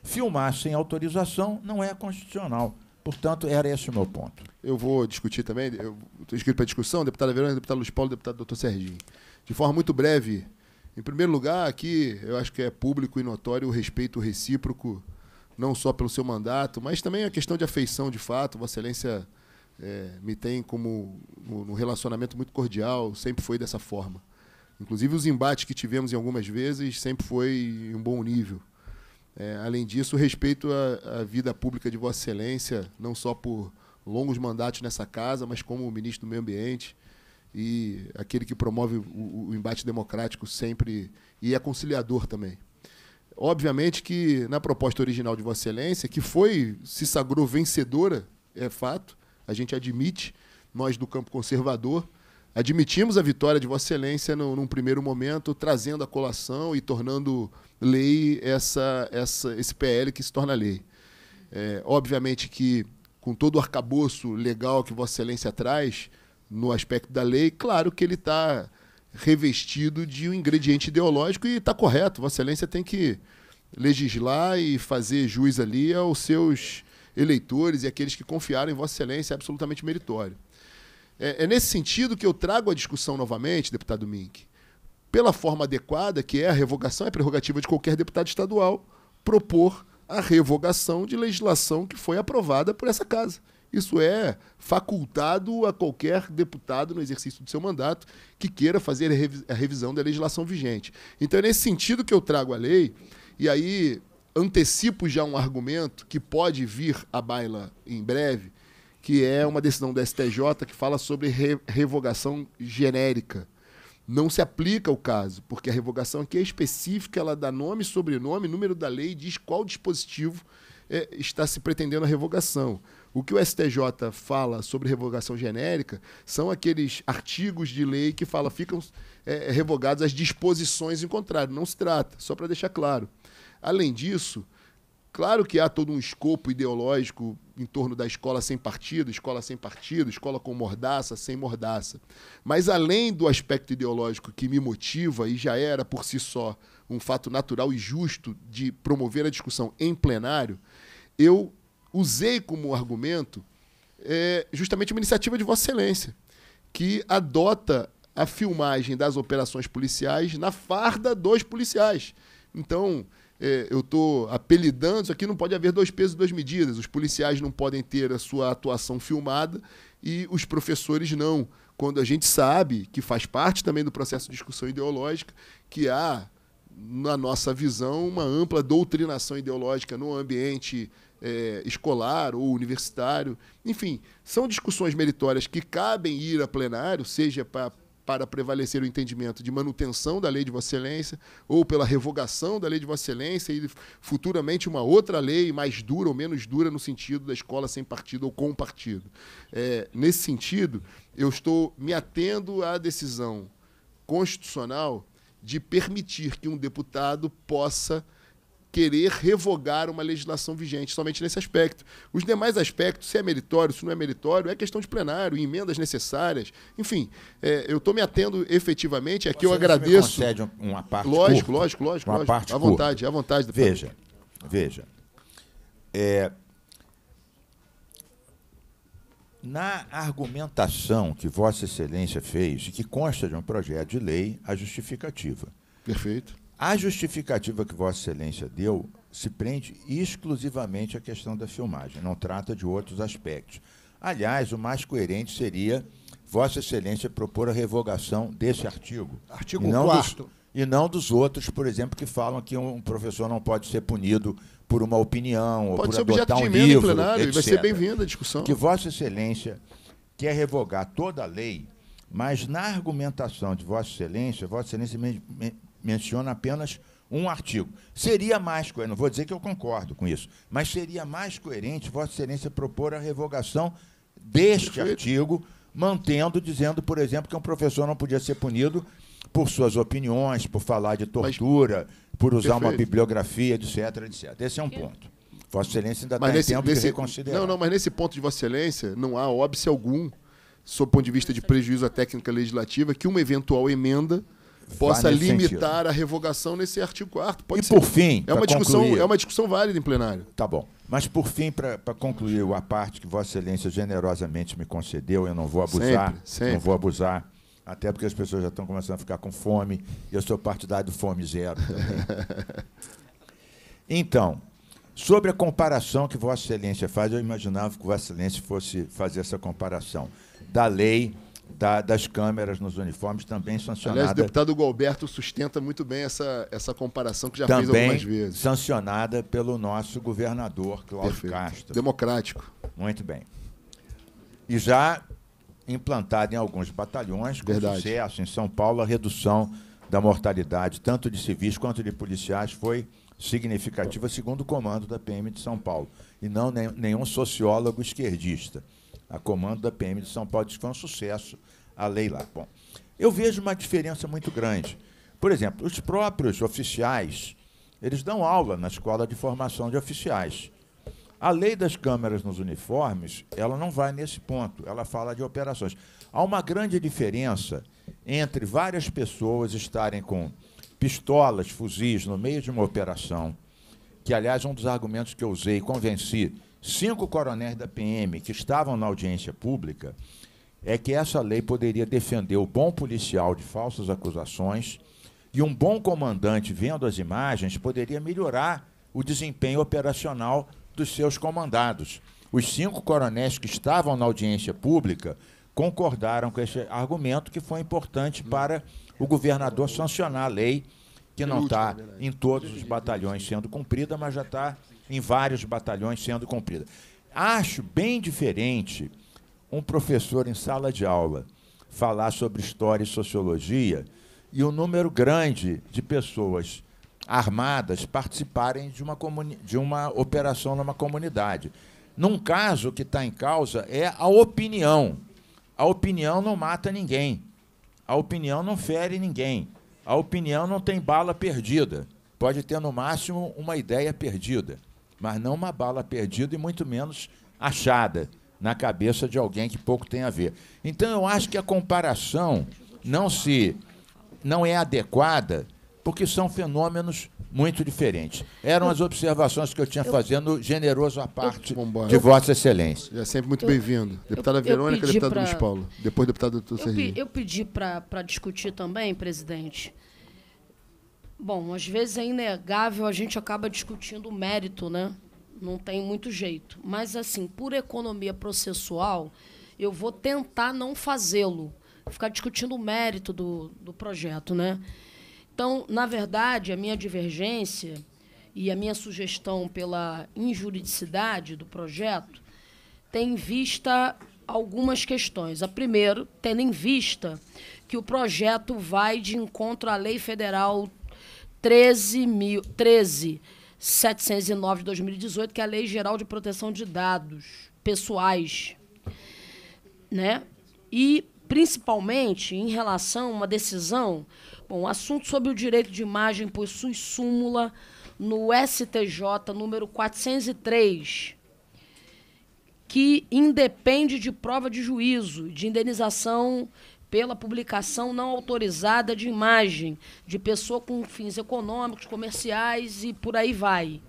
Filmar sem autorização não é constitucional. Portanto, era esse o meu ponto. Eu vou discutir também, estou inscrito para discussão, deputada Verônica, deputado Luiz Paulo, deputado doutor Serginho. De forma muito breve, em primeiro lugar, aqui eu acho que é público e notório o respeito recíproco, não só pelo seu mandato, mas também a questão de afeição de fato. Vossa Excelência é, me tem como um relacionamento muito cordial, sempre foi dessa forma. Inclusive os embates que tivemos em algumas vezes sempre foi em um bom nível. É, além disso, respeito à vida pública de Vossa Excelência, não só por longos mandatos nessa casa, mas como ministro do Meio Ambiente e aquele que promove o, o embate democrático sempre e é conciliador também. Obviamente que na proposta original de Vossa Excelência, que foi se sagrou vencedora, é fato, a gente admite, nós do campo conservador, admitimos a vitória de Vossa Excelência no, num primeiro momento, trazendo a colação e tornando lei essa, essa, esse PL que se torna lei. É, obviamente que, com todo o arcabouço legal que Vossa Excelência traz no aspecto da lei, claro que ele está revestido de um ingrediente ideológico e está correto. Vossa Excelência tem que legislar e fazer jus ali aos seus eleitores e aqueles que confiaram em Vossa Excelência é absolutamente meritório. É, é nesse sentido que eu trago a discussão novamente, deputado Mink, pela forma adequada, que é a revogação, é prerrogativa de qualquer deputado estadual, propor a revogação de legislação que foi aprovada por essa casa. Isso é facultado a qualquer deputado no exercício do seu mandato que queira fazer a revisão da legislação vigente. Então, é nesse sentido que eu trago a lei, e aí antecipo já um argumento que pode vir à baila em breve, que é uma decisão do STJ que fala sobre re revogação genérica. Não se aplica o caso, porque a revogação aqui é específica, ela dá nome, sobrenome, número da lei, diz qual dispositivo é, está se pretendendo a revogação. O que o STJ fala sobre revogação genérica são aqueles artigos de lei que fala ficam é, revogadas as disposições em contrário. Não se trata, só para deixar claro. Além disso, claro que há todo um escopo ideológico em torno da escola sem partido, escola sem partido, escola com mordaça, sem mordaça. Mas além do aspecto ideológico que me motiva e já era por si só um fato natural e justo de promover a discussão em plenário, eu usei como argumento é, justamente uma iniciativa de Vossa Excelência, que adota a filmagem das operações policiais na farda dos policiais. Então, é, eu estou apelidando, isso aqui não pode haver dois pesos e duas medidas. Os policiais não podem ter a sua atuação filmada e os professores não. Quando a gente sabe que faz parte também do processo de discussão ideológica, que há, na nossa visão, uma ampla doutrinação ideológica no ambiente é, escolar ou universitário. Enfim, são discussões meritórias que cabem ir a plenário, seja para para prevalecer o entendimento de manutenção da lei de Vossa Excelência ou pela revogação da lei de Vossa Excelência e futuramente uma outra lei mais dura ou menos dura no sentido da escola sem partido ou com partido. É, nesse sentido, eu estou me atendo à decisão constitucional de permitir que um deputado possa querer revogar uma legislação vigente, somente nesse aspecto. Os demais aspectos, se é meritório, se não é meritório, é questão de plenário, emendas necessárias, enfim, é, eu estou me atendo efetivamente, aqui que eu agradeço. Você concede uma parte lógico, curta, lógico, lógico, uma lógico. Parte à vontade, curta. à vontade. Veja, veja. É, na argumentação que Vossa Excelência fez, que consta de um projeto de lei, a justificativa. Perfeito a justificativa que Vossa Excelência deu se prende exclusivamente à questão da filmagem, não trata de outros aspectos. Aliás, o mais coerente seria Vossa Excelência propor a revogação desse artigo. Artigo 4 e não dos outros, por exemplo, que falam que um professor não pode ser punido por uma opinião pode ou por adotar um livro, plenário, etc. Vai ser bem-vinda a discussão. Que Vossa Excelência quer revogar toda a lei, mas na argumentação de Vossa Excelência, Vossa Excelência menciona apenas um artigo. Seria mais coerente, não vou dizer que eu concordo com isso, mas seria mais coerente Vossa Excelência propor a revogação deste Perfeito. artigo, mantendo, dizendo, por exemplo, que um professor não podia ser punido por suas opiniões, por falar de tortura, mas, por usar perfeito. uma bibliografia, etc, etc. Esse é um ponto. Vossa Excelência ainda mas tem tá nesse, tempo nesse, de reconsiderar. Não, não, mas nesse ponto de Vossa Excelência, não há óbice algum, sob o ponto de vista de prejuízo à técnica legislativa, que uma eventual emenda possa limitar sentido. a revogação nesse artigo 4 Pode e ser. por fim, é uma discussão concluir, é uma discussão válida em plenário. Tá bom. Mas por fim, para concluir a parte que Vossa Excelência generosamente me concedeu, eu não vou abusar, sempre, sempre. não vou abusar, até porque as pessoas já estão começando a ficar com fome e eu sou partidário do fome zero. então, sobre a comparação que Vossa Excelência faz, eu imaginava que Vossa Excelência fosse fazer essa comparação da lei da, das câmeras nos uniformes também sancionada. Aliás, o deputado Galberto sustenta muito bem essa, essa comparação que já também fez algumas vezes. sancionada pelo nosso governador, Cláudio Perfeito. Castro. Democrático. Muito bem. E já implantada em alguns batalhões, com Verdade. sucesso, em São Paulo, a redução da mortalidade, tanto de civis quanto de policiais, foi significativa, segundo o comando da PM de São Paulo, e não nenhum sociólogo esquerdista a comando da PM de São Paulo, disse que foi um sucesso a lei lá. Bom, eu vejo uma diferença muito grande. Por exemplo, os próprios oficiais, eles dão aula na escola de formação de oficiais. A lei das câmeras nos uniformes, ela não vai nesse ponto, ela fala de operações. Há uma grande diferença entre várias pessoas estarem com pistolas, fuzis no meio de uma operação, que aliás é um dos argumentos que eu usei, convenci cinco coronéis da PM que estavam na audiência pública é que essa lei poderia defender o bom policial de falsas acusações e um bom comandante, vendo as imagens, poderia melhorar o desempenho operacional dos seus comandados. Os cinco coronéis que estavam na audiência pública concordaram com esse argumento que foi importante para o governador sancionar a lei que não está em todos os batalhões sendo cumprida, mas já está em vários batalhões sendo cumprida. Acho bem diferente um professor em sala de aula falar sobre história e sociologia e o um número grande de pessoas armadas participarem de uma, de uma operação numa comunidade. Num caso, o que está em causa é a opinião. A opinião não mata ninguém. A opinião não fere ninguém. A opinião não tem bala perdida. Pode ter, no máximo, uma ideia perdida mas não uma bala perdida e muito menos achada na cabeça de alguém que pouco tem a ver. Então eu acho que a comparação não se não é adequada porque são fenômenos muito diferentes. Eram as observações que eu tinha fazendo generoso à parte de Vossa Excelência. É sempre muito bem-vindo. Deputada Verônica, deputado pra, Luiz Paulo. Depois, deputado doutor Serginho. Eu pedi para discutir também, presidente, Bom, às vezes é inegável, a gente acaba discutindo o mérito, né? Não tem muito jeito. Mas, assim, por economia processual, eu vou tentar não fazê-lo, ficar discutindo o mérito do, do projeto, né? Então, na verdade, a minha divergência e a minha sugestão pela injuridicidade do projeto tem em vista algumas questões. A primeira, tendo em vista que o projeto vai de encontro à Lei Federal 13 mil, 13 709 de 2018, que é a Lei Geral de Proteção de Dados Pessoais, né? E principalmente em relação a uma decisão, bom, o assunto sobre o direito de imagem possui súmula no STJ número 403, que independe de prova de juízo, de indenização pela publicação não autorizada de imagem de pessoa com fins econômicos, comerciais e por aí vai.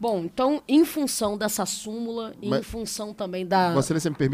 Bom, então, em função dessa súmula, em função também da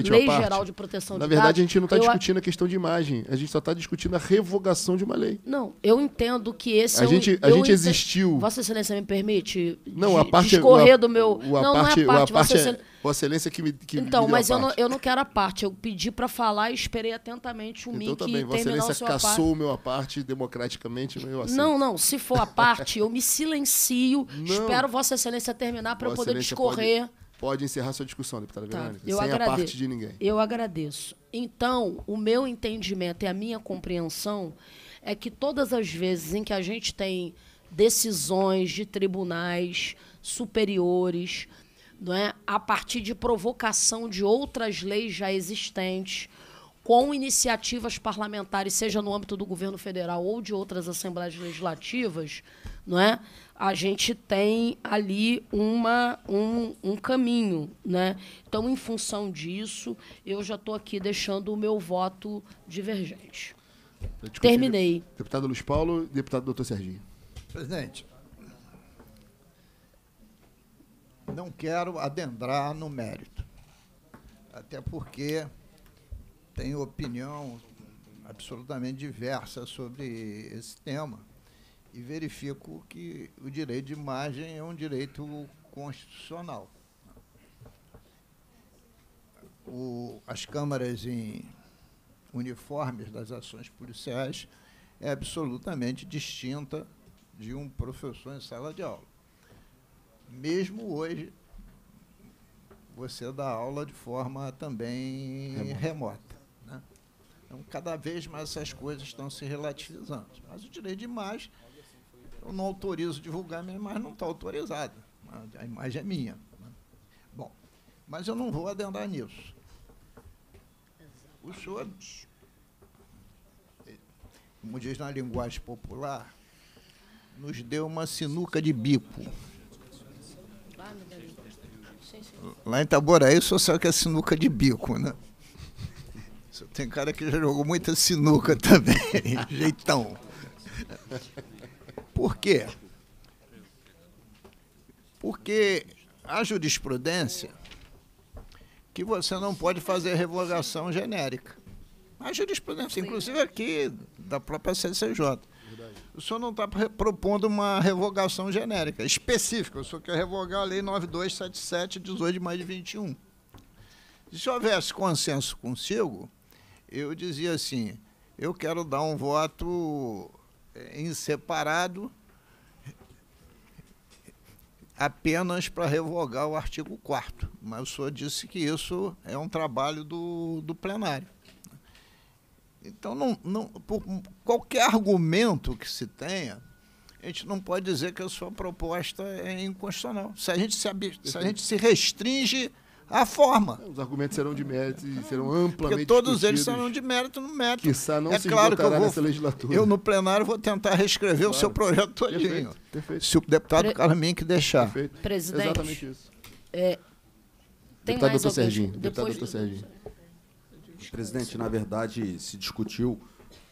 Lei Geral de Proteção de Na verdade, dados, a gente não está discutindo a... a questão de imagem, a gente só está discutindo a revogação de uma lei. Não, eu entendo que esse a é gente, um, A gente existiu... Vossa Excelência me permite não, a parte, discorrer a, do meu... A não, parte, não é a parte, a parte Excelência... É... Vossa Excelência que me que Então, me mas eu não, eu não quero a parte. Eu pedi para falar e esperei atentamente o então, também tá Vossa Excelência caçou o meu a parte democraticamente, meu aceito. Não, não. Se for a parte, eu me silencio. Não. Espero Vossa Excelência terminar para eu poder Excelência discorrer. Pode... Pode encerrar sua discussão, deputada tá. Verônica, eu sem agradeço. a parte de ninguém. Eu agradeço. Então, o meu entendimento e a minha compreensão é que todas as vezes em que a gente tem decisões de tribunais superiores não é? a partir de provocação de outras leis já existentes, com iniciativas parlamentares, seja no âmbito do governo federal ou de outras assembleias legislativas, não é? a gente tem ali uma, um, um caminho. Né? Então, em função disso, eu já estou aqui deixando o meu voto divergente. Terminei. Deputado Luiz Paulo, deputado doutor Serginho. Presidente, não quero adentrar no mérito, até porque tenho opinião absolutamente diversa sobre esse tema e verifico que o direito de imagem é um direito constitucional. O, as câmaras em uniformes das ações policiais é absolutamente distinta de um professor em sala de aula mesmo hoje, você dá aula de forma também remota. remota né? Então, cada vez mais essas coisas estão se relativizando. Mas o direito de imagem, eu não autorizo divulgar, minha imagem não está autorizada. A imagem é minha. Né? Bom, mas eu não vou adentrar nisso. O senhor, como diz na linguagem popular, nos deu uma sinuca de bico. Lá em Itaboraí, só sabe que é sinuca de bico, né? Tem cara que já jogou muita sinuca também, jeitão. Por quê? Porque a jurisprudência que você não pode fazer revogação genérica. A jurisprudência, inclusive aqui, da própria CCJ. O senhor não está propondo uma revogação genérica, específica. O senhor quer revogar a Lei 9277, 18 de maio de 21. Se houvesse consenso consigo, eu dizia assim: eu quero dar um voto é, em separado apenas para revogar o artigo 4 mas o senhor disse que isso é um trabalho do, do plenário. Então, não, não, por qualquer argumento que se tenha, a gente não pode dizer que a sua proposta é inconstitucional. Se a gente se, se, a gente se restringe à forma. É, os argumentos serão de mérito e serão amplamente Porque todos eles serão de mérito no mérito. Quiçá não é se claro que eu vou, nessa legislatura. Eu, no plenário, vou tentar reescrever claro. o seu projeto todinho. Perfeito. Perfeito. Se o deputado Pre... que deixar. Perfeito. Presidente. Exatamente isso. É... Tem deputado mais doutor Serginho. Depois... Deputado doutor Serginho. Presidente, na verdade, se discutiu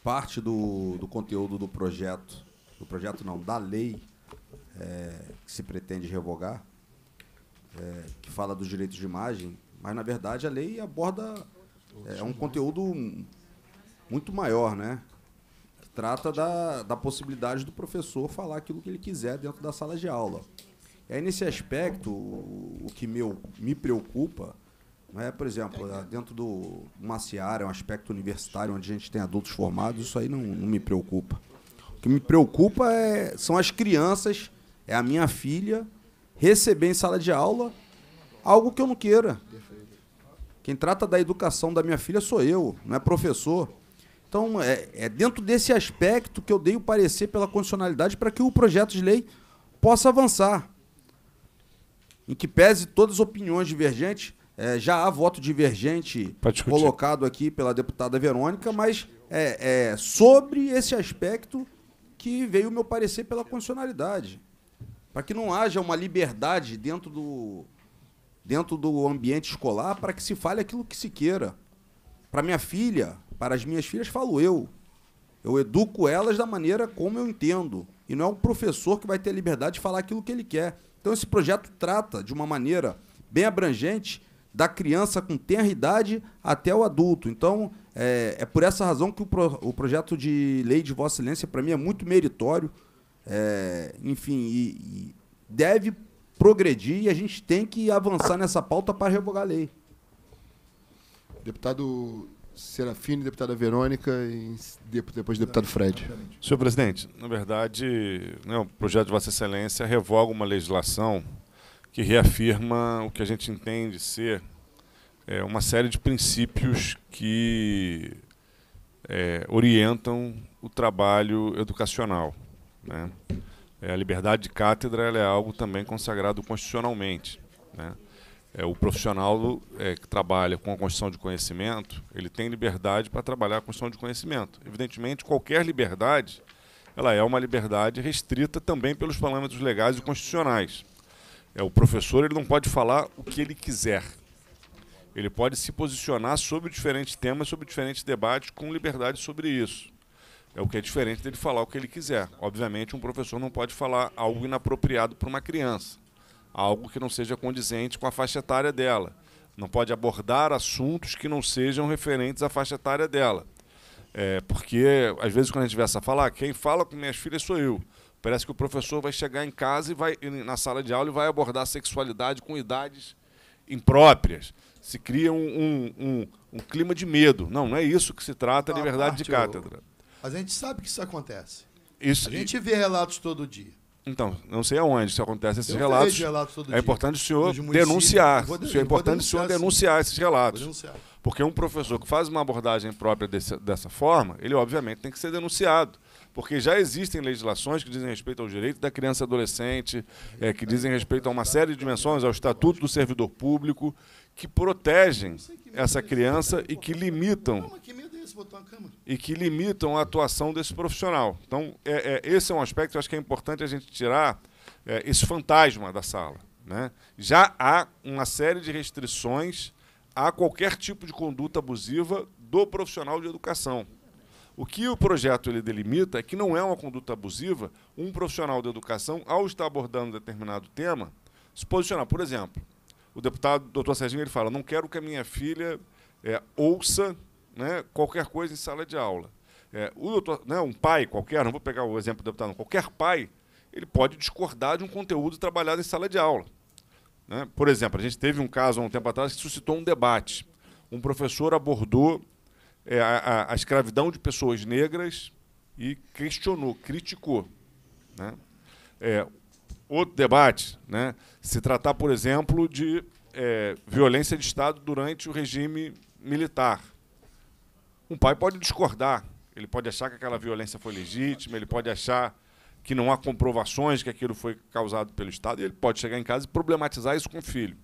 parte do, do conteúdo do projeto, do projeto não, da lei é, que se pretende revogar, é, que fala dos direitos de imagem, mas na verdade a lei aborda é, um conteúdo muito maior, né? Que trata da, da possibilidade do professor falar aquilo que ele quiser dentro da sala de aula. E aí, nesse aspecto, o, o que meu, me preocupa é, por exemplo, tá dentro do uma seara, um aspecto universitário, onde a gente tem adultos formados, isso aí não, não me preocupa. O que me preocupa é, são as crianças, é a minha filha, receber em sala de aula algo que eu não queira. Quem trata da educação da minha filha sou eu, não é professor. Então, é, é dentro desse aspecto que eu dei o parecer pela condicionalidade para que o projeto de lei possa avançar. Em que pese todas as opiniões divergentes, é, já há voto divergente colocado aqui pela deputada Verônica, mas é, é, sobre esse aspecto que veio o meu parecer pela condicionalidade. Para que não haja uma liberdade dentro do, dentro do ambiente escolar para que se fale aquilo que se queira. Para minha filha, para as minhas filhas, falo eu. Eu educo elas da maneira como eu entendo. E não é um professor que vai ter liberdade de falar aquilo que ele quer. Então esse projeto trata de uma maneira bem abrangente da criança com tenra idade até o adulto. Então, é, é por essa razão que o, pro, o, projeto de lei de Vossa Excelência, para mim, é muito meritório. É, enfim, e, e deve progredir e a gente tem que avançar nessa pauta para revogar a lei. Deputado Serafine, deputada Verônica e depois deputado Fred. Senhor presidente, na verdade, né, o projeto de Vossa Excelência revoga uma legislação que reafirma o que a gente entende ser é, uma série de princípios que é, orientam o trabalho educacional. Né? É, a liberdade de cátedra é algo também consagrado constitucionalmente. Né? É, o profissional é, que trabalha com a construção de conhecimento, ele tem liberdade para trabalhar a construção de conhecimento. Evidentemente, qualquer liberdade, ela é uma liberdade restrita também pelos parâmetros legais e constitucionais. É, o professor ele não pode falar o que ele quiser. Ele pode se posicionar sobre diferentes temas, sobre diferentes debates, com liberdade sobre isso. É o que é diferente dele falar o que ele quiser. Obviamente, um professor não pode falar algo inapropriado para uma criança, algo que não seja condizente com a faixa etária dela. Não pode abordar assuntos que não sejam referentes à faixa etária dela. É, porque, às vezes, quando a gente começa a falar, quem fala com minhas filhas sou eu. Parece que o professor vai chegar em casa e vai na sala de aula e vai abordar a sexualidade com idades impróprias. Se cria um, um, um, um clima de medo. Não, não é isso que se trata a liberdade de cátedra. A gente sabe que isso acontece. Isso, a gente vê relatos todo dia. Então, não sei aonde isso acontece, esses eu relatos. relatos é, é importante o senhor denunciar. Vou, é importante o senhor denunciar esses relatos. Denunciar. Porque um professor que faz uma abordagem própria desse, dessa forma, ele obviamente tem que ser denunciado porque já existem legislações que dizem respeito ao direito da criança e adolescente, é, que dizem respeito a uma série de dimensões, ao Estatuto do Servidor Público, que protegem essa criança e que limitam e que limitam a atuação desse profissional. Então, é, é, esse é um aspecto que eu acho que é importante a gente tirar é, esse fantasma da sala. Né? Já há uma série de restrições a qualquer tipo de conduta abusiva do profissional de educação. O que o projeto ele delimita é que não é uma conduta abusiva um profissional da educação, ao estar abordando determinado tema, se posicionar. Por exemplo, o deputado doutor Serginho ele fala: não quero que a minha filha é, ouça né, qualquer coisa em sala de aula. É, o doutor, né, um pai qualquer, não vou pegar o exemplo do deputado, não, qualquer pai, ele pode discordar de um conteúdo trabalhado em sala de aula. Né? Por exemplo, a gente teve um caso há um tempo atrás que suscitou um debate. Um professor abordou é, a, a, escravidão de pessoas negras e questionou, criticou. Né? É, outro debate, né? se tratar, por exemplo, de é, violência de Estado durante o regime militar. Um pai pode discordar, ele pode achar que aquela violência foi legítima, ele pode achar que não há comprovações que aquilo foi causado pelo Estado, e ele pode chegar em casa e problematizar isso com o filho.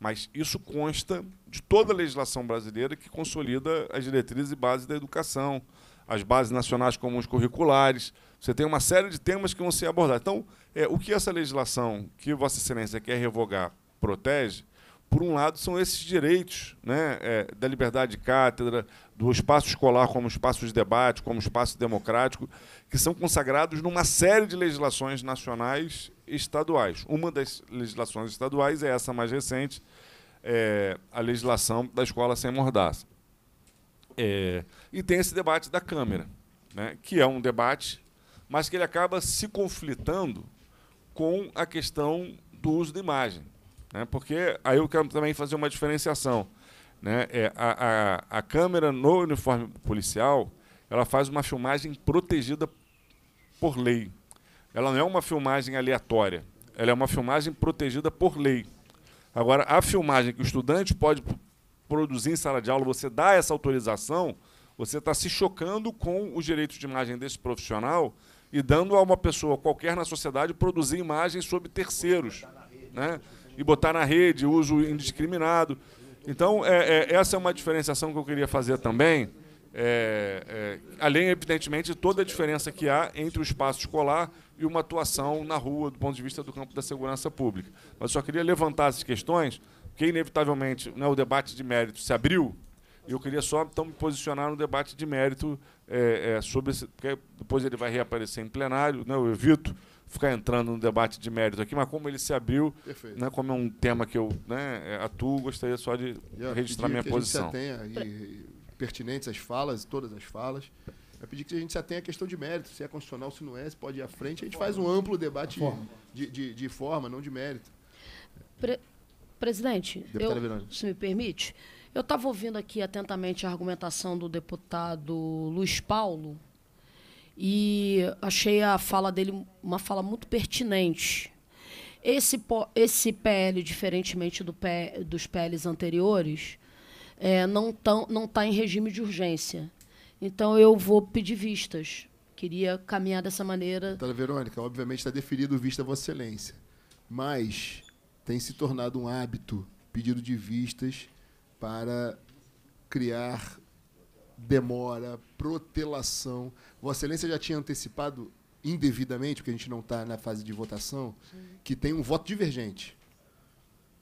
Mas isso consta de toda a legislação brasileira que consolida as diretrizes e bases da educação, as bases nacionais comuns curriculares. Você tem uma série de temas que vão ser abordados. Então, é, o que essa legislação que Vossa Excelência quer revogar protege, por um lado, são esses direitos né, é, da liberdade de cátedra, do espaço escolar como espaço de debate, como espaço democrático, que são consagrados numa série de legislações nacionais estaduais. Uma das legislações estaduais é essa mais recente, é, a legislação da escola sem mordaça. É, e tem esse debate da Câmara, né, que é um debate, mas que ele acaba se conflitando com a questão do uso da imagem. Né, porque aí eu quero também fazer uma diferenciação. Né, é, a, a, a câmera no uniforme policial ela faz uma filmagem protegida por lei ela não é uma filmagem aleatória, ela é uma filmagem protegida por lei. Agora, a filmagem que o estudante pode produzir em sala de aula, você dá essa autorização, você está se chocando com os direitos de imagem desse profissional e dando a uma pessoa qualquer na sociedade produzir imagens sobre terceiros, né? E botar na rede, uso indiscriminado. Então, é, é, essa é uma diferenciação que eu queria fazer também, é, é além, evidentemente, de toda a diferença que há entre o espaço escolar e uma atuação na rua do ponto de vista do campo da segurança pública. Mas eu só queria levantar essas questões, porque inevitavelmente né, o debate de mérito se abriu, e eu queria só então me posicionar no debate de mérito é, é, sobre esse, porque depois ele vai reaparecer em plenário, né, eu evito ficar entrando no debate de mérito aqui, mas como ele se abriu, né, como é um tema que eu né, atuo, gostaria só de registrar minha posição. A gente tenha pertinentes as falas, todas as falas vai pedir que a gente se atenha à questão de mérito, se é constitucional, se não é, se pode ir à frente. A gente faz um amplo debate de, de, de forma, não de mérito. Pre Presidente, eu, se me permite, eu estava ouvindo aqui atentamente a argumentação do deputado Luiz Paulo e achei a fala dele uma fala muito pertinente. Esse, esse PL, diferentemente do dos PLs anteriores, é, não está não tá em regime de urgência. Então eu vou pedir vistas. Queria caminhar dessa maneira. Dona Verônica, obviamente está definido vista a Vossa Excelência, mas tem se tornado um hábito pedido de vistas para criar demora, protelação. Vossa Excelência já tinha antecipado indevidamente, porque a gente não está na fase de votação, Sim. que tem um voto divergente.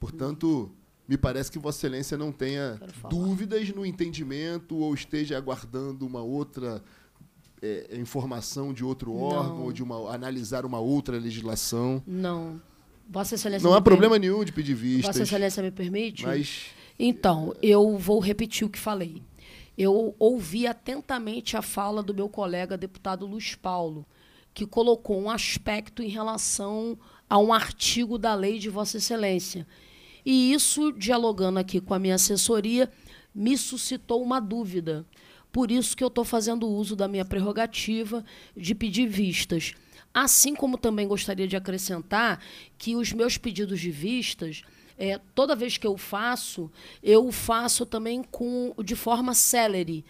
Portanto, hum me parece que Vossa Excelência não tenha dúvidas no entendimento ou esteja aguardando uma outra é, informação de outro órgão ou de uma, analisar uma outra legislação. Não. Vossa Excelência. Não há problema nenhum de pedir vista. Vossa Excelência me permite? Mas, então, eu vou repetir o que falei. Eu ouvi atentamente a fala do meu colega deputado Luiz Paulo, que colocou um aspecto em relação a um artigo da lei de Vossa Excelência e isso, dialogando aqui com a minha assessoria, me suscitou uma dúvida. Por isso que eu estou fazendo uso da minha prerrogativa de pedir vistas. Assim como também gostaria de acrescentar que os meus pedidos de vistas, é, toda vez que eu faço, eu faço também com de forma celere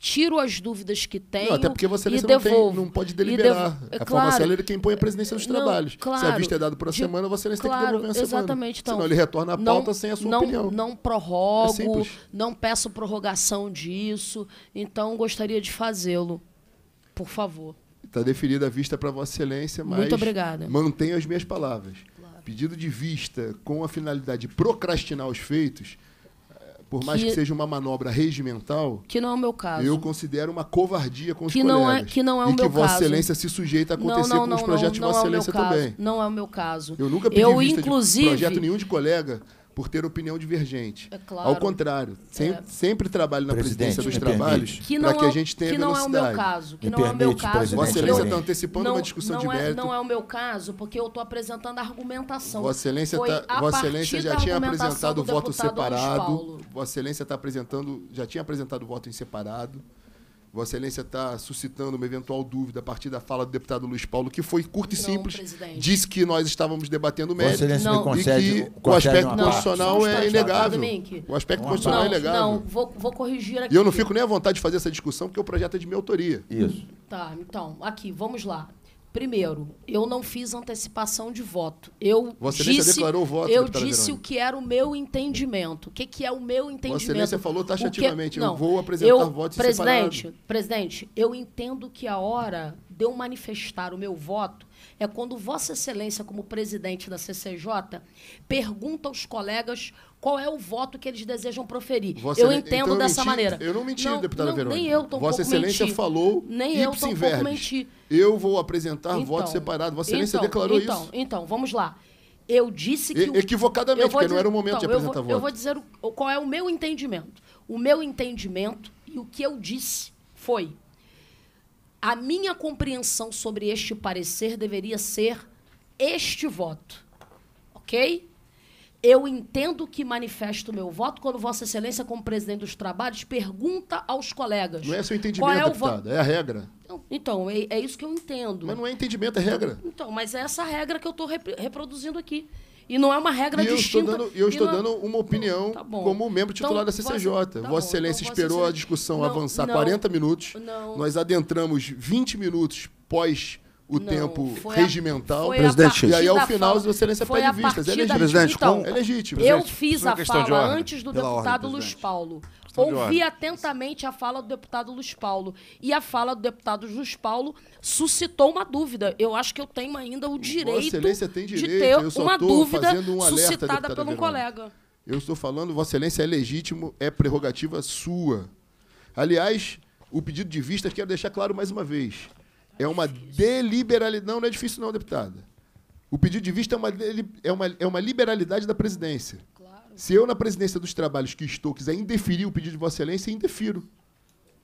tiro as dúvidas que tenho. Não, até porque você, você não, tem, não, pode deliberar. Devo... É, é a claro. formação é quem põe a presidência dos trabalhos. Não, claro. Se a vista é dada por uma de... semana, você nem claro, tem que devolver uma semana. Exatamente. Então, Senão ele retorna a pauta sem a sua não, opinião. Não é prorrogo, é não peço prorrogação disso. Então, gostaria de fazê-lo. Por favor. Está deferida a vista para Vossa Excelência, mas Muito obrigada. mantenho as minhas palavras. Claro. Pedido de vista com a finalidade de procrastinar os feitos por mais que, que, seja uma manobra regimental, que não é o meu caso. Eu considero uma covardia com os que colegas. Não é, que não é o e meu caso. E que Vossa Excelência se sujeita a acontecer não, não, com os projetos não, de Vossa é Excelência é também. Não é o meu caso. Eu nunca pedi eu, vista inclusive, de projeto nenhum de colega por ter opinião divergente. É claro. Ao contrário, sem, é. sempre trabalho na presidente, presidência dos trabalhos para que é a gente tenha que não é não é o meu caso. Que me não permite, é o meu caso. Vossa Excelência está antecipando não, uma discussão não de é, mérito. É, não é o meu caso, porque eu estou apresentando argumentação. Vossa Excelência, tá, Vossa Excelência já tinha apresentado o voto separado. Vossa Excelência tá apresentando, já tinha apresentado o voto em separado. Vossa Excelência está suscitando uma eventual dúvida a partir da fala do deputado Luiz Paulo, que foi curta e não, simples, presidente. disse que nós estávamos debatendo o mérito não. Concede, e que é o aspecto constitucional é inegável. O aspecto constitucional é inegável. Não, vou, vou corrigir aqui. E eu não fico nem à vontade de fazer essa discussão, porque o projeto é de minha autoria. Isso. Tá, então, aqui, vamos lá. Primeiro, eu não fiz antecipação de voto. Eu Vossa disse, declarou o voto, Eu disse Verônica. o que era o meu entendimento. O que, que é o meu entendimento? Vossa Excelência falou taxativamente, que, não, eu vou apresentar eu, votos Presidente, separado. presidente, eu entendo que a hora de eu manifestar o meu voto é quando Vossa Excelência, como presidente da CCJ, pergunta aos colegas qual é o voto que eles desejam proferir. Vossa eu entendo então eu dessa menti, maneira. Eu não menti, não, deputada não, Verônica. Nem eu tão Vossa Excelência menti. falou nem eu tão pouco menti. Eu vou apresentar então, voto separado. Vossa Excelência então, declarou então, isso. Então, vamos lá. Eu disse que. E, equivocadamente, porque dizer, não era o momento então, de apresentar eu vou, voto. Eu vou dizer o, qual é o meu entendimento. O meu entendimento e o que eu disse foi a minha compreensão sobre este parecer deveria ser este voto. Ok? Eu entendo que manifesto o meu voto quando Vossa Excelência, como presidente dos trabalhos, pergunta aos colegas. Não é seu entendimento, qual é deputado, vo... é a regra. Então, então, é, é, isso que eu entendo. Mas não é entendimento, é regra. Então, mas é essa regra que eu estou rep reproduzindo aqui. E não é uma regra e eu Dando, eu estou não... dando uma opinião não, tá como membro titular então, da CCJ. Tá Vossa então Excelência então, esperou a discussão não, avançar 40 minutos. Nós adentramos 20 minutos pós o não, tempo regimental. A, presidente, e aí ao final Vossa excelência pede vistas. É legítimo. Presidente, então, é legítimo. Eu fiz a é fala antes do deputado ordem, Paulo ouvi atentamente a fala do deputado Luiz Paulo. E a fala do deputado Luiz Paulo suscitou uma dúvida. Eu acho que eu tenho ainda o direito, direito de ter uma dúvida um alerta, suscitada por um colega. Eu estou falando, Vossa Excelência, é legítimo, é prerrogativa sua. Aliás, o pedido de vista, quero deixar claro mais uma vez, é uma deliberalidade. Não, não é difícil, não, deputada. O pedido de vista é uma, é uma, é uma liberalidade da presidência. Se eu, na presidência dos trabalhos que estou, quiser indeferir o pedido de Vossa Excelência, indefiro.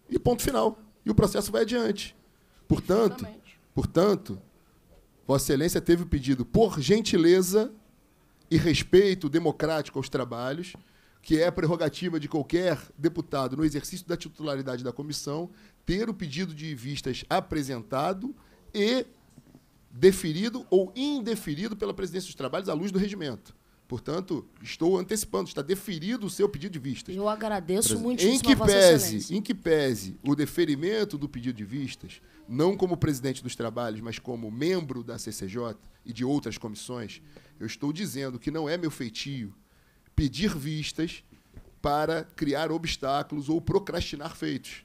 E ponto final. E o processo vai adiante. Portanto, Justamente. portanto, Vossa Excelência teve o pedido, por gentileza e respeito democrático aos trabalhos, que é a prerrogativa de qualquer deputado, no exercício da titularidade da comissão, ter o pedido de vistas apresentado e deferido ou indeferido pela presidência dos trabalhos à luz do regimento. Portanto, estou antecipando, está deferido o seu pedido de vistas. Eu agradeço muito em que pese, Em que pese o deferimento do pedido de vistas, não como presidente dos trabalhos, mas como membro da CCJ e de outras comissões, eu estou dizendo que não é meu feitio pedir vistas para criar obstáculos ou procrastinar feitos.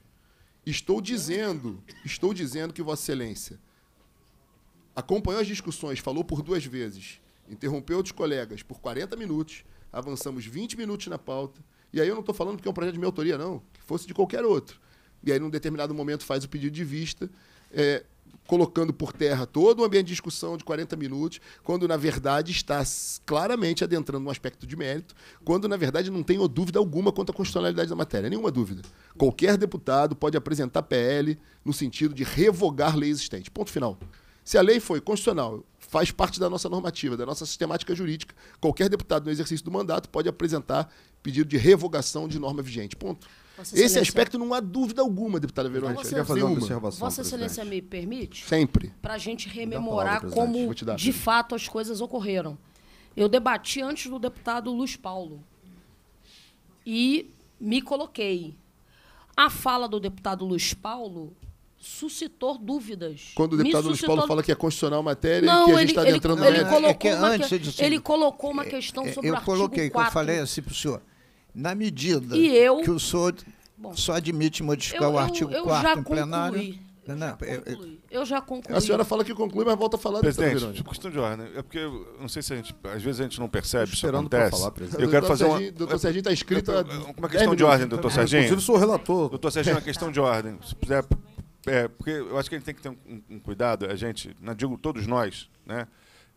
Estou dizendo, estou dizendo que Vossa Excelência acompanhou as discussões, falou por duas vezes interrompeu outros colegas por 40 minutos, avançamos 20 minutos na pauta, e aí eu não estou falando porque é um projeto de minha autoria, não, que fosse de qualquer outro. E aí, num determinado momento, faz o pedido de vista, é, colocando por terra todo um ambiente de discussão de 40 minutos, quando na verdade está claramente adentrando um aspecto de mérito, quando na verdade não tenho dúvida alguma quanto à constitucionalidade da matéria, nenhuma dúvida. Qualquer deputado pode apresentar PL no sentido de revogar lei existente. Ponto final. Se a lei foi constitucional faz parte da nossa normativa, da nossa sistemática jurídica. Qualquer deputado no exercício do mandato pode apresentar pedido de revogação de norma vigente. Ponto. Vossa Esse Excelência... aspecto não há dúvida alguma, deputada então Verônica. Então, você quer fazer uma observação. Vossa Excelência me permite? Sempre. Para a gente rememorar palavra, como, de fato, as coisas ocorreram. Eu debati antes do deputado Luiz Paulo e me coloquei. A fala do deputado Luiz Paulo suscitou dúvidas. Quando o deputado suscitou... Luiz Paulo fala que é constitucional a matéria não, e que a gente está adentrando na... Ele, ele, colocou é que uma ele assim, colocou uma é, questão é, sobre eu o artigo coloquei, 4. Eu falei assim para o senhor, na medida eu... que o senhor Bom, só admite modificar eu, o artigo 4 em plenário... Eu, né, né, já é, concluí. eu já concluí. A senhora fala que conclui, mas volta a falar. Presidente, de questão de ordem. É porque, não sei se a gente, às vezes a gente não percebe, isso acontece. Falar, eu quero fazer uma... Doutor Serginho está escrito... Uma questão de ordem, então doutor tá Serginho. Inclusive, sou relator. Doutor Serginho, uma questão de ordem. Se puder é, porque eu acho que a gente tem que ter um, um cuidado, a gente, não né, digo todos nós, né?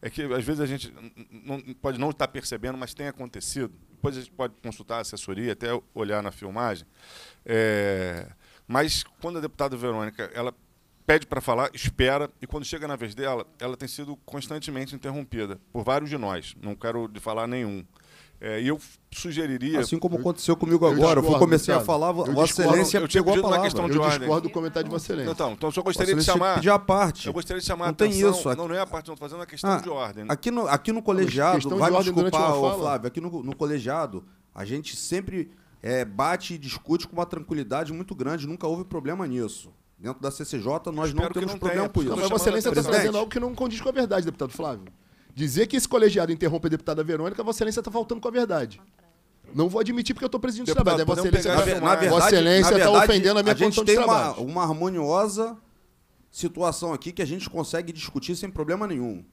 É que às vezes a gente não, pode não estar percebendo, mas tem acontecido. Depois a gente pode consultar a assessoria, até olhar na filmagem. É, mas quando a deputada Verônica ela pede para falar, espera, e quando chega na vez dela, ela tem sido constantemente interrompida por vários de nós. Não quero de falar nenhum. É, e eu sugeriria. Assim como aconteceu comigo agora, eu, eu comecei a falar, eu Vossa Excelência eu, eu pegou a palavra. Questão de eu discordo ordem. do comentário de Vossa Excelência. Então, então eu só gostaria de chamar. Pedir a parte. Eu gostaria de chamar não atenção, Tem isso. não, não é a parte, não, estou fazendo uma questão ah, de ordem. Né? Aqui no, aqui no colegiado, vai me desculpar, ô, Flávio, aqui no, no colegiado, a gente sempre é, bate e discute com uma tranquilidade muito grande, nunca houve problema nisso. Dentro da CCJ, nós não temos não problema tenha, com isso. mas Vossa Excelência está trazendo algo que não condiz com a verdade, deputado Flávio. Dizer que esse colegiado interrompe a deputada Verônica, Vossa Excelência está faltando com a verdade. Não vou admitir porque eu estou presidindo Deputado, o trabalho. É tá Vossa Excelência, na, tá verdade, Vossa Excelência está ofendendo a minha a gente tem uma, uma harmoniosa situação aqui que a gente consegue discutir sem problema nenhum.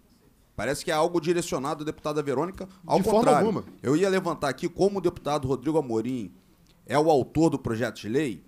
Parece que é algo direcionado à deputada Verônica. Ao de contrário, alguma. eu ia levantar aqui como o deputado Rodrigo Amorim é o autor do projeto de lei.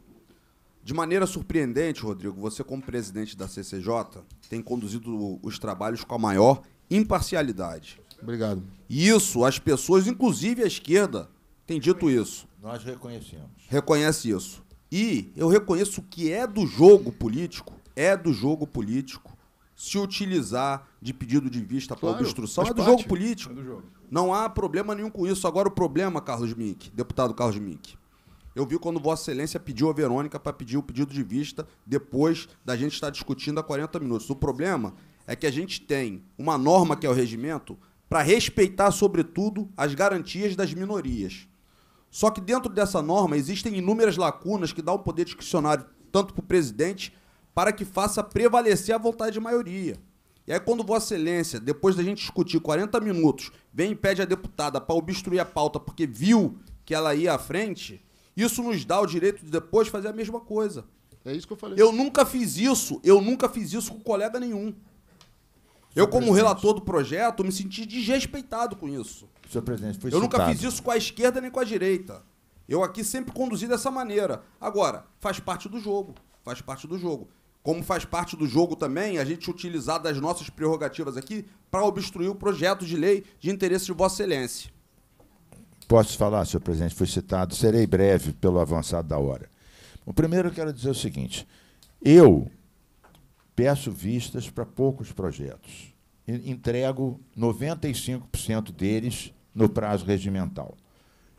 De maneira surpreendente, Rodrigo, você como presidente da CCJ tem conduzido os trabalhos com a maior imparcialidade. Obrigado. Isso, as pessoas, inclusive a esquerda, tem dito isso. Nós reconhecemos. Reconhece isso. E eu reconheço que é do jogo político, é do jogo político se utilizar de pedido de vista claro, para obstrução. É do parte. jogo político. É do jogo. Não há problema nenhum com isso. Agora o problema, Carlos Mink, deputado Carlos Mink, eu vi quando Vossa Excelência pediu a Verônica para pedir o pedido de vista depois da gente estar discutindo há 40 minutos. O problema é que a gente tem uma norma que é o regimento para respeitar, sobretudo, as garantias das minorias. Só que dentro dessa norma existem inúmeras lacunas que dá um poder discricionário tanto para o presidente para que faça prevalecer a vontade de maioria. E aí, quando Vossa Excelência, depois da gente discutir 40 minutos, vem e pede a deputada para obstruir a pauta porque viu que ela ia à frente, isso nos dá o direito de depois fazer a mesma coisa. É isso que eu falei. Eu nunca fiz isso, eu nunca fiz isso com colega nenhum. Eu, como presidente. relator do projeto, me senti desrespeitado com isso. Senhor presidente, foi Eu citado. nunca fiz isso com a esquerda nem com a direita. Eu aqui sempre conduzi dessa maneira. Agora, faz parte do jogo. Faz parte do jogo. Como faz parte do jogo também, a gente utilizar das nossas prerrogativas aqui para obstruir o projeto de lei de interesse de Vossa Excelência. Posso falar, senhor presidente? Foi citado. Serei breve pelo avançado da hora. O primeiro eu quero dizer o seguinte: eu peço vistas para poucos projetos. Entrego 95% deles no prazo regimental.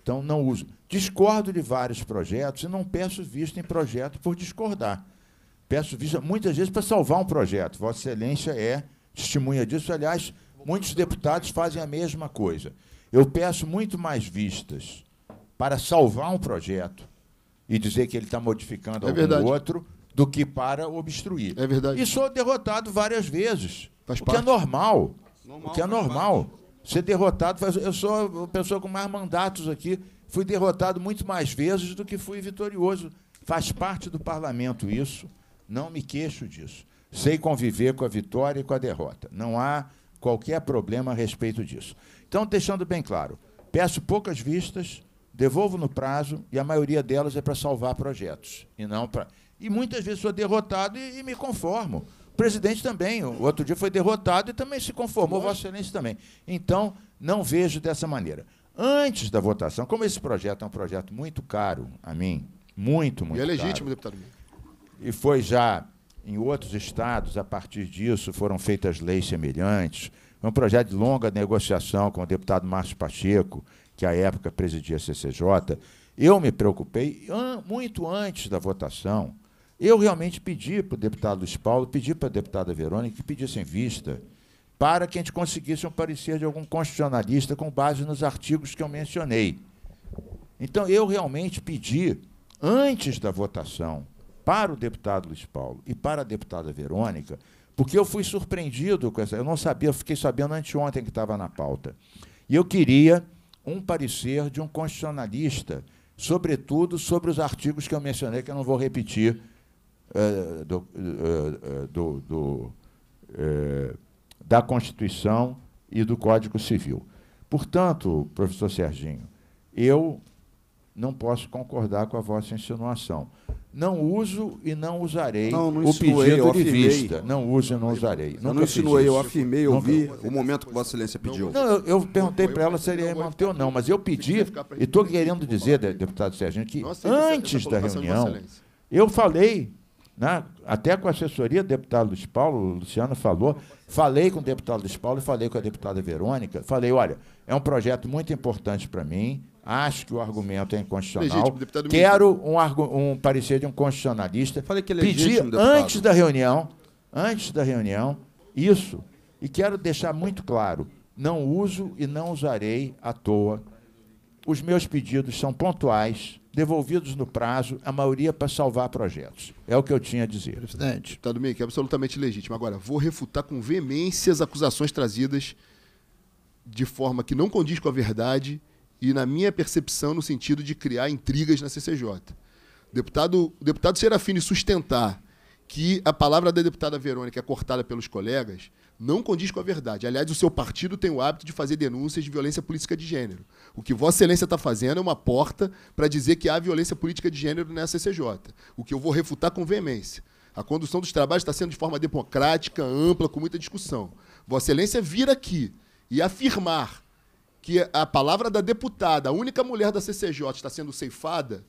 Então, não uso. Discordo de vários projetos e não peço vista em projeto por discordar. Peço vista, muitas vezes, para salvar um projeto. Vossa Excelência é testemunha disso. Aliás, muitos deputados fazem a mesma coisa. Eu peço muito mais vistas para salvar um projeto e dizer que ele está modificando é algum verdade. outro do que para obstruir. É verdade. E sou derrotado várias vezes. Faz o parte. que é normal. normal o que é normal. Parte. Ser derrotado. Faz... Eu sou a pessoa com mais mandatos aqui. Fui derrotado muito mais vezes do que fui vitorioso. Faz parte do parlamento isso. Não me queixo disso. Sei conviver com a vitória e com a derrota. Não há qualquer problema a respeito disso. Então, deixando bem claro, peço poucas vistas, devolvo no prazo e a maioria delas é para salvar projetos e não para e muitas vezes sou derrotado e, e me conformo. O presidente também, o outro dia foi derrotado e também se conformou, Vossa Excelência também. Então, não vejo dessa maneira. Antes da votação, como esse projeto é um projeto muito caro a mim, muito, muito caro. E é legítimo, caro, deputado. E foi já em outros estados, a partir disso, foram feitas leis semelhantes. Foi é um projeto de longa negociação com o deputado Márcio Pacheco, que à época presidia a CCJ. Eu me preocupei, muito antes da votação, eu realmente pedi para o deputado Luiz Paulo, pedi para a deputada Verônica que pedissem vista para que a gente conseguisse um parecer de algum constitucionalista com base nos artigos que eu mencionei. Então, eu realmente pedi, antes da votação, para o deputado Luiz Paulo e para a deputada Verônica, porque eu fui surpreendido com essa. Eu não sabia, eu fiquei sabendo anteontem que estava na pauta. E eu queria um parecer de um constitucionalista, sobretudo sobre os artigos que eu mencionei, que eu não vou repetir é, é, é, do, do, da Constituição e do Código Civil. Portanto, professor Serginho, eu não posso concordar com a vossa insinuação. Não uso e não usarei não, não o insinuei, pedido de vista. Não uso e não usarei. Eu não insinuei, eu afirmei, eu vi o momento que Vossa Excelência pediu. Não, eu, eu perguntei para ela se ele ia manter ou não, mas eu pedi, e estou querendo dizer, deputado Serginho, que antes da reunião, eu falei né? até com a assessoria do deputado Luiz Paulo, o Luciano falou, falei com o deputado Luiz Paulo e falei com a deputada Verônica, falei, olha, é um projeto muito importante para mim, acho que o argumento é inconstitucional, legítimo, quero um, um, parecer de um constitucionalista, falei que é legítimo, pedi antes da reunião, antes da reunião, isso, e quero deixar muito claro, não uso e não usarei à toa. Os meus pedidos são pontuais, devolvidos no prazo, a maioria para salvar projetos. É o que eu tinha a dizer. Presidente. Deputado Meio, que é absolutamente legítimo. Agora, vou refutar com veemência as acusações trazidas de forma que não condiz com a verdade e, na minha percepção, no sentido de criar intrigas na CCJ. Deputado, o deputado Serafini sustentar que a palavra da deputada Verônica é cortada pelos colegas não condiz com a verdade. Aliás, o seu partido tem o hábito de fazer denúncias de violência política de gênero. O que Vossa Excelência está fazendo é uma porta para dizer que há violência política de gênero nessa CCJ, o que eu vou refutar com veemência. A condução dos trabalhos está sendo de forma democrática, ampla, com muita discussão. Vossa Excelência vir aqui e afirmar que a palavra da deputada, a única mulher da CCJ, está sendo ceifada,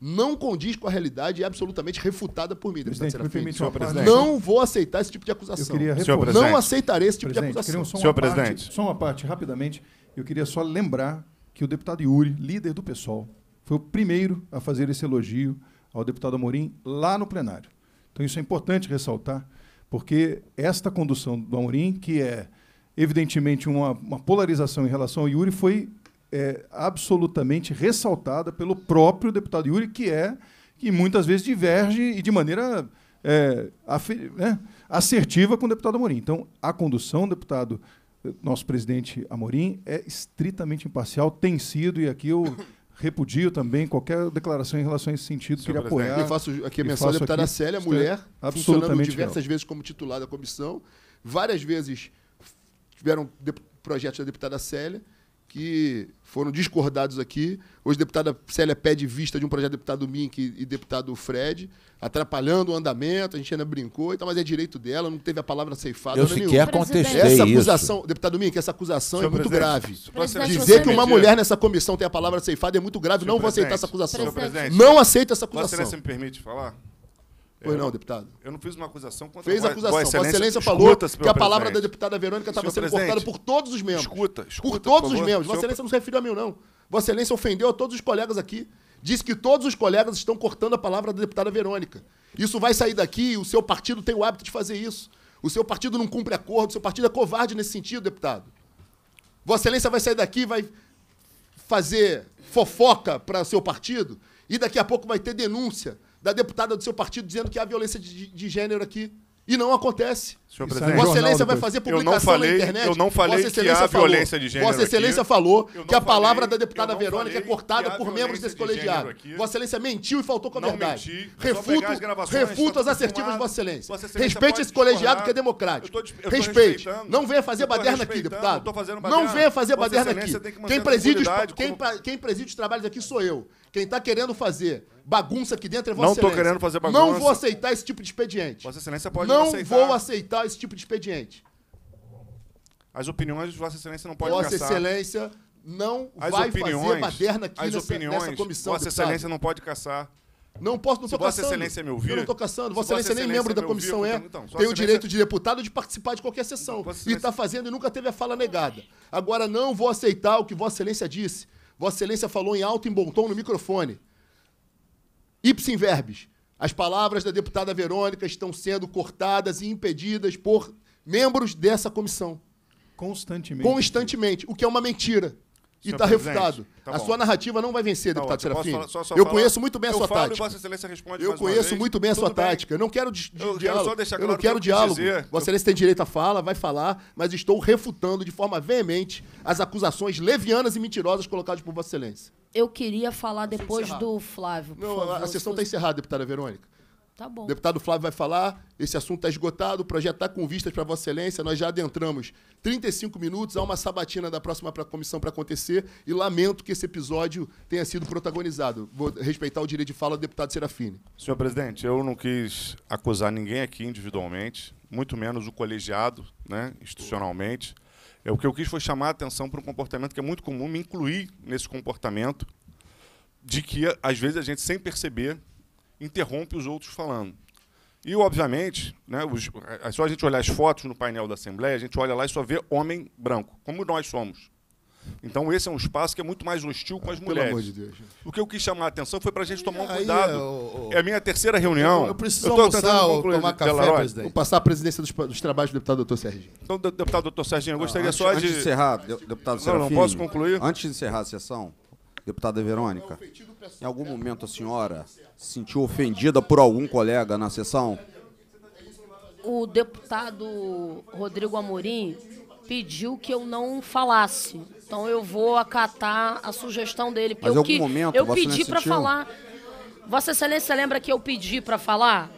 não condiz com a realidade e é absolutamente refutada por mim, deputado Serafim. Não vou aceitar esse tipo de acusação. não aceitarei esse tipo presidente, de acusação. Só Senhor presidente. só uma parte, rapidamente. Eu queria só lembrar que o deputado Yuri, líder do PSOL, foi o primeiro a fazer esse elogio ao deputado Amorim lá no plenário. Então isso é importante ressaltar, porque esta condução do Amorim, que é evidentemente uma, uma polarização em relação ao Yuri, foi é, absolutamente ressaltada pelo próprio deputado Yuri, que é que muitas vezes diverge e de maneira é, né, assertiva com o deputado Amorim. Então, a condução, deputado, eh, nosso presidente Amorim, é estritamente imparcial, tem sido, e aqui eu repudio também qualquer declaração em relação a esse sentido, que ele apoiar. Eu faço aqui a mensagem da deputada aqui, Célia, é mulher, funcionando diversas vezes como titular da comissão, várias vezes tiveram projetos da deputada Célia, que foram discordados aqui. Hoje, a deputada Célia pede vista de um projeto do deputado Mink e deputado Fred, atrapalhando o andamento, a gente ainda brincou, então, mas é direito dela, não teve a palavra ceifada. Eu sequer contestei Essa é acusação, isso. deputado Mink, essa acusação é Senhor é muito grave. Presidente, Dizer que uma mulher nessa comissão tem a palavra ceifada é muito grave, Senhor não vou aceitar essa acusação. Não aceito essa acusação. Vossa me permite falar? Pois não, deputado. Eu não fiz uma acusação contra Fez a acusação. Vossa Excelência, Excelência falou que a presidente. palavra da deputada Verônica estava sendo cortada por todos os membros. Escuta, escuta. Por todos por os membros. Vossa Excelência não se referiu a mim, não. Vossa Excelência ofendeu a todos os colegas aqui. Disse que todos os colegas estão cortando a palavra da deputada Verônica. Isso vai sair daqui, o seu partido tem o hábito de fazer isso. O seu partido não cumpre acordo, o seu partido é covarde nesse sentido, deputado. Vossa Excelência vai sair daqui, vai fazer fofoca para seu partido e daqui a pouco vai ter denúncia da deputada do seu partido dizendo que há violência de, de gênero aqui. E não acontece. Senhor é presidente, Vossa Excelência vai fazer publicação eu não falei, na internet. Eu não falei Vossa Excelência que há falou, violência de gênero. Vossa Excelência aqui. falou que a palavra falei, da deputada Verônica é cortada por membros desse de colegiado. Aqui. Vossa Excelência mentiu e faltou com a não verdade. Menti, é refuto as, refuto as assertivas de Vossa Excelência. Vossa Excelência Respeite esse colegiado que é democrático. Eu tô, eu Respeite. Não venha fazer baderna aqui, deputado. Não venha fazer baderna aqui. Quem preside os trabalhos aqui sou eu. Quem tá querendo fazer bagunça aqui dentro é você. Não tô querendo fazer bagunça. Não vou aceitar esse tipo de expediente. Vossa Excelência pode não aceitar. Não vou aceitar esse tipo de expediente. As opiniões de Vossa Excelência não podem Vossa caçar. Excelência não as vai opiniões, fazer baderna aqui as nessa, opiniões, nessa comissão. Vossa Excelência não pode caçar. Não posso, não estou caçando. Vossa Excelência me ouviu. Eu não estou caçando. Vossa Excelência, Excelência nem membro da comissão ouvir, é. Então, tem Excelência... o direito de deputado de participar de qualquer sessão. e está fazendo e nunca teve a fala negada. Agora, não vou aceitar o que Vossa Excelência disse. Vossa Excelência falou em alto e em bom tom no microfone. Ipsim verbis. As palavras da deputada Verônica estão sendo cortadas e impedidas por membros dessa comissão. Constantemente. Constantemente, o que é uma mentira. E está refutado. Tá a sua narrativa não vai vencer, tá deputado Serafim. Eu, só, só eu conheço muito bem a sua tática. eu conheço muito bem a sua Tudo tática. Bem. Eu não quero eu, diálogo. Quero claro eu não quero que diálogo. Dizer. Vossa Excelência tem direito à fala, vai falar, mas estou refutando de forma veemente as acusações levianas e mentirosas colocadas por Vossa Excelência. Eu queria falar depois do Flávio. Não, favor, a sessão está encerrada, deputada Verônica. Tá bom. O deputado Flávio vai falar, esse assunto está esgotado, o projeto está com vistas para Vossa Excelência, nós já adentramos 35 minutos, há uma sabatina da próxima pra comissão para acontecer e lamento que esse episódio tenha sido protagonizado. Vou respeitar o direito de fala do deputado Serafini. Senhor presidente, eu não quis acusar ninguém aqui individualmente, muito menos o colegiado, né, institucionalmente. É, o que eu quis foi chamar a atenção para um comportamento que é muito comum, me incluir nesse comportamento, de que, às vezes, a gente, sem perceber, interrompe os outros falando. E, obviamente, né, os, é só a gente olhar as fotos no painel da Assembleia, a gente olha lá e só vê homem branco, como nós somos. Então, esse é um espaço que é muito mais hostil com as ah, Pelo mulheres. De o que eu quis chamar a atenção foi para a gente tomar um cuidado. É, é, a minha terceira reunião. Eu, eu preciso eu almoçar ou tomar café, presidente. Vou passar a presidência dos, dos trabalhos do deputado doutor Serginho. Então, deputado doutor Serginho, eu gostaria ah, antes, só de... Antes de encerrar, deputado Serginho. Não, não, posso concluir? Antes de encerrar a sessão, Deputada Verônica, em algum momento a senhora se sentiu ofendida por algum colega na sessão? O deputado Rodrigo Amorim pediu que eu não falasse. Então eu vou acatar a sugestão dele. Mas em algum que, momento eu pedi para falar. Vossa Excelência lembra que eu pedi para falar?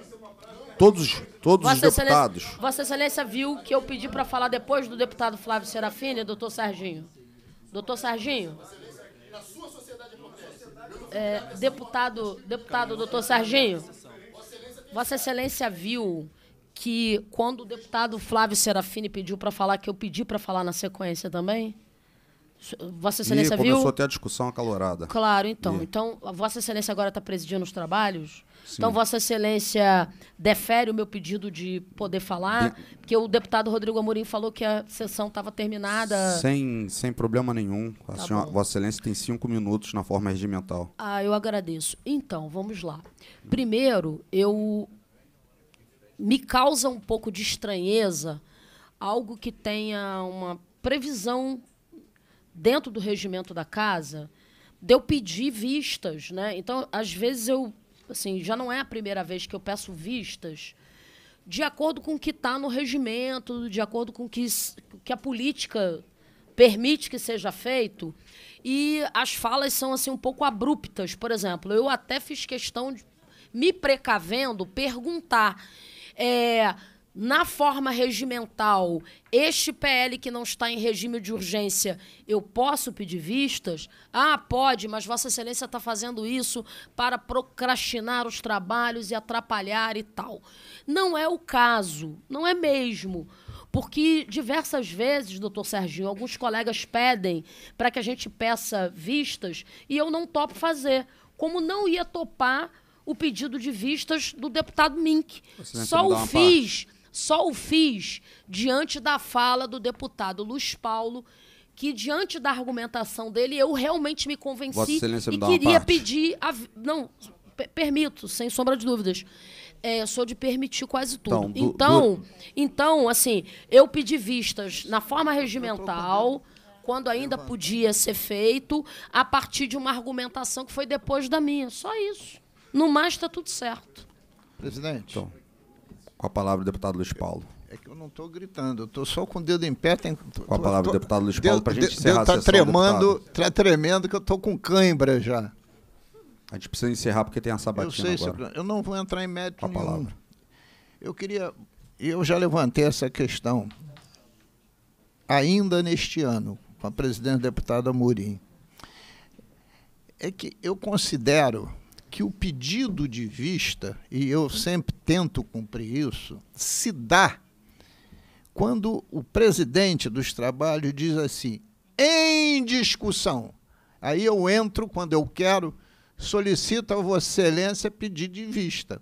Todos, todos os deputados. Vossa Excelência viu que eu pedi para falar depois do deputado Flávio Serafini e doutor Serginho. Doutor Serginho, é, deputado, deputado doutor Sarginho, Vossa Excelência viu que quando o deputado Flávio Serafini pediu para falar, que eu pedi para falar na sequência também? Vossa Excelência e começou viu? começou até a discussão acalorada. Claro, então. E... Então, Vossa Excelência agora está presidindo os trabalhos então, Vossa Excelência defere o meu pedido de poder falar, de... porque o deputado Rodrigo Amorim falou que a sessão estava terminada. Sem, sem problema nenhum. Tá senhora, Vossa Excelência tem cinco minutos na forma regimental. Ah, eu agradeço. Então, vamos lá. Primeiro, eu me causa um pouco de estranheza algo que tenha uma previsão dentro do regimento da casa de eu pedir vistas, né? Então, às vezes eu assim, já não é a primeira vez que eu peço vistas de acordo com o que está no regimento, de acordo com o que, que a política permite que seja feito. E as falas são assim um pouco abruptas. Por exemplo, eu até fiz questão de, me precavendo, perguntar. É, na forma regimental, este PL que não está em regime de urgência, eu posso pedir vistas? Ah, pode, mas Vossa Excelência está fazendo isso para procrastinar os trabalhos e atrapalhar e tal. Não é o caso, não é mesmo. Porque diversas vezes, doutor Serginho, alguns colegas pedem para que a gente peça vistas e eu não topo fazer. Como não ia topar o pedido de vistas do deputado Mink. Só o fiz. Só o fiz diante da fala do deputado Luiz Paulo, que diante da argumentação dele eu realmente me convenci e queria pedir a, não permito sem sombra de dúvidas é, sou de permitir quase tudo então do, então, do... então, assim eu pedi vistas na forma regimental quando ainda podia ser feito a partir de uma argumentação que foi depois da minha só isso no mais está tudo certo presidente então. Com a palavra, deputado Luiz Paulo. É que eu não estou gritando, eu estou só com o dedo em pé. Tem, com a palavra, tô, deputado Luiz Paulo, para a gente encerrar tá a sessão. Tremando, tá tremendo que eu estou com cãibra já. A gente precisa encerrar porque tem a sabatina eu sei, agora. Eu não vou entrar em mérito com a nenhum. palavra. Eu queria... Eu já levantei essa questão ainda neste ano, com a presidente deputada Murim. É que eu considero que o pedido de vista, e eu sempre tento cumprir isso, se dá quando o presidente dos trabalhos diz assim, em discussão. Aí eu entro quando eu quero, solicito a Vossa Excelência pedir de vista.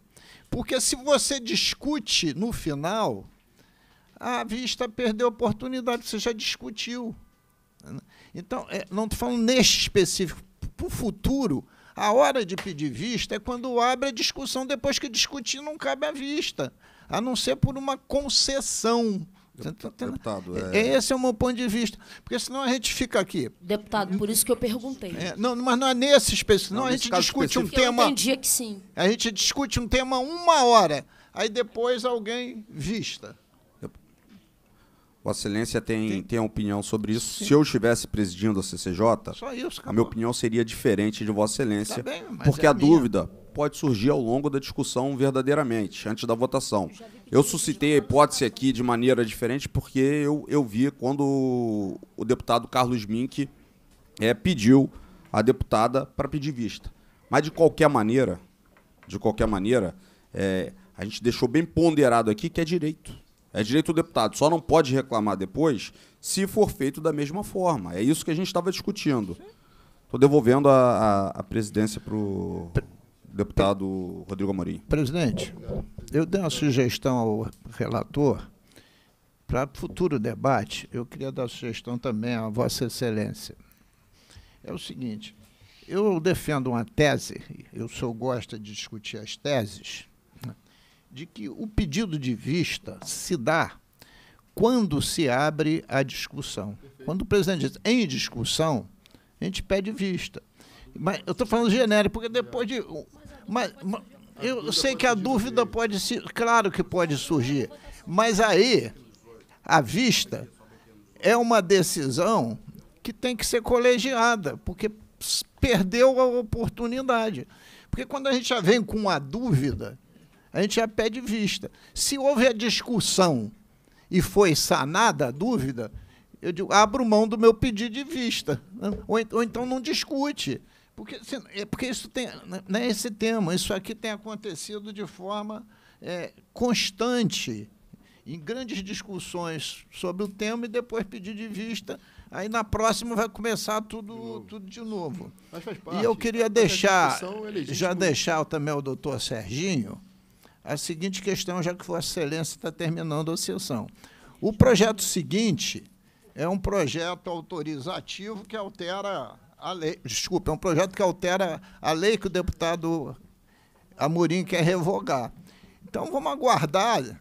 Porque se você discute no final, a vista perdeu a oportunidade, você já discutiu. Então, é, não estou falando neste específico, para o futuro, a hora de pedir vista é quando abre a discussão, depois que discutir não cabe a vista, a não ser por uma concessão. Tá Deputado, é... Esse é o meu ponto de vista. Porque senão a gente fica aqui. Deputado, por isso que eu perguntei. É, não, mas não é nesse específico. Não, não a gente discute um tema. Eu entendi que sim. A gente discute um tema uma hora. Aí depois alguém vista. Vossa Excelência tem, Sim. tem opinião sobre isso. Sim. Se eu estivesse presidindo a CCJ, isso, a minha opinião seria diferente de Vossa Excelência, tá bem, porque é a, a dúvida pode surgir ao longo da discussão verdadeiramente, antes da votação. Eu suscitei a hipótese aqui de maneira diferente porque eu, eu vi quando o deputado Carlos Mink é, pediu a deputada para pedir vista. Mas de qualquer maneira, de qualquer maneira, é, a gente deixou bem ponderado aqui que é direito é direito do deputado. Só não pode reclamar depois se for feito da mesma forma. É isso que a gente estava discutindo. Estou devolvendo a, a, a presidência para o deputado Rodrigo Amorim. Presidente, eu dei uma sugestão ao relator para futuro debate. Eu queria dar sugestão também à Vossa Excelência. É o seguinte, eu defendo uma tese, eu sou gosta de discutir as teses, de que o pedido de vista se dá quando se abre a discussão. Quando o presidente diz em discussão, a gente pede vista. Mas eu estou falando genérico, porque depois de. Mas, mas eu sei que a dúvida pode se. Claro que pode surgir. Mas aí, a vista é uma decisão que tem que ser colegiada, porque perdeu a oportunidade. Porque quando a gente já vem com uma dúvida, a gente já pede vista. Se houve a discussão e foi sanada a dúvida, eu digo, abro mão do meu pedido de vista. Né? Ou, ou então não discute. Porque, é, porque isso tem, não é né, esse tema, isso aqui tem acontecido de forma é, constante, em grandes discussões sobre o tema e depois pedir de vista. Aí na próxima vai começar tudo de novo. Tudo de novo. Mas faz parte. E eu queria deixar, já deixar também o doutor Serginho, a seguinte questão, já que Vossa Excelência está terminando a sessão. O projeto seguinte é um projeto autorizativo que altera a lei. Desculpa, é um projeto que altera a lei que o deputado Amorim quer revogar. Então, vamos aguardar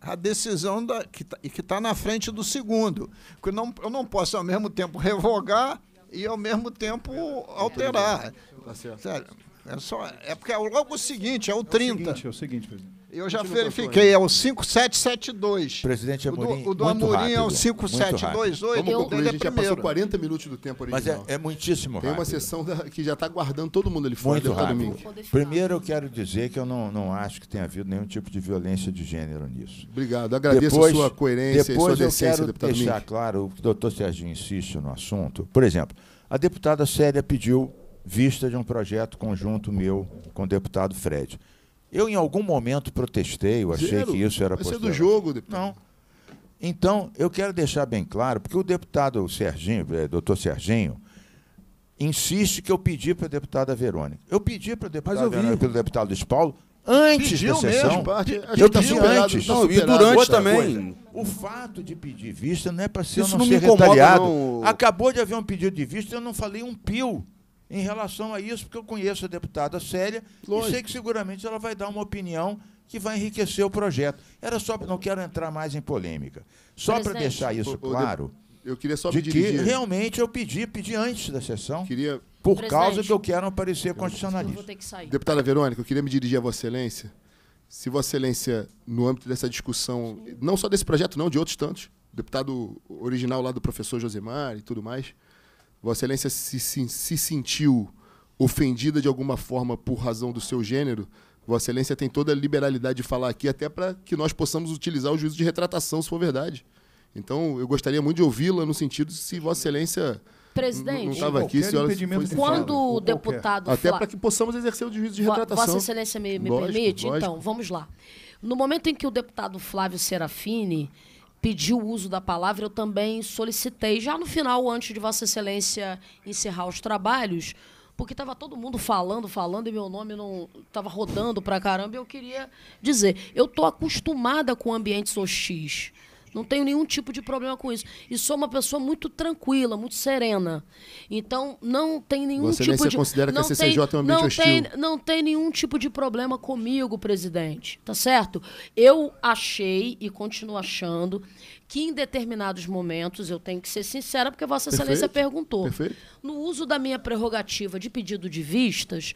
a decisão da, que está tá na frente do segundo. Que eu, não, eu não posso, ao mesmo tempo, revogar e, ao mesmo tempo, alterar. Tá certo. Sério. É, só, é porque é logo o seguinte, é o 30. É o seguinte, é o seguinte presidente. Eu já Continua verifiquei, é o 5772. Presidente Amorim, o do, é o do Amorim rápido, é o 5728. Vamos concluir, é a gente é já passou 40 minutos do tempo original. Mas é, é muitíssimo rápido. Tem uma sessão da, que já está guardando todo mundo ali fora. Muito rápido. Primeiro, eu quero dizer que eu não, não acho que tenha havido nenhum tipo de violência de gênero nisso. Obrigado, agradeço depois, a sua coerência e sua decência, deputado Depois deixar Mink. claro, o doutor Serginho insiste no assunto. Por exemplo, a deputada Célia pediu vista de um projeto conjunto meu com o deputado Fred. Eu, em algum momento, protestei, eu achei Zero. que isso era possível. Isso é do jogo, deputado. Não. Então, eu quero deixar bem claro, porque o deputado Serginho, é, doutor Serginho, insiste que eu pedi para a deputada Verônica. Eu pedi para a deputada Mas Verônica, pelo deputado Luiz Paulo, antes Pediu da sessão. Mesmo, tá tá eu pedi antes. Não, e durante também. O fato de pedir vista não é para ser Isso não, não ser me incomoda, retaliado. Não. Acabou de haver um pedido de vista, eu não falei um pio em relação a isso, porque eu conheço a deputada Célia Lógico. e sei que seguramente ela vai dar uma opinião que vai enriquecer o projeto. Era só, não quero entrar mais em polêmica. Só para deixar isso claro. Eu queria só de que realmente eu pedi, pedi antes da sessão. Queria... Por causa que eu quero aparecer parecer constitucionalista. Deputada Verônica, eu queria me dirigir a Vossa Excelência. Se Vossa Excelência, no âmbito dessa discussão, não só desse projeto, não, de outros tantos, deputado original lá do professor Josemar e tudo mais, Vossa Excelência se, se, se sentiu ofendida de alguma forma por razão do seu gênero, Vossa Excelência tem toda a liberalidade de falar aqui, até para que nós possamos utilizar o juízo de retratação, se for verdade. Então, eu gostaria muito de ouvi-la no sentido se Vossa Excelência. Presidente, não estava aqui, senhora quando o deputado. Até para que possamos exercer o juízo de retratação. Vossa Excelência me, me lógico, permite? Lógico. Então, vamos lá. No momento em que o deputado Flávio Serafini pediu o uso da palavra, eu também solicitei, já no final, antes de Vossa Excelência encerrar os trabalhos, porque estava todo mundo falando, falando, e meu nome não estava rodando para caramba, e eu queria dizer, eu estou acostumada com ambientes hostis. Não tenho nenhum tipo de problema com isso. E sou uma pessoa muito tranquila, muito serena. Então, não tem nenhum Você tipo nem de. Você considera que a CCJ tem, é um ambiente não hostil? Tem, não tem nenhum tipo de problema comigo, presidente. Tá certo? Eu achei e continuo achando que em determinados momentos, eu tenho que ser sincera, porque Vossa Excelência Perfeito. perguntou. Perfeito. No uso da minha prerrogativa de pedido de vistas,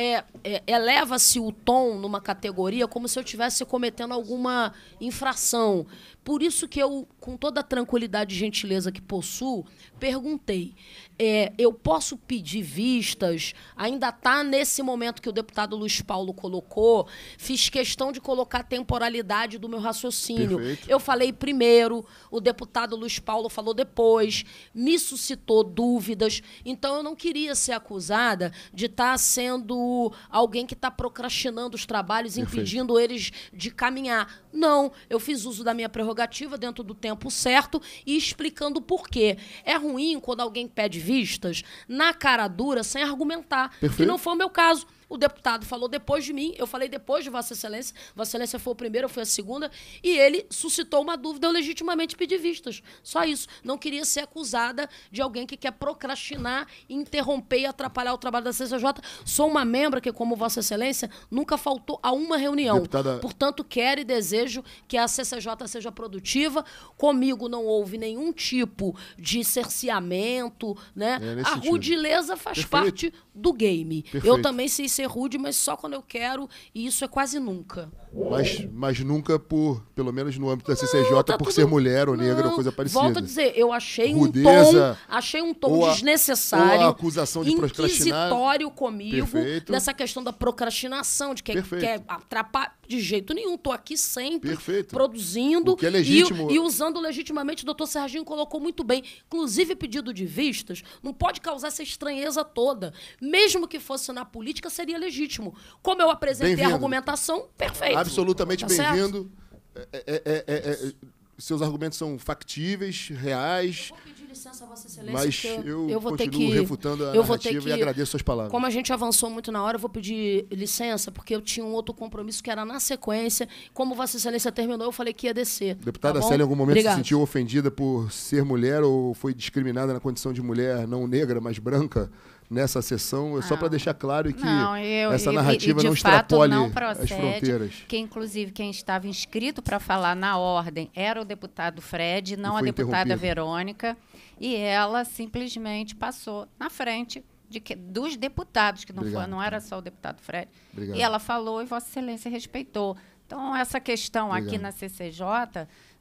é, é, eleva-se o tom numa categoria como se eu estivesse cometendo alguma infração. Por isso que eu, com toda a tranquilidade e gentileza que possuo, perguntei: é, eu posso pedir vistas, ainda está nesse momento que o deputado Luiz Paulo colocou, fiz questão de colocar a temporalidade do meu raciocínio. Perfeito. Eu falei primeiro, o deputado Luiz Paulo falou depois, me suscitou dúvidas, então eu não queria ser acusada de estar tá sendo alguém que está procrastinando os trabalhos, Perfeito. impedindo eles de caminhar. Não, eu fiz uso da minha prerrogativa dentro do tempo certo e explicando por quê. É ruim quando alguém pede revistas na cara dura sem argumentar. Perfeito. Que não foi o meu caso. O deputado falou depois de mim, eu falei depois de Vossa Excelência. Vossa Excelência foi o primeiro, eu fui a segunda. E ele suscitou uma dúvida, eu legitimamente pedi vistas. Só isso. Não queria ser acusada de alguém que quer procrastinar, interromper e atrapalhar o trabalho da CCJ. Sou uma membra que, como Vossa Excelência, nunca faltou a uma reunião. Deputada... Portanto, quero e desejo que a CCJ seja produtiva. Comigo não houve nenhum tipo de cerceamento, né? É, a rudileza faz Perfeito. parte do game. Perfeito. Eu também sei ser rude, mas só quando eu quero, e isso é quase nunca. Mas, mas nunca por, pelo menos no âmbito da CCJ, não, tá por tudo... ser mulher ou negra ou coisa parecida. Volto a dizer, eu achei Rudeza, um tom, achei um tom a, desnecessário. Ou a acusação de procrastinar. comigo Perfeito. nessa questão da procrastinação, de que é, quer é atrapalhar. De jeito nenhum, tô aqui sempre Perfeito. produzindo. que é legítimo. E, e usando legitimamente, o doutor Serginho colocou muito bem. Inclusive, pedido de vistas não pode causar essa estranheza toda. Mesmo que fosse na política, seria seria legítimo. Como eu apresentei a argumentação, perfeito. Absolutamente tá bem-vindo. É é, é, é, é, seus argumentos são factíveis, reais. Eu vou pedir licença, Vossa Excelência, mas eu, eu, vou ter que refutando a eu vou ter que, e agradeço suas palavras. Como a gente avançou muito na hora, eu vou pedir licença porque eu tinha um outro compromisso que era na sequência. Como Vossa Excelência terminou, eu falei que ia descer. Tá Deputada tá Célia, em algum momento Obrigado. se sentiu ofendida por ser mulher ou foi discriminada na condição de mulher não negra, mas branca? nessa sessão, é só para ah. deixar claro que não, eu, essa narrativa e, e não extrapole não procede, as fronteiras. Que, inclusive, quem estava inscrito para falar na ordem era o deputado Fred, não a deputada Verônica, e ela simplesmente passou na frente de que, dos deputados, que não, foi, não era só o deputado Fred. Obrigado. E ela falou e Vossa Excelência respeitou. Então, essa questão Obrigado. aqui na CCJ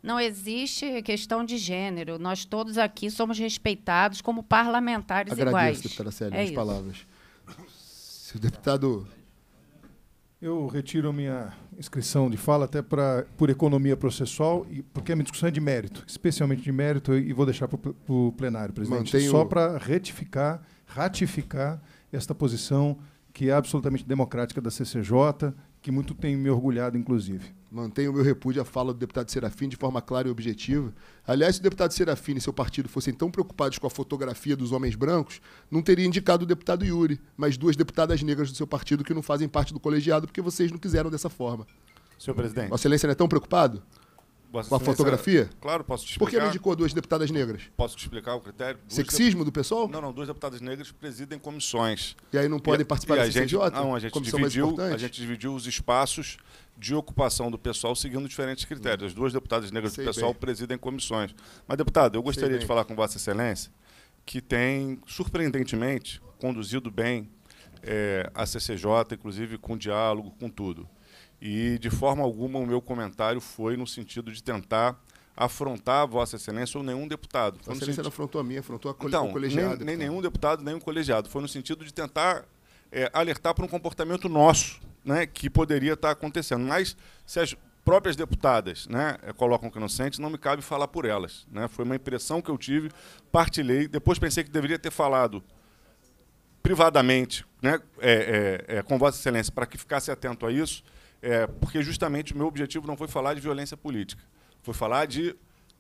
não existe questão de gênero. Nós todos aqui somos respeitados como parlamentares Agradeço, iguais. Obrigado deputada Célia, é as palavras. Senhor deputado... Eu retiro minha inscrição de fala até pra, por economia processual, e, porque a minha discussão é de mérito, especialmente de mérito, e vou deixar para o plenário, presidente. Mantenho... Só para retificar, ratificar esta posição que é absolutamente democrática da CCJ, que muito tem me orgulhado, inclusive. Mantenho o meu repúdio à fala do deputado Serafim de forma clara e objetiva. Aliás, se o deputado Serafim e seu partido fossem tão preocupados com a fotografia dos homens brancos, não teria indicado o deputado Yuri, mas duas deputadas negras do seu partido que não fazem parte do colegiado porque vocês não quiseram dessa forma. Senhor presidente. Vossa Excelência não é tão preocupado? Vossa com a fotografia? Claro, posso te explicar. Por que não indicou duas deputadas negras? Posso te explicar o critério. Duas Sexismo do pessoal? Não, não. Duas deputadas negras presidem comissões. E aí não podem e, participar e da CCJ? Não, a gente, dividiu, a gente dividiu os espaços de ocupação do pessoal seguindo diferentes critérios. Hum. As duas deputadas negras Sei do pessoal bem. presidem comissões. Mas, deputado, eu gostaria de falar com Vossa Excelência, que tem, surpreendentemente, conduzido bem é, a CCJ, inclusive com diálogo, com tudo. E, de forma alguma, o meu comentário foi no sentido de tentar afrontar a Vossa Excelência ou nenhum deputado. Vossa Excelência não afrontou a minha, afrontou a co então, o colegiado. Nem, nem, então. nenhum deputado, nem um colegiado. Foi no sentido de tentar é, alertar para um comportamento nosso né, que poderia estar acontecendo. Mas se as próprias deputadas né, eh, colocam que inocentes, não me cabe falar por elas. Né? Foi uma impressão que eu tive, partilhei, depois pensei que deveria ter falado privadamente né, é, é, é, com Vossa Excelência para que ficasse atento a isso, eh, porque justamente o meu objetivo não foi falar de violência política, foi falar de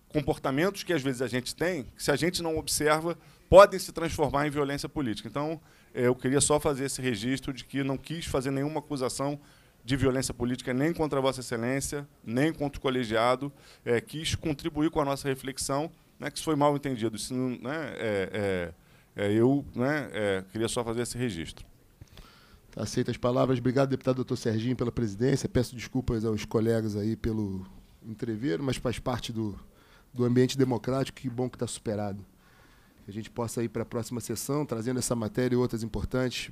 comportamentos que às vezes a gente tem, que se a gente não observa, podem se transformar em violência política. Então, eu queria só fazer esse registro de que não quis fazer nenhuma acusação de violência política nem contra Vossa Excelência, nem contra o colegiado, é, quis contribuir com a nossa reflexão, né, que isso foi mal entendido. Isso, né, é, é, é, eu né, é, queria só fazer esse registro. Tá Aceito as palavras. Obrigado, deputado doutor Serginho, pela presidência. Peço desculpas aos colegas aí pelo entrever, mas faz parte do, do ambiente democrático. Que bom que está superado a gente possa ir para a próxima sessão, trazendo essa matéria e outras importantes.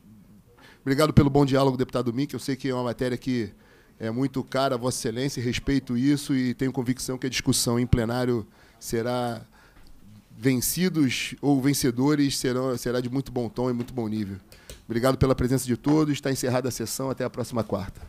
Obrigado pelo bom diálogo, deputado Mink. Eu sei que é uma matéria que é muito cara a Vossa Excelência, respeito isso e tenho convicção que a discussão em plenário será vencidos ou vencedores serão, será de muito bom tom e muito bom nível. Obrigado pela presença de todos. Está encerrada a sessão. Até a próxima quarta.